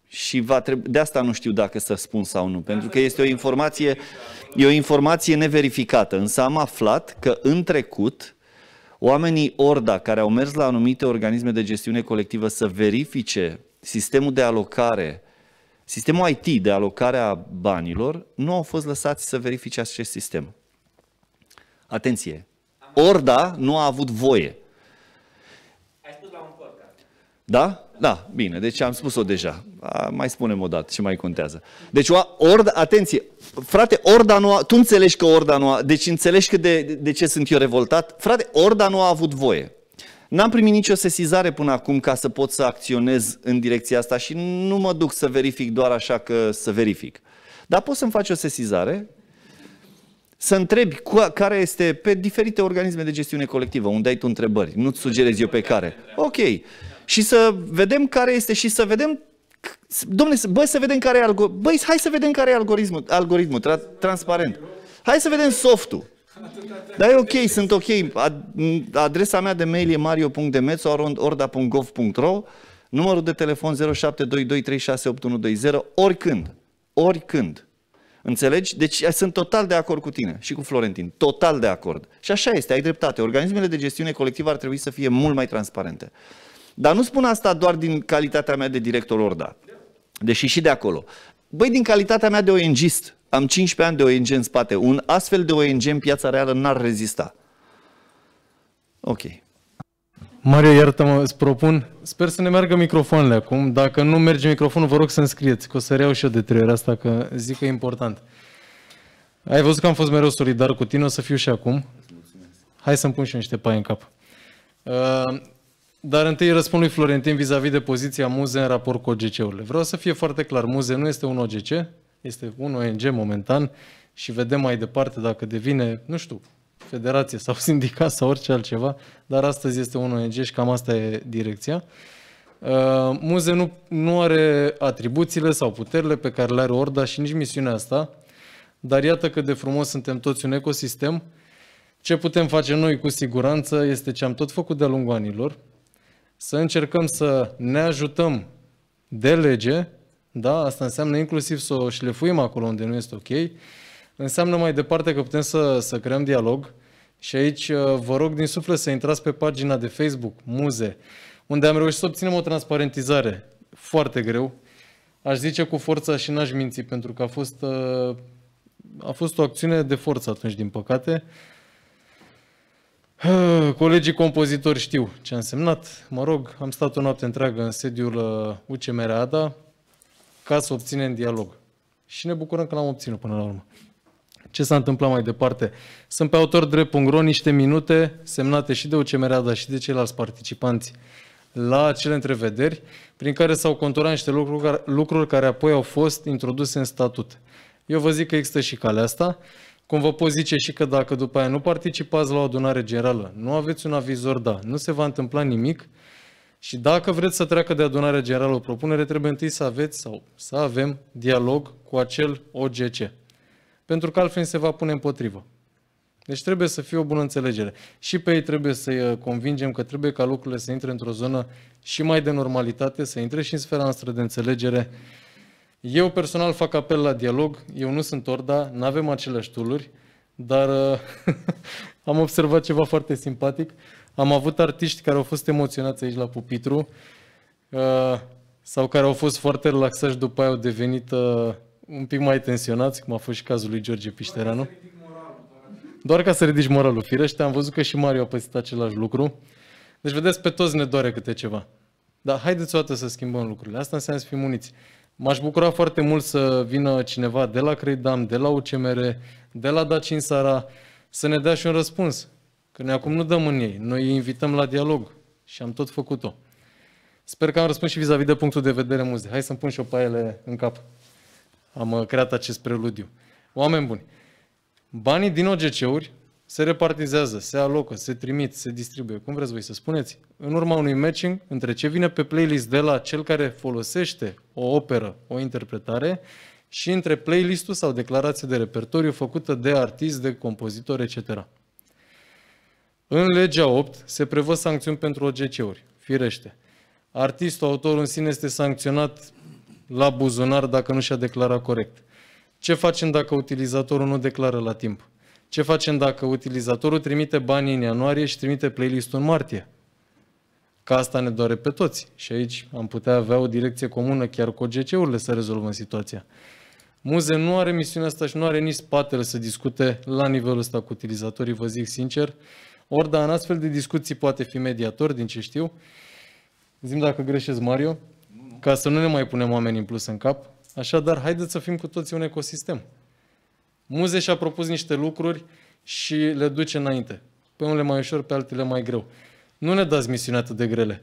și va trebui, de asta nu știu dacă să spun sau nu, pentru că este o informație, e o informație neverificată, însă am aflat că în trecut oamenii Orda care au mers la anumite organisme de gestiune colectivă să verifice sistemul de alocare, sistemul IT de alocare a banilor, nu au fost lăsați să verifice acest sistem. Atenție! Orda nu a avut voie. Ai spus la un da. da? Da, bine, deci am spus-o deja. A, mai spunem o dată și mai contează. Deci, Orda, atenție, frate, Orda nu a, tu înțelegi că Orda nu a, deci înțelegi că de, de ce sunt eu revoltat? Frate, Orda nu a avut voie. N-am primit nicio sesizare până acum ca să pot să acționez în direcția asta și nu mă duc să verific doar așa că să verific. Dar poți să-mi faci o sesizare să întrebi care este pe diferite organisme de gestiune colectivă, unde ai tu întrebări, nu-ți sugerez eu pe care. Ok. Și să vedem care este și să vedem Domnule, bă, să vedem care e algoritmul. Băi, hai să vedem care e algoritmul, algoritmul tra- transparent. Hai să vedem softul. Da e ok, sunt ok. Adresa mea de mail e mario.demetsu.orda.gov.ro Numărul de telefon 0722368120 oricând, oricând Înțelegi? Deci eh, sunt total de acord cu tine și cu Florentin. Total de acord. Și așa este, ai dreptate. Organismele de gestiune colectivă ar trebui să fie mult mai transparente. Dar nu spun asta doar din calitatea mea de director Orda. Deși și de acolo. Băi, din calitatea mea de ONG-ist. am 15 ani de ONG în spate. Un astfel de ONG în piața reală n-ar rezista. Ok. Mario, iartă-mă, îți propun, sper să ne meargă microfoanele acum. Dacă nu merge microfonul, vă rog să înscrieți, că o să reau și eu de trei ori asta, că zic că e important. Ai văzut că am fost mereu solidar cu tine, o să fiu și acum. Hai să-mi pun și niște pai în cap. Uh, dar întâi răspund lui Florentin vis-a-vis de poziția Muze în raport cu OGC-urile. Vreau să fie foarte clar, Muze nu este un OGC, este un ONG momentan și vedem mai departe dacă devine, nu știu, federație sau *laughs* sindicat sau orice altceva, dar astăzi este un ONG și cam asta e direcția. Uh, muze nu, nu are atribuțiile sau puterile pe care le are Orda și nici misiunea asta, dar iată cât de frumos suntem toți un ecosistem. Ce putem face noi cu siguranță este ce am tot făcut de-a lungul anilor, să încercăm să ne ajutăm de lege, da? asta înseamnă inclusiv să o șlefuim acolo unde nu este ok, înseamnă mai departe că putem să, să creăm dialog și aici uh, vă rog din suflet să intrați pe pagina de Facebook, Muze, unde am reușit să obținem o transparentizare foarte greu. Aș zice cu forța și n-aș minți, pentru că a fost, uh, a fost o acțiune de forță atunci, din păcate. Uh, colegii compozitori știu ce a însemnat. Mă rog, am stat o noapte întreagă în sediul UCMR ADA ca să obținem dialog. Și ne bucurăm că l-am obținut până la urmă ce s-a întâmplat mai departe. Sunt pe drept.ro niște minute semnate și de dar și de ceilalți participanți la acele întrevederi, prin care s-au conturat niște lucruri care, lucruri care apoi au fost introduse în statut. Eu vă zic că există și calea asta. Cum vă pot zice și că dacă după aia nu participați la o adunare generală, nu aveți un avizor, da, nu se va întâmpla nimic și dacă vreți să treacă de adunare generală o propunere, trebuie întâi să aveți sau să avem dialog cu acel OGC pentru că altfel se va pune împotrivă. Deci trebuie să fie o bună înțelegere. Și pe ei trebuie să-i uh, convingem că trebuie ca lucrurile să intre într-o zonă și mai de normalitate, să intre și în sfera noastră de înțelegere. Eu personal fac apel la dialog, eu nu sunt orda, nu avem aceleași tuluri, dar uh, *laughs* am observat ceva foarte simpatic. Am avut artiști care au fost emoționați aici la pupitru uh, sau care au fost foarte relaxați după aia au devenit uh, un pic mai tensionați, cum a fost și cazul lui George Pișteranu. Doar ca să ridici moralul, firește, am văzut că și Mario a pățit același lucru. Deci, vedeți, pe toți ne doare câte ceva. Dar haideți o dată să schimbăm lucrurile. Asta înseamnă să fim uniți. M-aș bucura foarte mult să vină cineva de la Credam, de la UCMR, de la Dacin Sara, să ne dea și un răspuns. Că ne acum nu dăm în ei, noi îi invităm la dialog și am tot făcut-o. Sper că am răspuns și vis-a-vis de punctul de vedere muzei. Hai să-mi pun și o paiele în cap am uh, creat acest preludiu. Oameni buni, banii din OGC-uri se repartizează, se alocă, se trimit, se distribuie, cum vreți voi să spuneți, în urma unui matching între ce vine pe playlist de la cel care folosește o operă, o interpretare, și între playlistul sau declarație de repertoriu făcută de artist, de compozitor, etc. În legea 8 se prevăd sancțiuni pentru OGC-uri, firește. Artistul, autorul în sine este sancționat la buzunar dacă nu și-a declarat corect. Ce facem dacă utilizatorul nu declară la timp? Ce facem dacă utilizatorul trimite banii în ianuarie și trimite playlist-ul în martie? Ca asta ne doare pe toți. Și aici am putea avea o direcție comună chiar cu OGC-urile să rezolvăm situația. Muze nu are misiunea asta și nu are nici spatele să discute la nivelul ăsta cu utilizatorii, vă zic sincer. Ori, dar în astfel de discuții poate fi mediator, din ce știu. Zim dacă greșesc, Mario ca să nu ne mai punem oameni în plus în cap. Așadar, haideți să fim cu toții un ecosistem. Muze și-a propus niște lucruri și le duce înainte. Pe unele mai ușor, pe altele mai greu. Nu ne dați misiunea atât de grele.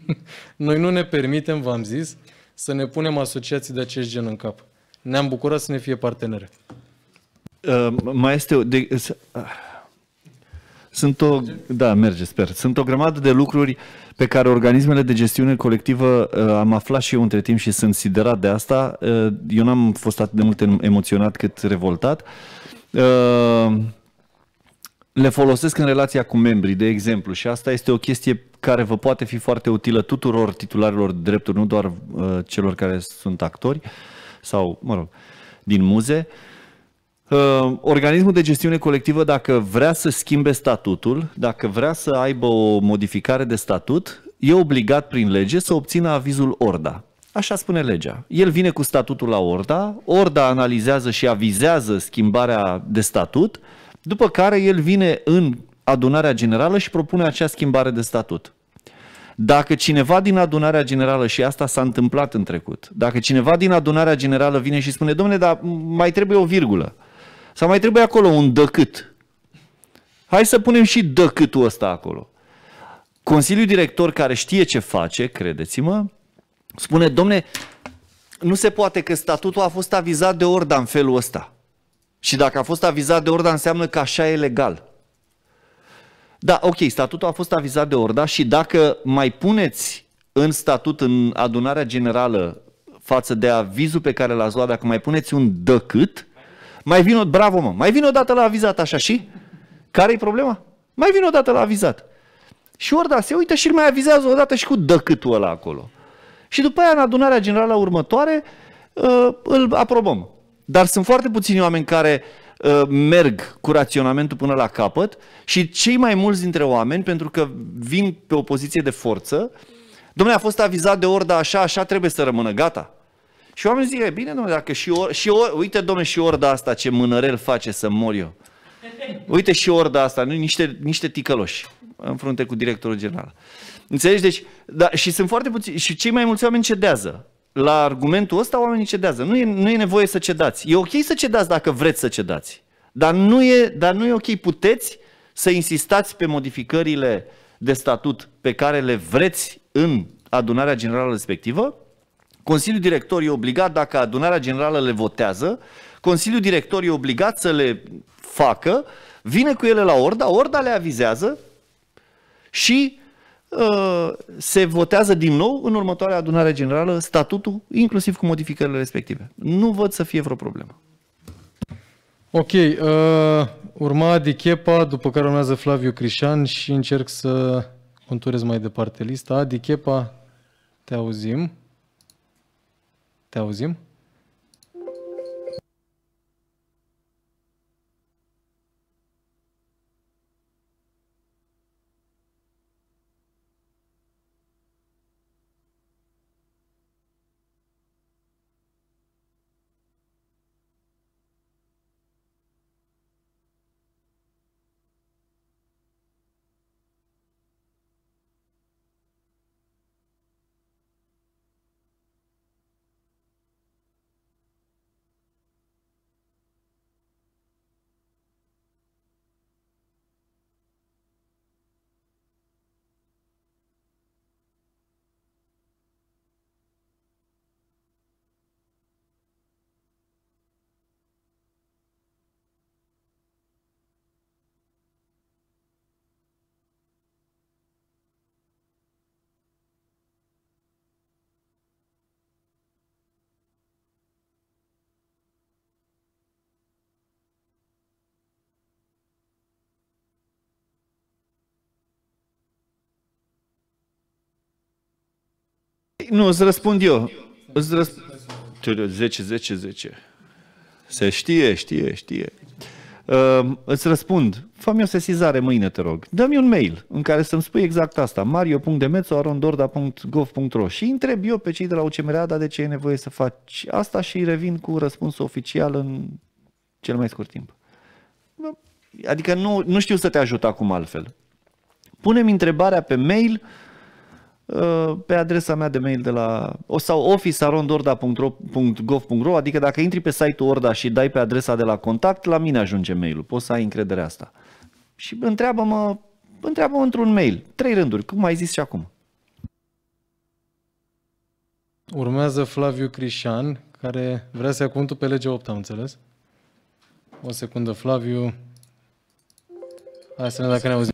*laughs* Noi nu ne permitem, v-am zis, să ne punem asociații de acest gen în cap. Ne-am bucurat să ne fie partenere. Uh, mai este o... De, ah. Sunt o, da, merge, sper. Sunt o grămadă de lucruri pe care organismele de gestiune colectivă uh, am aflat și eu între timp și sunt siderat de asta. Uh, eu n-am fost atât de mult emoționat cât revoltat. Uh, le folosesc în relația cu membrii, de exemplu, și asta este o chestie care vă poate fi foarte utilă tuturor titularilor de drepturi, nu doar uh, celor care sunt actori sau, mă rog, din muze. Uh, Uh, organismul de gestiune colectivă, dacă vrea să schimbe statutul, dacă vrea să aibă o modificare de statut, e obligat prin lege să obțină avizul ORDA. Așa spune legea. El vine cu statutul la ORDA, ORDA analizează și avizează schimbarea de statut, după care el vine în adunarea generală și propune acea schimbare de statut. Dacă cineva din adunarea generală, și asta s-a întâmplat în trecut, dacă cineva din adunarea generală vine și spune, domnule, dar mai trebuie o virgulă, sau mai trebuie acolo un dăcât. Hai să punem și dăcâtul ăsta acolo. Consiliul director care știe ce face, credeți-mă, spune, domne, nu se poate că statutul a fost avizat de Orda în felul ăsta. Și dacă a fost avizat de Orda, înseamnă că așa e legal. Da, ok, statutul a fost avizat de Orda și dacă mai puneți în statut, în adunarea generală, față de avizul pe care l-ați luat, dacă mai puneți un dăcât, mai vin o, bravo mă, mai vin o dată la avizat așa și? care e problema? Mai vin o dată la avizat. Și Orda se uită și îl mai avizează o dată și cu dăcâtul ăla acolo. Și după aia, în adunarea generală următoare, uh, îl aprobăm. Dar sunt foarte puțini oameni care uh, merg cu raționamentul până la capăt și cei mai mulți dintre oameni, pentru că vin pe o poziție de forță, domnule, a fost avizat de Orda așa, așa trebuie să rămână, gata. Și oamenii zic, e bine, domnule, dacă și, or, și or, uite, domnule, și orda asta ce mânărel face să mor eu. Uite și orda asta, nu niște, niște ticăloși în frunte cu directorul general. Înțelegi? Deci, da, și sunt foarte puțini, și cei mai mulți oameni cedează. La argumentul ăsta oamenii cedează. Nu e, nu e nevoie să cedați. E ok să cedați dacă vreți să cedați. Dar nu e, dar nu e ok. Puteți să insistați pe modificările de statut pe care le vreți în adunarea generală respectivă, Consiliul Director e obligat, dacă adunarea generală le votează, Consiliul Director e obligat să le facă, vine cu ele la Orda, Orda le avizează și uh, se votează din nou în următoarea adunare generală statutul, inclusiv cu modificările respective. Nu văd să fie vreo problemă. Ok, uh, urma Adi Chepa, după care urmează Flaviu Crișan și încerc să conturez mai departe lista. Adi Chepa, te auzim. Te auzim? Nu, îți răspund eu. Îți răspund. 10, 10, 10. Se știe, știe, știe. Uh, îți răspund, fă-mi o sesizare mâine, te rog. Dă-mi un mail în care să-mi spui exact asta, mario.demețo.arondorda.gov.ro și întreb eu pe cei de la UCMR, dar de ce e nevoie să faci asta și revin cu răspunsul oficial în cel mai scurt timp. Adică nu, nu știu să te ajut acum altfel. Pune-mi întrebarea pe mail uh, Uh, pe adresa mea de mail de la sau office.orda.gov.ro adică dacă intri pe site-ul Orda și dai pe adresa de la contact, la mine ajunge mailul, poți să ai încrederea asta. Și întreabă-mă, întreabă într-un mail, trei rânduri, cum ai zis și acum. Urmează Flaviu Crișan, care vrea să ia cuvântul pe legea 8, am înțeles. O secundă, Flaviu. Hai să ne dacă ne auzim.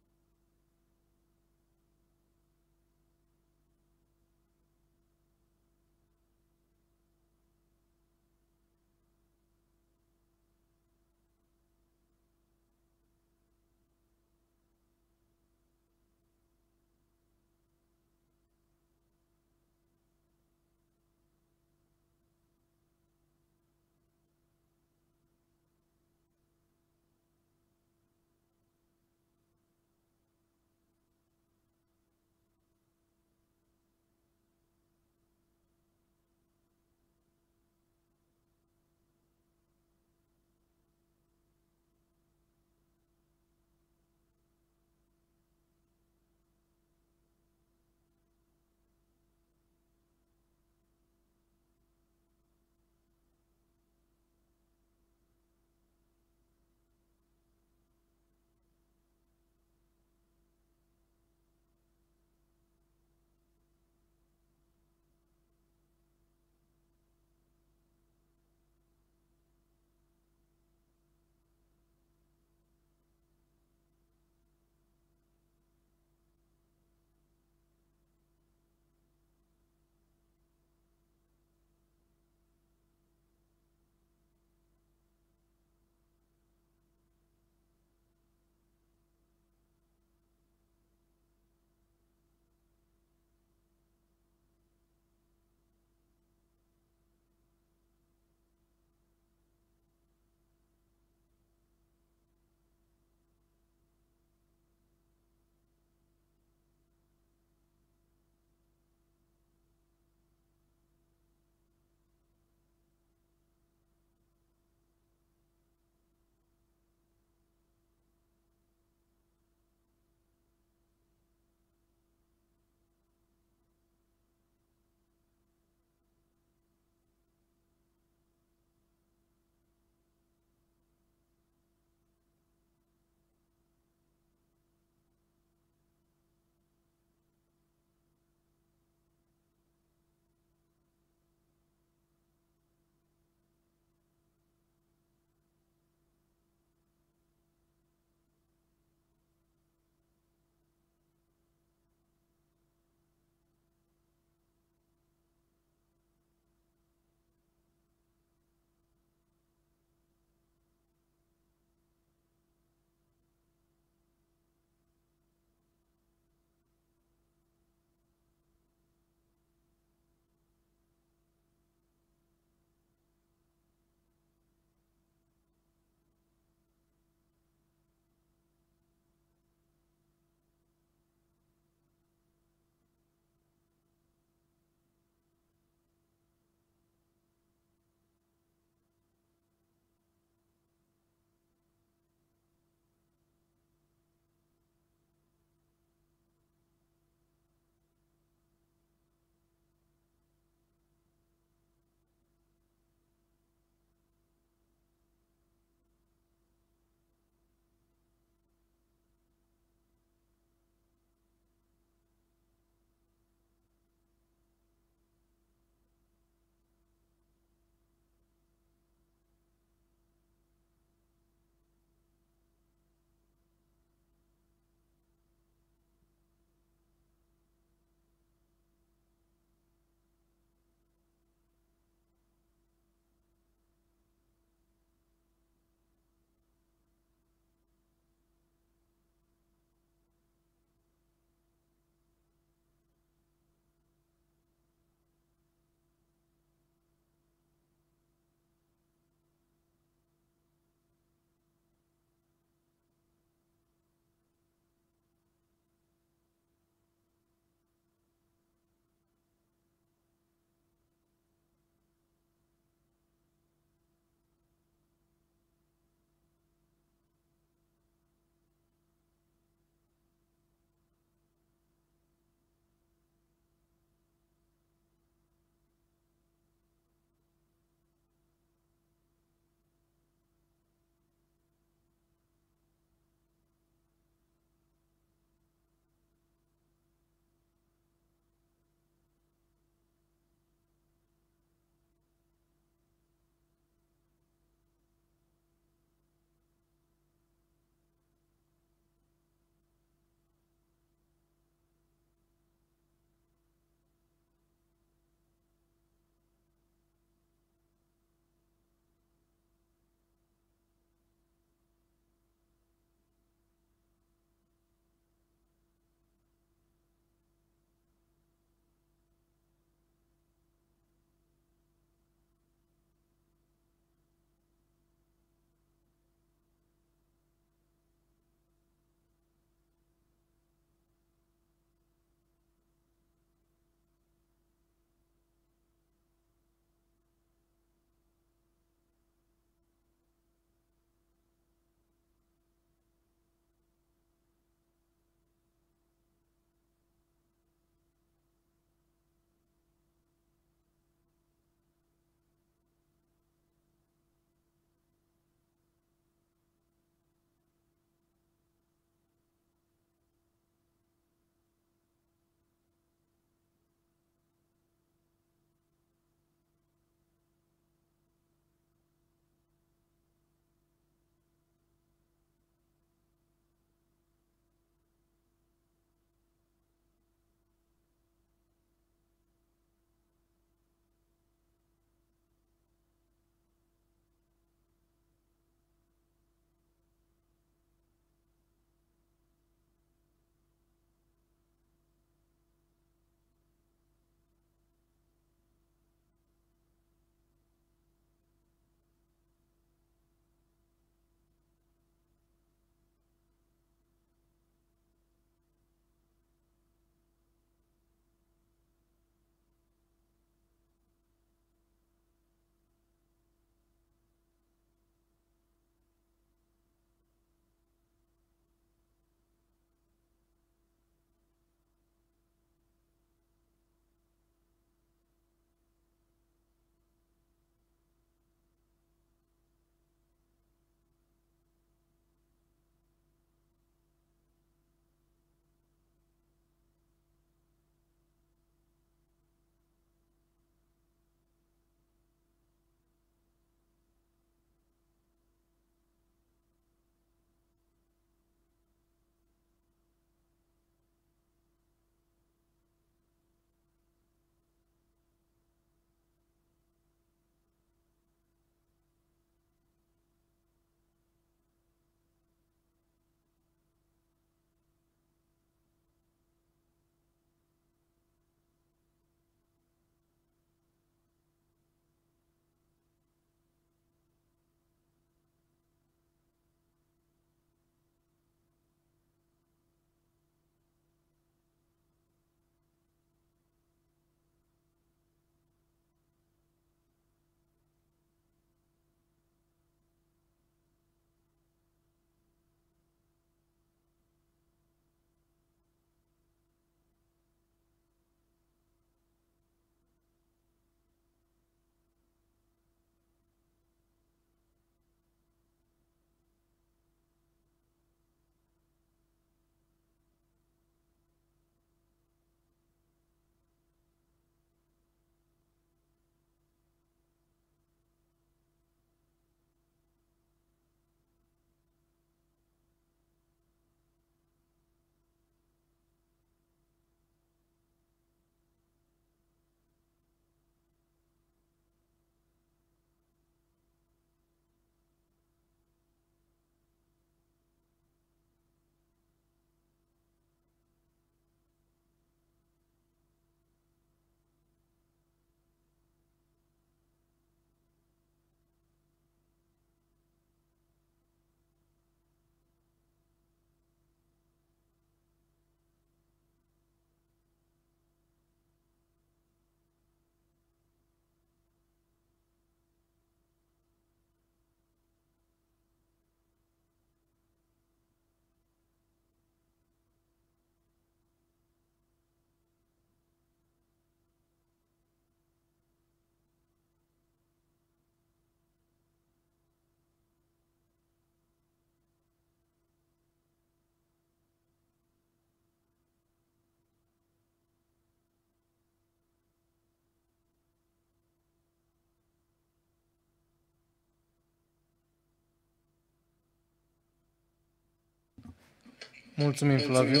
Mulțumim, Flaviu.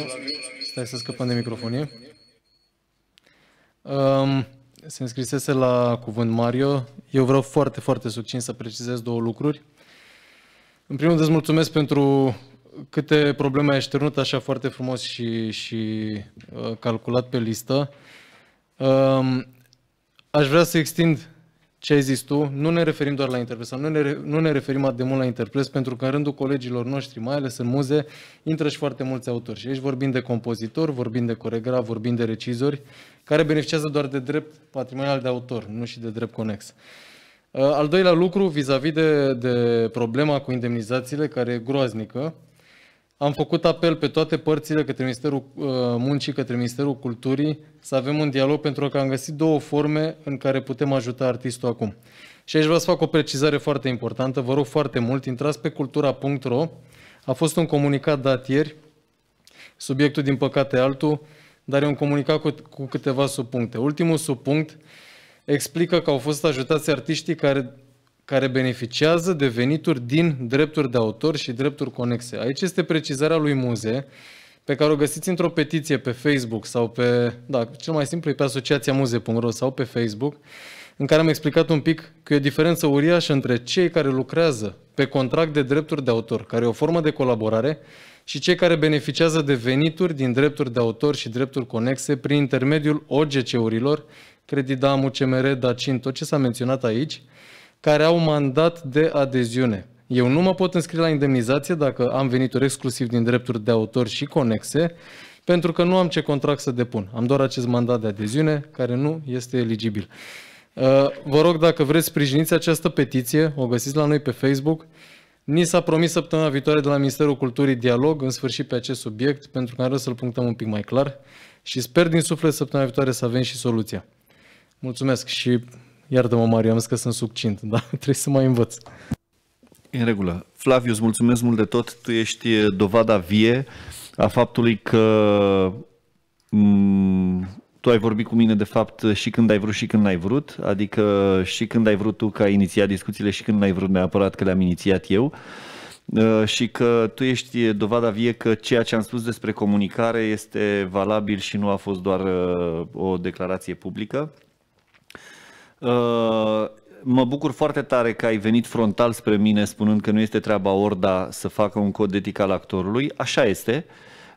Stai să scăpăm de microfonie. Um, se înscrisese la cuvânt Mario. Eu vreau foarte, foarte succint să precizez două lucruri. În primul rând îți mulțumesc pentru câte probleme ai șternut așa foarte frumos și, și uh, calculat pe listă. Um, aș vrea să extind ce ai zis tu, nu ne referim doar la interpreți, nu ne, nu ne referim de mult la interpreți, pentru că în rândul colegilor noștri, mai ales în muze, intră și foarte mulți autori. Și aici vorbim de compozitori, vorbim de coregraf, vorbim de recizori, care beneficiază doar de drept patrimonial de autor, nu și de drept conex. Al doilea lucru, vis-a-vis de, de problema cu indemnizațiile, care e groaznică, am făcut apel pe toate părțile către Ministerul uh, Muncii, către Ministerul Culturii, să avem un dialog pentru că am găsit două forme în care putem ajuta artistul acum. Și aici vreau să fac o precizare foarte importantă, vă rog foarte mult, intrați pe cultura.ro, a fost un comunicat dat ieri, subiectul din păcate altul, dar e un comunicat cu, cu câteva subpuncte. Ultimul subpunct explică că au fost ajutați artiștii care care beneficiază de venituri din drepturi de autor și drepturi conexe. Aici este precizarea lui Muze, pe care o găsiți într-o petiție pe Facebook sau pe, da, cel mai simplu e pe asociația muze.ro sau pe Facebook, în care am explicat un pic că e o diferență uriașă între cei care lucrează pe contract de drepturi de autor, care e o formă de colaborare, și cei care beneficiază de venituri din drepturi de autor și drepturi conexe prin intermediul OGC-urilor, Credidam, UCMR, Dacin, tot ce s-a menționat aici, care au mandat de adeziune. Eu nu mă pot înscrie la indemnizație dacă am venituri exclusiv din drepturi de autor și conexe, pentru că nu am ce contract să depun. Am doar acest mandat de adeziune care nu este eligibil. Uh, vă rog, dacă vreți, sprijiniți această petiție, o găsiți la noi pe Facebook. Ni s-a promis săptămâna viitoare de la Ministerul Culturii dialog, în sfârșit pe acest subiect, pentru că am să-l punctăm un pic mai clar și sper din suflet săptămâna viitoare să avem și soluția. Mulțumesc și Iartă-mă, Mario, am zis că sunt succint, *laughs* dar trebuie să mai învăț. În regulă. Flavius, mulțumesc mult de tot. Tu ești dovada vie a faptului că mm, tu ai vorbit cu mine de fapt și când ai vrut și când n-ai vrut, adică și când ai vrut tu că ai inițiat discuțiile și când n-ai vrut neapărat că le-am inițiat eu și că tu ești dovada vie că ceea ce am spus despre comunicare este valabil și nu a fost doar o declarație publică. Uh, mă bucur foarte tare că ai venit frontal spre mine spunând că nu este treaba Orda să facă un cod etic al actorului. Așa este.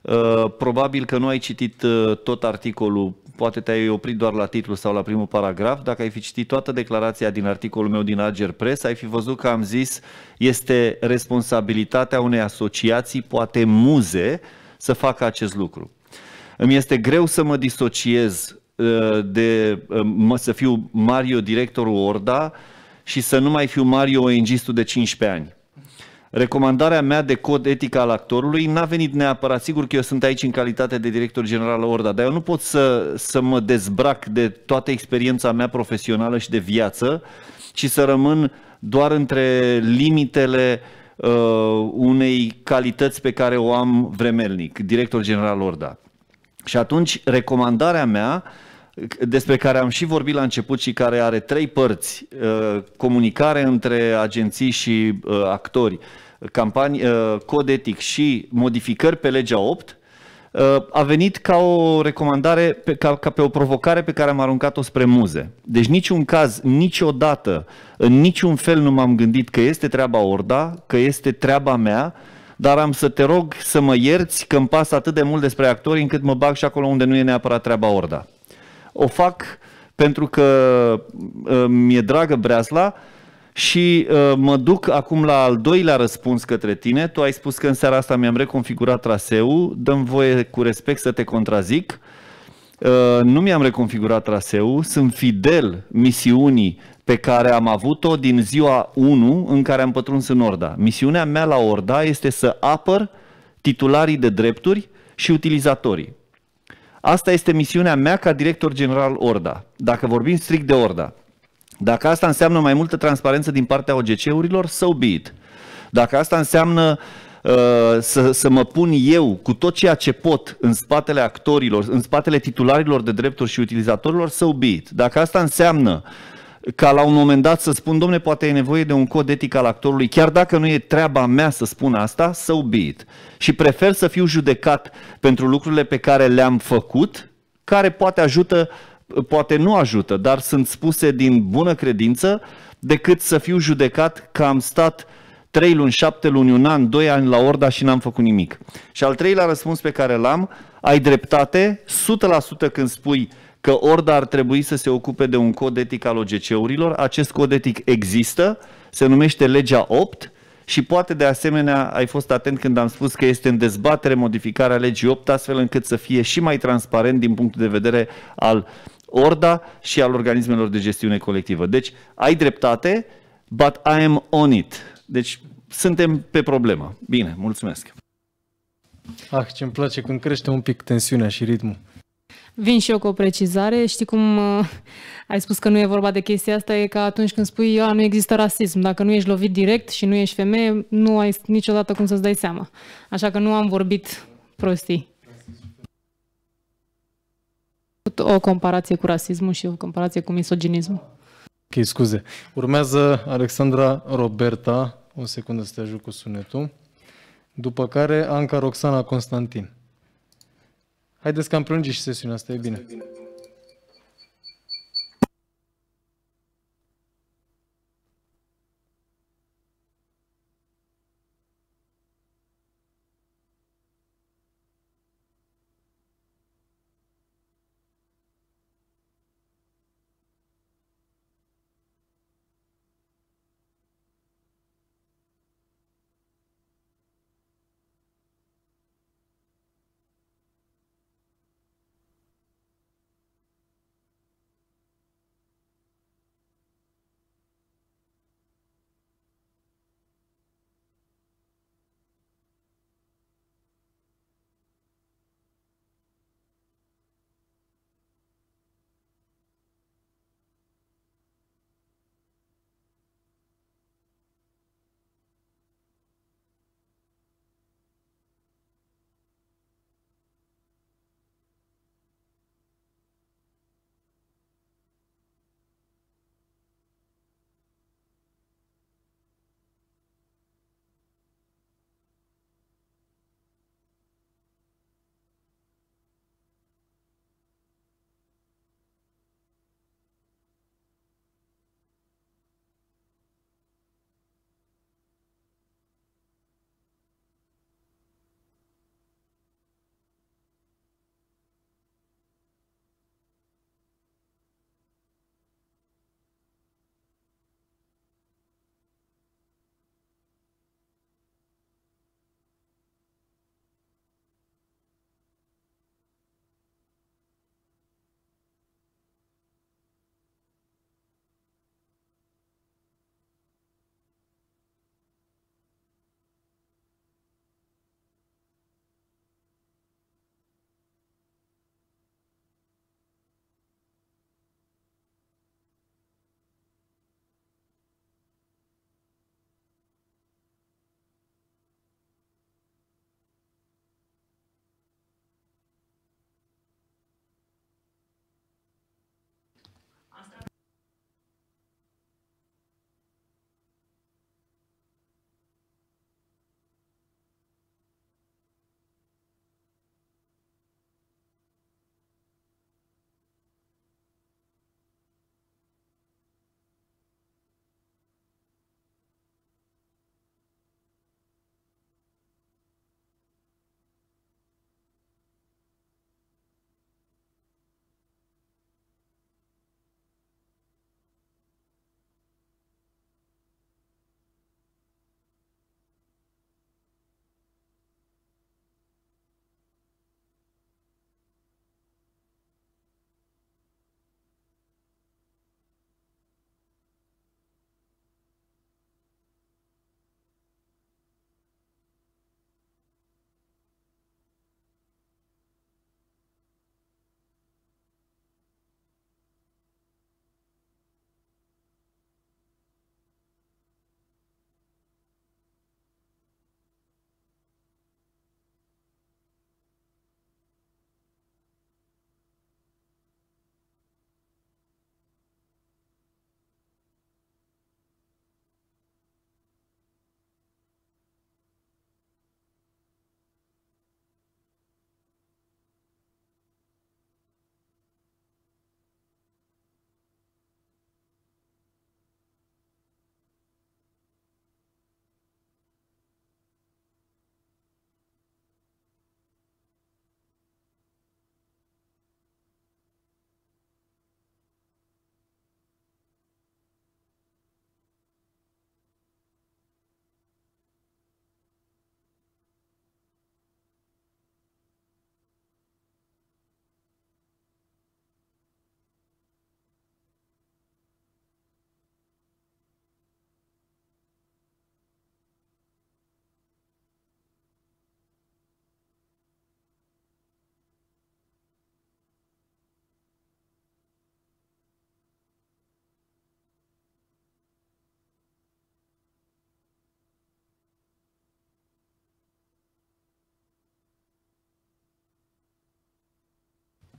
Uh, probabil că nu ai citit uh, tot articolul, poate te-ai oprit doar la titlu sau la primul paragraf. Dacă ai fi citit toată declarația din articolul meu din Ager Press, ai fi văzut că am zis este responsabilitatea unei asociații, poate muze, să facă acest lucru. Îmi este greu să mă disociez Ă, de ă, mă, să fiu Mario directorul Orda și să nu mai fiu Mario ong de 15 ani. Recomandarea mea de cod etic al actorului n-a venit neapărat, sigur că eu sunt aici în calitate de director general Orda, dar eu nu pot să, să mă dezbrac de toată experiența mea profesională și de viață și să rămân doar între limitele uh, unei calități pe care o am vremelnic, director general Orda. Și atunci recomandarea mea despre care am și vorbit la început și care are trei părți, uh, comunicare între agenții și uh, actori, campanie, uh, cod etic și modificări pe legea 8, a venit ca o recomandare, ca, ca pe o provocare pe care am aruncat-o spre muze. Deci niciun caz, niciodată, în niciun fel nu m-am gândit că este treaba Orda, că este treaba mea, dar am să te rog să mă ierți că îmi pas atât de mult despre actori încât mă bag și acolo unde nu e neapărat treaba orda. O fac pentru că uh, mi-e dragă breasla și uh, mă duc acum la al doilea răspuns către tine. Tu ai spus că în seara asta mi-am reconfigurat traseul, dăm voie cu respect să te contrazic. Uh, nu mi-am reconfigurat traseul, sunt fidel misiunii pe care am avut-o din ziua 1 în care am pătruns în Orda. Misiunea mea la Orda este să apăr titularii de drepturi și utilizatorii. Asta este misiunea mea ca director general Orda, dacă vorbim strict de Orda. Dacă asta înseamnă mai multă transparență din partea OGC-urilor, so be it. Dacă asta înseamnă uh, să, să mă pun eu cu tot ceea ce pot în spatele actorilor, în spatele titularilor de drepturi și utilizatorilor, so be it. Dacă asta înseamnă uh, ca la un moment dat să spun, domne, poate e nevoie de un cod etic al actorului, chiar dacă nu e treaba mea să spun asta, so ubit. Și prefer să fiu judecat pentru lucrurile pe care le-am făcut, care poate ajută, poate nu ajută, dar sunt spuse din bună credință, decât să fiu judecat că am stat trei luni, 7 luni, un an, doi ani la Orda și n-am făcut nimic. Și al treilea răspuns pe care l-am, ai dreptate 100% când spui uh, că Orda ar trebui să se ocupe de un cod etic al OGC-urilor. Acest cod etic există, se numește legea 8 și poate de asemenea ai fost atent când am spus că este în dezbatere modificarea legii 8 astfel încât să fie și mai transparent din punctul de vedere al Orda și al organismelor de gestiune colectivă. Deci ai dreptate, but I am on it. Deci suntem pe problemă. Bine, mulțumesc. Ah, ce-mi place cum crește un pic tensiunea și ritmul. Vin și eu cu o precizare. Știi cum uh, ai spus că nu e vorba de chestia asta? E ca atunci când spui, eu nu există rasism. Dacă nu ești lovit direct și nu ești femeie, nu ai niciodată cum să-ți dai seama. Așa că nu am vorbit prostii. O comparație cu rasismul și o comparație cu misoginismul. Ok, scuze. Urmează Alexandra Roberta. O secundă să te ajut cu sunetul. După care Anca Roxana Constantin. Haideți că am prelungit și sesiunea asta, e bine. Asta e bine.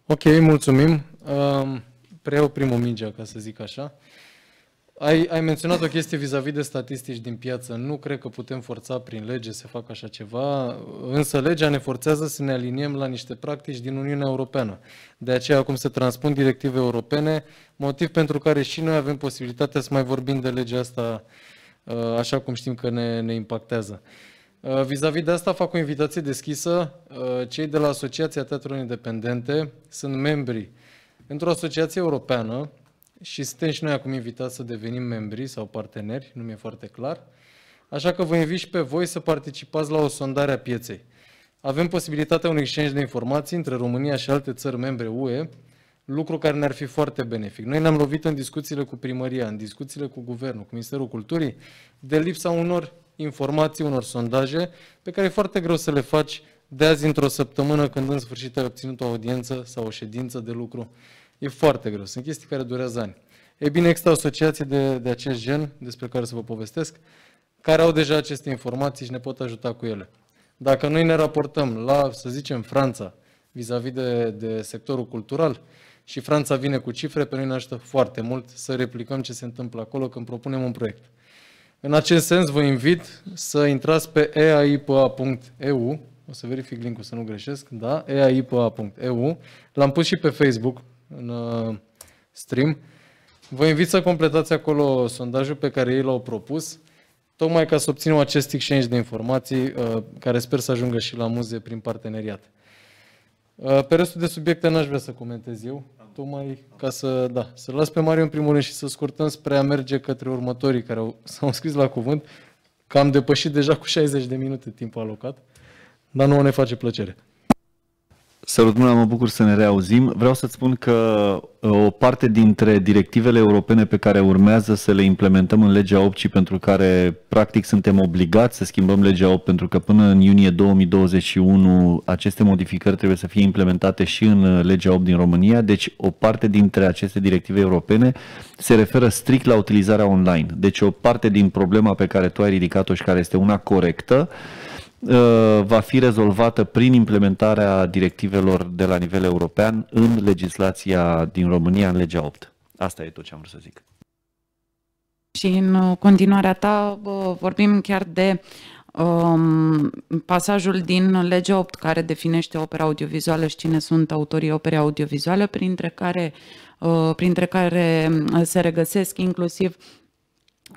Ok, mulțumim. Preiau primul mingea, ca să zic așa. Ai, ai menționat o chestie vis-a-vis -vis de statistici din piață. Nu cred că putem forța prin lege să facă așa ceva, însă legea ne forțează să ne aliniem la niște practici din Uniunea Europeană. De aceea acum se transpun directive europene, motiv pentru care și noi avem posibilitatea să mai vorbim de legea asta ă, așa cum știm că ne, ne impactează. Uh, Uh, vis-a-vis -vis de asta fac o invitație deschisă. Uh, cei de la Asociația Teatrului Independente sunt membri într-o asociație europeană și suntem și noi acum invitați să devenim membri sau parteneri, nu mi-e foarte clar. Așa că vă invit și pe voi să participați la o sondare a pieței. Avem posibilitatea unui exchange de informații între România și alte țări membre UE, lucru care ne-ar fi foarte benefic. Noi ne-am lovit în discuțiile cu primăria, în discuțiile cu guvernul, cu Ministerul Culturii, de lipsa unor informații, unor sondaje pe care e foarte greu să le faci de azi într-o săptămână când în sfârșit ai obținut o audiență sau o ședință de lucru. E foarte greu. Sunt chestii care durează ani. Ei bine, există asociații de, de acest gen, despre care să vă povestesc, care au deja aceste informații și ne pot ajuta cu ele. Dacă noi ne raportăm la, să zicem, Franța, vis-a-vis de, de sectorul cultural, și Franța vine cu cifre, pe noi ne ajută foarte mult să replicăm ce se întâmplă acolo când propunem un proiect. În acest sens, vă invit să intrați pe eaipa.eu, o să verific linkul să nu greșesc, da, eaipa.eu, l-am pus și pe Facebook în uh, stream. Vă invit să completați acolo sondajul pe care ei l-au propus, tocmai ca să obținem acest exchange de informații uh, care sper să ajungă și la muze prin parteneriat. Uh, pe restul de subiecte n-aș vrea să comentez eu, tocmai ca să, da, să las pe Mario în primul rând și să scurtăm spre a merge către următorii care au, *laughs* s-au scris la cuvânt, că am depășit deja cu 60 de minute timpul alocat, dar nu ne face plăcere. Salut, Mâna, mă bucur să ne reauzim. Vreau să-ți spun că uh, o parte dintre directivele europene pe care urmează să le implementăm în legea 8 și pentru care practic suntem obligați să schimbăm legea 8 pentru că până în iunie 2021 aceste modificări trebuie să fie implementate și în uh, legea 8 din România, deci o parte dintre aceste directive europene se referă strict la utilizarea online. Deci o parte din problema pe care tu ai ridicat-o și care este una corectă Uh, va fi rezolvată prin implementarea directivelor de la nivel european în legislația din România, în legea 8. Asta e tot ce am vrut să zic. Și în uh, continuarea ta uh, vorbim chiar de um, pasajul din legea 8 care definește opera audiovizuală și cine sunt autorii operei audiovizuale, printre care, uh, printre care um, se regăsesc inclusiv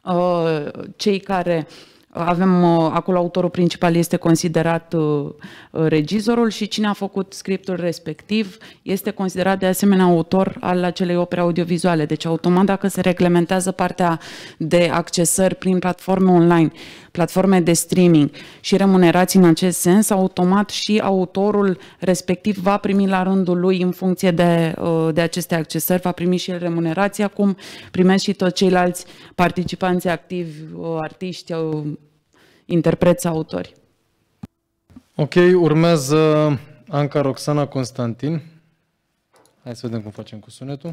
uh, cei care uh, avem uh, acolo autorul principal este considerat uh, regizorul și cine a făcut scriptul respectiv este considerat de asemenea autor al acelei opere audiovizuale. Deci automat dacă se reglementează partea de accesări prin platforme online, platforme de streaming și remunerați în acest sens, automat și autorul respectiv va primi la rândul lui în funcție de, uh, de aceste accesări, va primi și el remunerația, acum primesc și toți ceilalți participanți activi, artiști, interpreți sau autori. Ok, urmează Anca Roxana Constantin. Hai să vedem cum facem cu sunetul.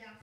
down.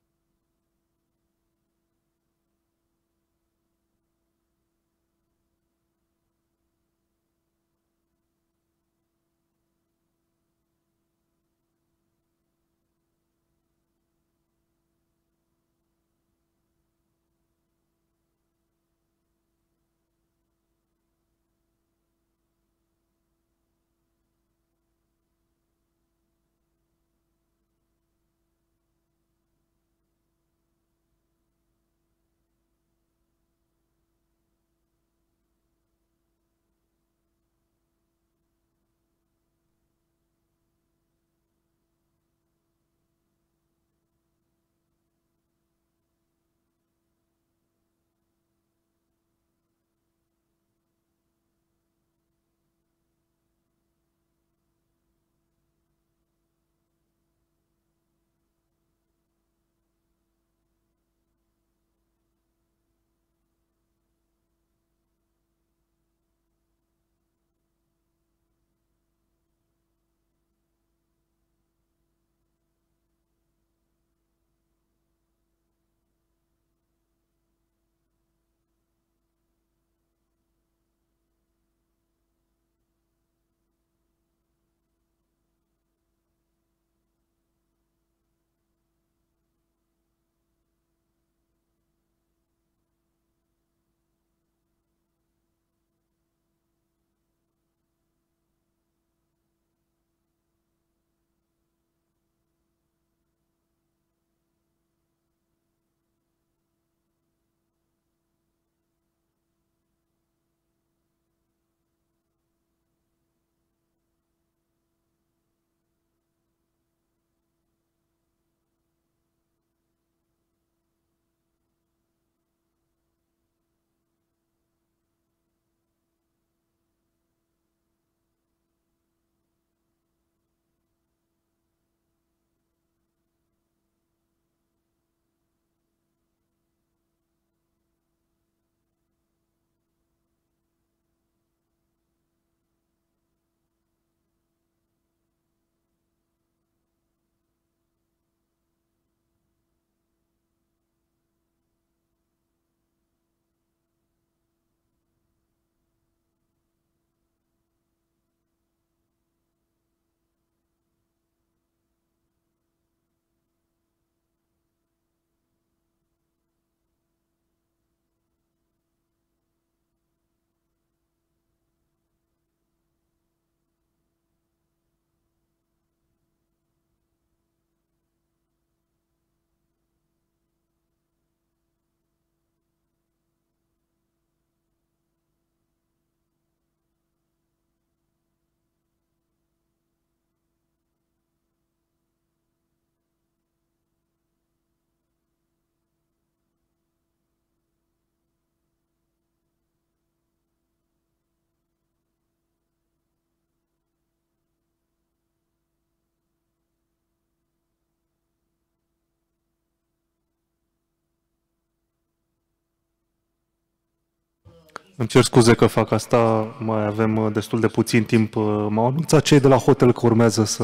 Îmi cer scuze că fac asta, mai avem uh, destul de puțin timp. Uh, M-au anunțat cei de la hotel că urmează să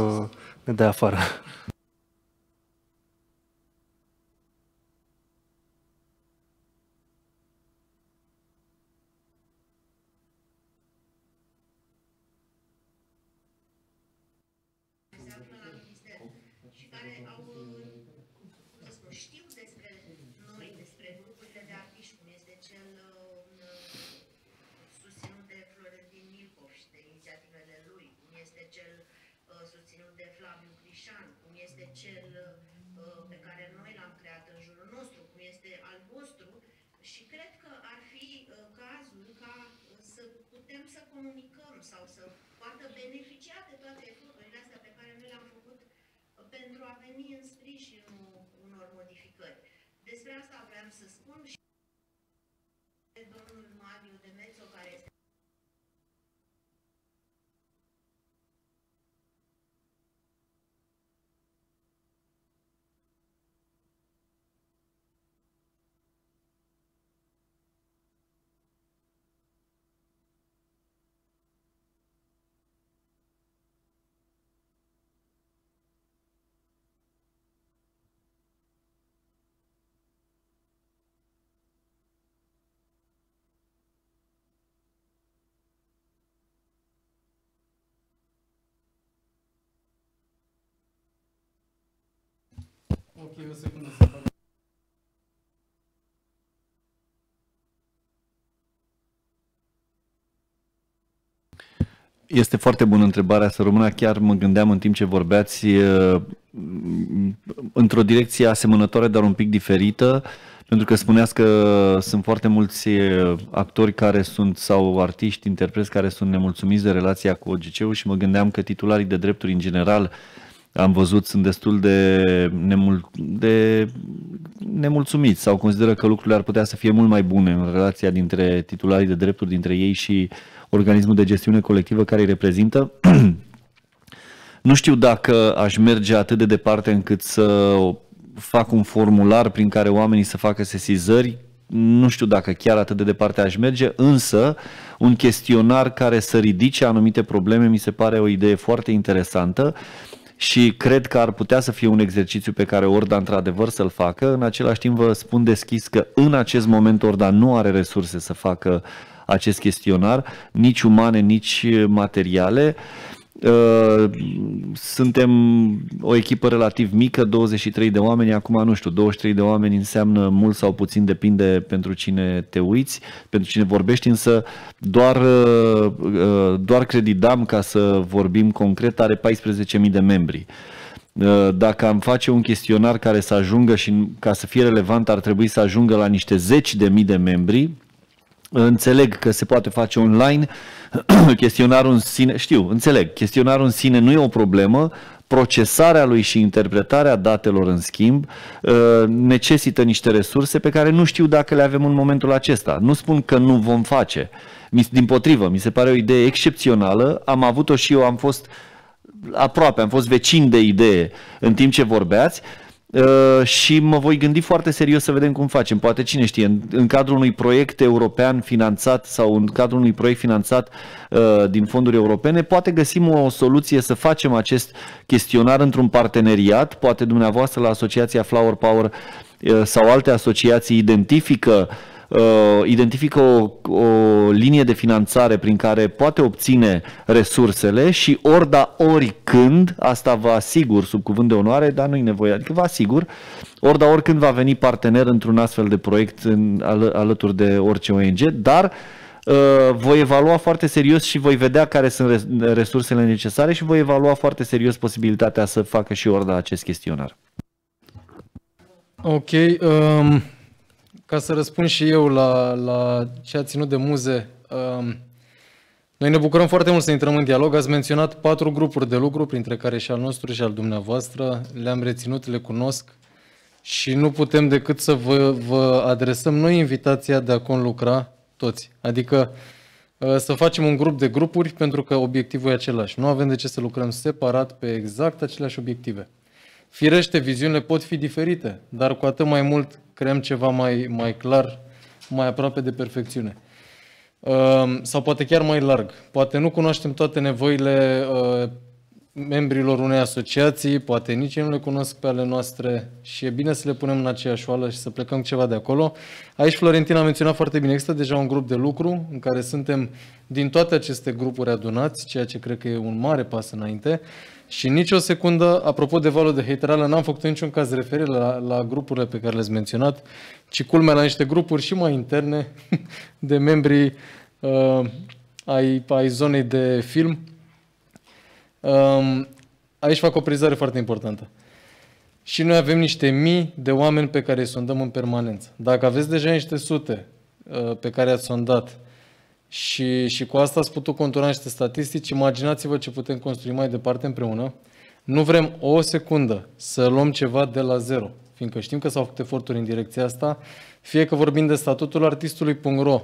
ne dea afară. Despre deci asta vreau să spun. Ok, o secundă să fac. Este foarte bună întrebarea să rămână. Chiar mă gândeam în timp ce vorbeați într-o direcție asemănătoare, dar un pic diferită, pentru că spuneați că sunt foarte mulți actori care sunt, sau artiști, interpreți care sunt nemulțumiți de relația cu OGC-ul și mă gândeam că titularii de drepturi în general am văzut, sunt destul de, nemul, de nemulțumiți sau consideră că lucrurile ar putea să fie mult mai bune în relația dintre titularii de drepturi dintre ei și organismul de gestiune colectivă care îi reprezintă. *clears throat* nu știu dacă aș merge atât de departe încât să fac un formular prin care oamenii să facă sesizări, nu știu dacă chiar atât de departe aș merge, însă un chestionar care să ridice anumite probleme mi se pare o idee foarte interesantă și cred că ar putea să fie un exercițiu pe care Orda într-adevăr să-l facă. În același timp vă spun deschis că în acest moment Orda nu are resurse să facă acest chestionar, nici umane, nici materiale. Uh, Uh, suntem o echipă relativ mică, 23 de oameni, acum nu știu, 23 de oameni înseamnă mult sau puțin, depinde pentru cine te uiți, pentru cine vorbești, însă doar, uh, uh, doar credidam ca să vorbim concret, are 14.000 de membri dacă am face un chestionar care să ajungă și ca să fie relevant ar trebui să ajungă la niște zeci de mii de membri, Înțeleg că se poate face online, *clears throat* chestionarul în sine, știu, înțeleg, chestionarul în sine nu e o problemă, procesarea lui și interpretarea datelor în schimb uh, necesită niște resurse pe care nu știu dacă le avem în momentul acesta. Nu spun că nu vom face. Din potrivă, mi se pare o idee excepțională, am avut-o și eu, am fost aproape, am fost vecin de idee în timp ce vorbeați Uh, și mă voi gândi foarte serios să vedem cum facem. Poate cine știe, în, în cadrul unui proiect european finanțat sau în cadrul unui proiect finanțat uh, din fonduri europene, poate găsim o soluție să facem acest chestionar într-un parteneriat, poate dumneavoastră la Asociația Flower Power uh, sau alte asociații identifică uh, Uh, identifică o, o linie de finanțare prin care poate obține resursele și ori da, ori când, asta vă asigur sub cuvânt de onoare, dar nu-i nevoie, adică vă asigur, ori da, ori când va veni partener într-un astfel de proiect în, al, alături de orice ONG, dar uh, voi evalua foarte serios și voi vedea care sunt resursele necesare și voi evalua foarte serios posibilitatea să facă și Orda acest chestionar. Ok, um, ca să răspund și eu la, la ce a ținut de muze, um, noi ne bucurăm foarte mult să intrăm în dialog. Ați menționat patru grupuri de lucru, printre care și al nostru și al dumneavoastră. Le-am reținut, le cunosc și nu putem decât să vă, vă adresăm noi invitația de a conlucra toți. Adică uh, să facem un grup de grupuri pentru că obiectivul e același. Nu avem de ce să lucrăm separat pe exact aceleași obiective. Firește, viziunile pot fi diferite, dar cu atât mai mult creăm ceva mai, mai clar, mai aproape de perfecțiune. Ehm, sau poate chiar mai larg. Poate nu cunoaștem toate nevoile ehm, membrilor unei asociații, poate nici ei nu le cunosc pe ale noastre și e bine să le punem în aceeași oală și să plecăm ceva de acolo. Aici Florentina a menționat foarte bine, există deja un grup de lucru în care suntem din toate aceste grupuri adunați, ceea ce cred că e un mare pas înainte. Uh, și nici o secundă, apropo de valul de haterală, n-am făcut niciun caz referire la, la grupurile pe care le-ați menționat, ci culmea la niște grupuri și mai interne *laughs* de membri uh, ai, ai zonei de film. Um, aici fac o prizare foarte importantă. Și noi avem niște mii de oameni pe care îi sondăm în permanență. Dacă aveți deja niște sute uh, pe care ați sondat, uh, și, și cu asta ați putut contura niște statistici. Imaginați-vă ce putem construi mai departe împreună. Nu vrem o secundă să luăm ceva de la zero, fiindcă știm că s-au făcut eforturi în direcția asta, fie că vorbim de statutul artistului.ro,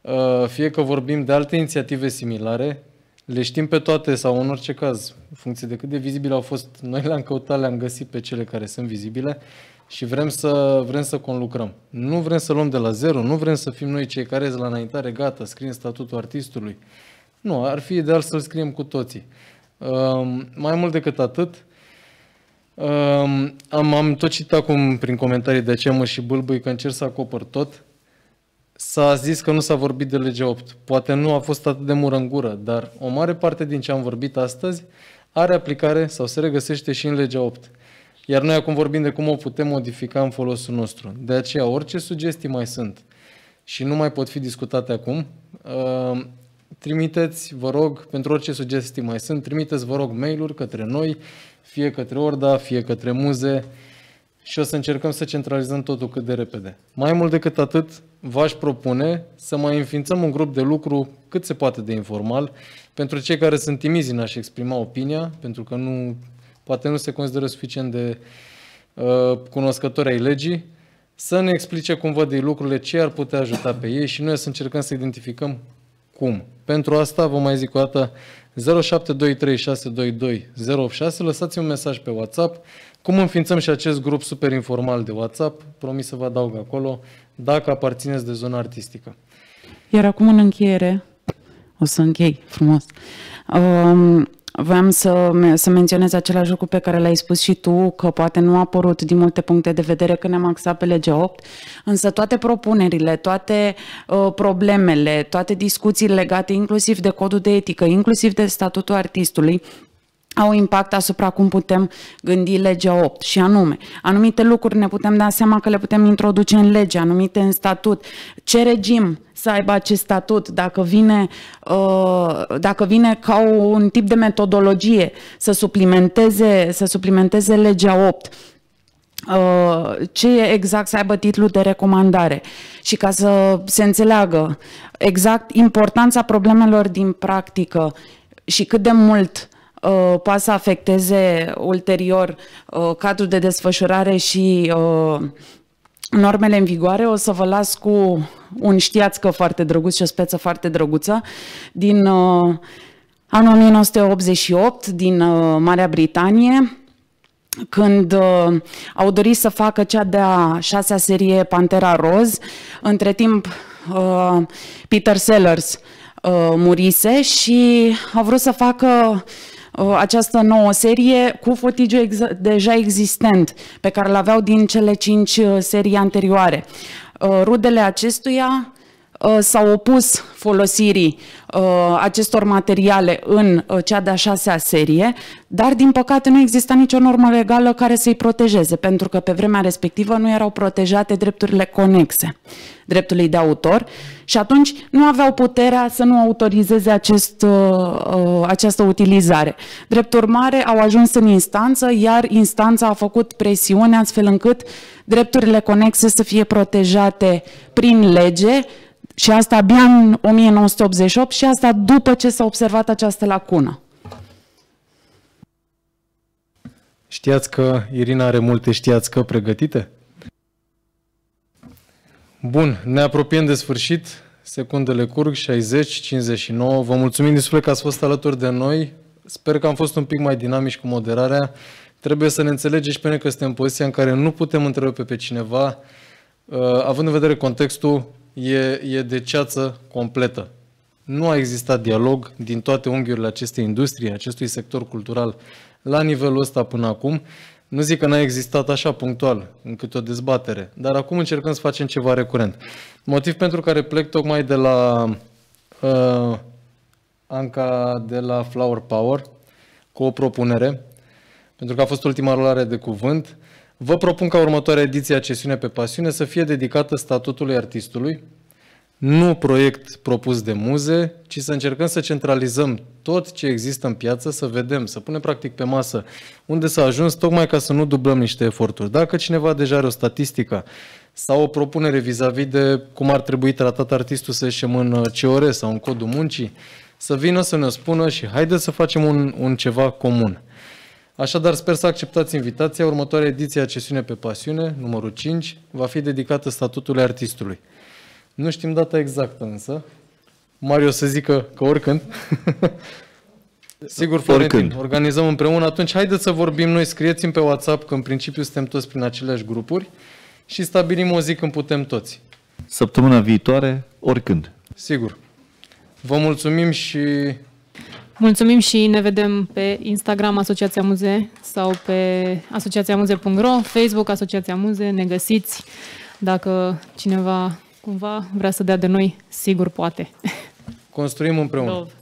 uh, fie că vorbim de alte inițiative similare, le știm pe toate sau în orice caz, în funcție de cât de vizibile au fost, noi le-am căutat, le-am găsit pe cele care sunt vizibile, și vrem să, vrem să conlucrăm. Nu vrem să luăm de la zero, nu vrem să fim noi cei care la înaintare, gata, scriem statutul artistului. Nu, ar fi ideal să-l scriem cu toții. Um, mai mult decât atât, um, am, am tot citit acum prin comentarii de ce mă și bâlbâi că încerc să acopăr tot. S-a zis că nu s-a vorbit de legea 8. Poate nu a fost atât de mură în gură, dar o mare parte din ce am vorbit astăzi are aplicare sau se regăsește și în legea 8. Iar noi acum vorbim de cum o putem modifica în folosul nostru. De aceea, orice sugestii mai sunt și nu mai pot fi discutate acum, uh, trimiteți, vă rog, pentru orice sugestii mai sunt, trimiteți, vă rog, mail-uri către noi, fie către Orda, fie către muze și o să încercăm să centralizăm totul cât de repede. Mai mult decât atât, v-aș propune să mai înființăm un grup de lucru cât se poate de informal pentru cei care sunt timizi în a-și exprima opinia, pentru că nu poate nu se consideră suficient de uh, cunoscători ai legii, să ne explice cum văd ei lucrurile, ce ar putea ajuta pe ei și noi să încercăm să identificăm cum. Pentru asta vă mai zic o dată 0723622086, lăsați un mesaj pe WhatsApp, cum înființăm și acest grup super informal de WhatsApp, promis să vă adaug acolo, dacă aparțineți de zona artistică. Iar acum în încheiere, o să închei frumos. Um, Vreau să, să menționez același lucru pe care l-ai spus și tu, că poate nu a apărut din multe puncte de vedere când ne-am axat pe legea 8, însă toate propunerile, toate uh, problemele, toate discuțiile legate inclusiv de codul de etică, inclusiv de statutul artistului, au impact asupra cum putem gândi legea 8 și anume, anumite lucruri ne putem da seama că le putem introduce în lege, anumite în statut, ce regim să aibă acest statut, dacă vine, uh, dacă vine ca un tip de metodologie să suplimenteze, să suplimenteze legea 8, uh, ce exact să aibă titlul de recomandare și ca să se înțeleagă exact importanța problemelor din practică și cât de mult uh, poate să afecteze ulterior uh, cadrul de desfășurare și uh, normele în vigoare, o să vă las cu un știați că foarte drăguț și o speță foarte drăguță din uh, anul 1988 din uh, Marea Britanie când uh, au dorit să facă cea de-a șasea serie Pantera Roz. Între timp, uh, Peter Sellers uh, murise și au vrut să facă uh, Uh, această nouă serie cu footage ex deja existent pe care l aveau din cele cinci uh, serii anterioare. Uh, rudele acestuia Uh, s-au opus folosirii uh, acestor materiale în uh, cea de-a șasea serie, dar din păcate nu exista nicio normă legală care să-i protejeze, pentru că pe vremea respectivă nu erau protejate drepturile conexe dreptului de autor și atunci nu aveau puterea să nu autorizeze acest, această utilizare. Drept urmare, au ajuns în instanță, iar instanța a făcut presiune astfel încât drepturile conexe să fie protejate prin lege, și asta abia în 1988 și asta după ce s-a observat această lacună. Știați că Irina are multe știați că pregătite? Bun, ne apropiem de sfârșit. Secundele curg, 60, 59. Vă mulțumim din suflet că ați fost alături de noi. Sper că am fost un pic mai dinamici cu moderarea. Trebuie să ne înțelegeți pe noi că suntem în poziția în care nu putem întrebe pe cineva. Uh, având în vedere contextul, e, e de ceață completă. Nu a existat dialog din toate unghiurile acestei industrie, acestui sector cultural, la nivelul ăsta până acum. Nu zic că n-a existat așa punctual, încât o dezbatere, dar acum încercăm să facem ceva recurent. Motiv pentru care plec tocmai de la uh, Anca de la Flower Power cu o propunere, pentru că a fost ultima rolare de cuvânt. Vă propun ca următoarea ediție a Cesiune pe Pasiune să fie dedicată statutului artistului, nu proiect propus de muze, ci să încercăm să centralizăm tot ce există în piață, să vedem, să punem practic pe masă unde s-a ajuns, tocmai ca să nu dublăm niște eforturi. Dacă cineva deja are o statistică sau o propunere vis-a-vis -vis de cum ar trebui tratat artistul să ieșim în uh, COR sau în codul muncii, să vină să ne spună și haideți să facem un, un ceva comun. Așadar, sper să acceptați invitația. Următoarea ediție a Cesiune pe Pasiune, numărul 5, va fi dedicată statutului artistului. Nu știm data exactă însă. Mario să zică că oricând. *laughs* Sigur, Florentin, oricând. organizăm împreună. Atunci, haideți să vorbim noi, scrieți-mi pe WhatsApp, că în principiu suntem toți prin aceleași grupuri și stabilim o zi când putem toți. Săptămâna viitoare, oricând. Sigur. Vă mulțumim și Mulțumim și ne vedem pe Instagram Asociația Muze sau pe asociațiamuze.ro, Facebook Asociația Muze, ne găsiți. Dacă cineva cumva vrea să dea de noi, sigur poate. Construim împreună. Love.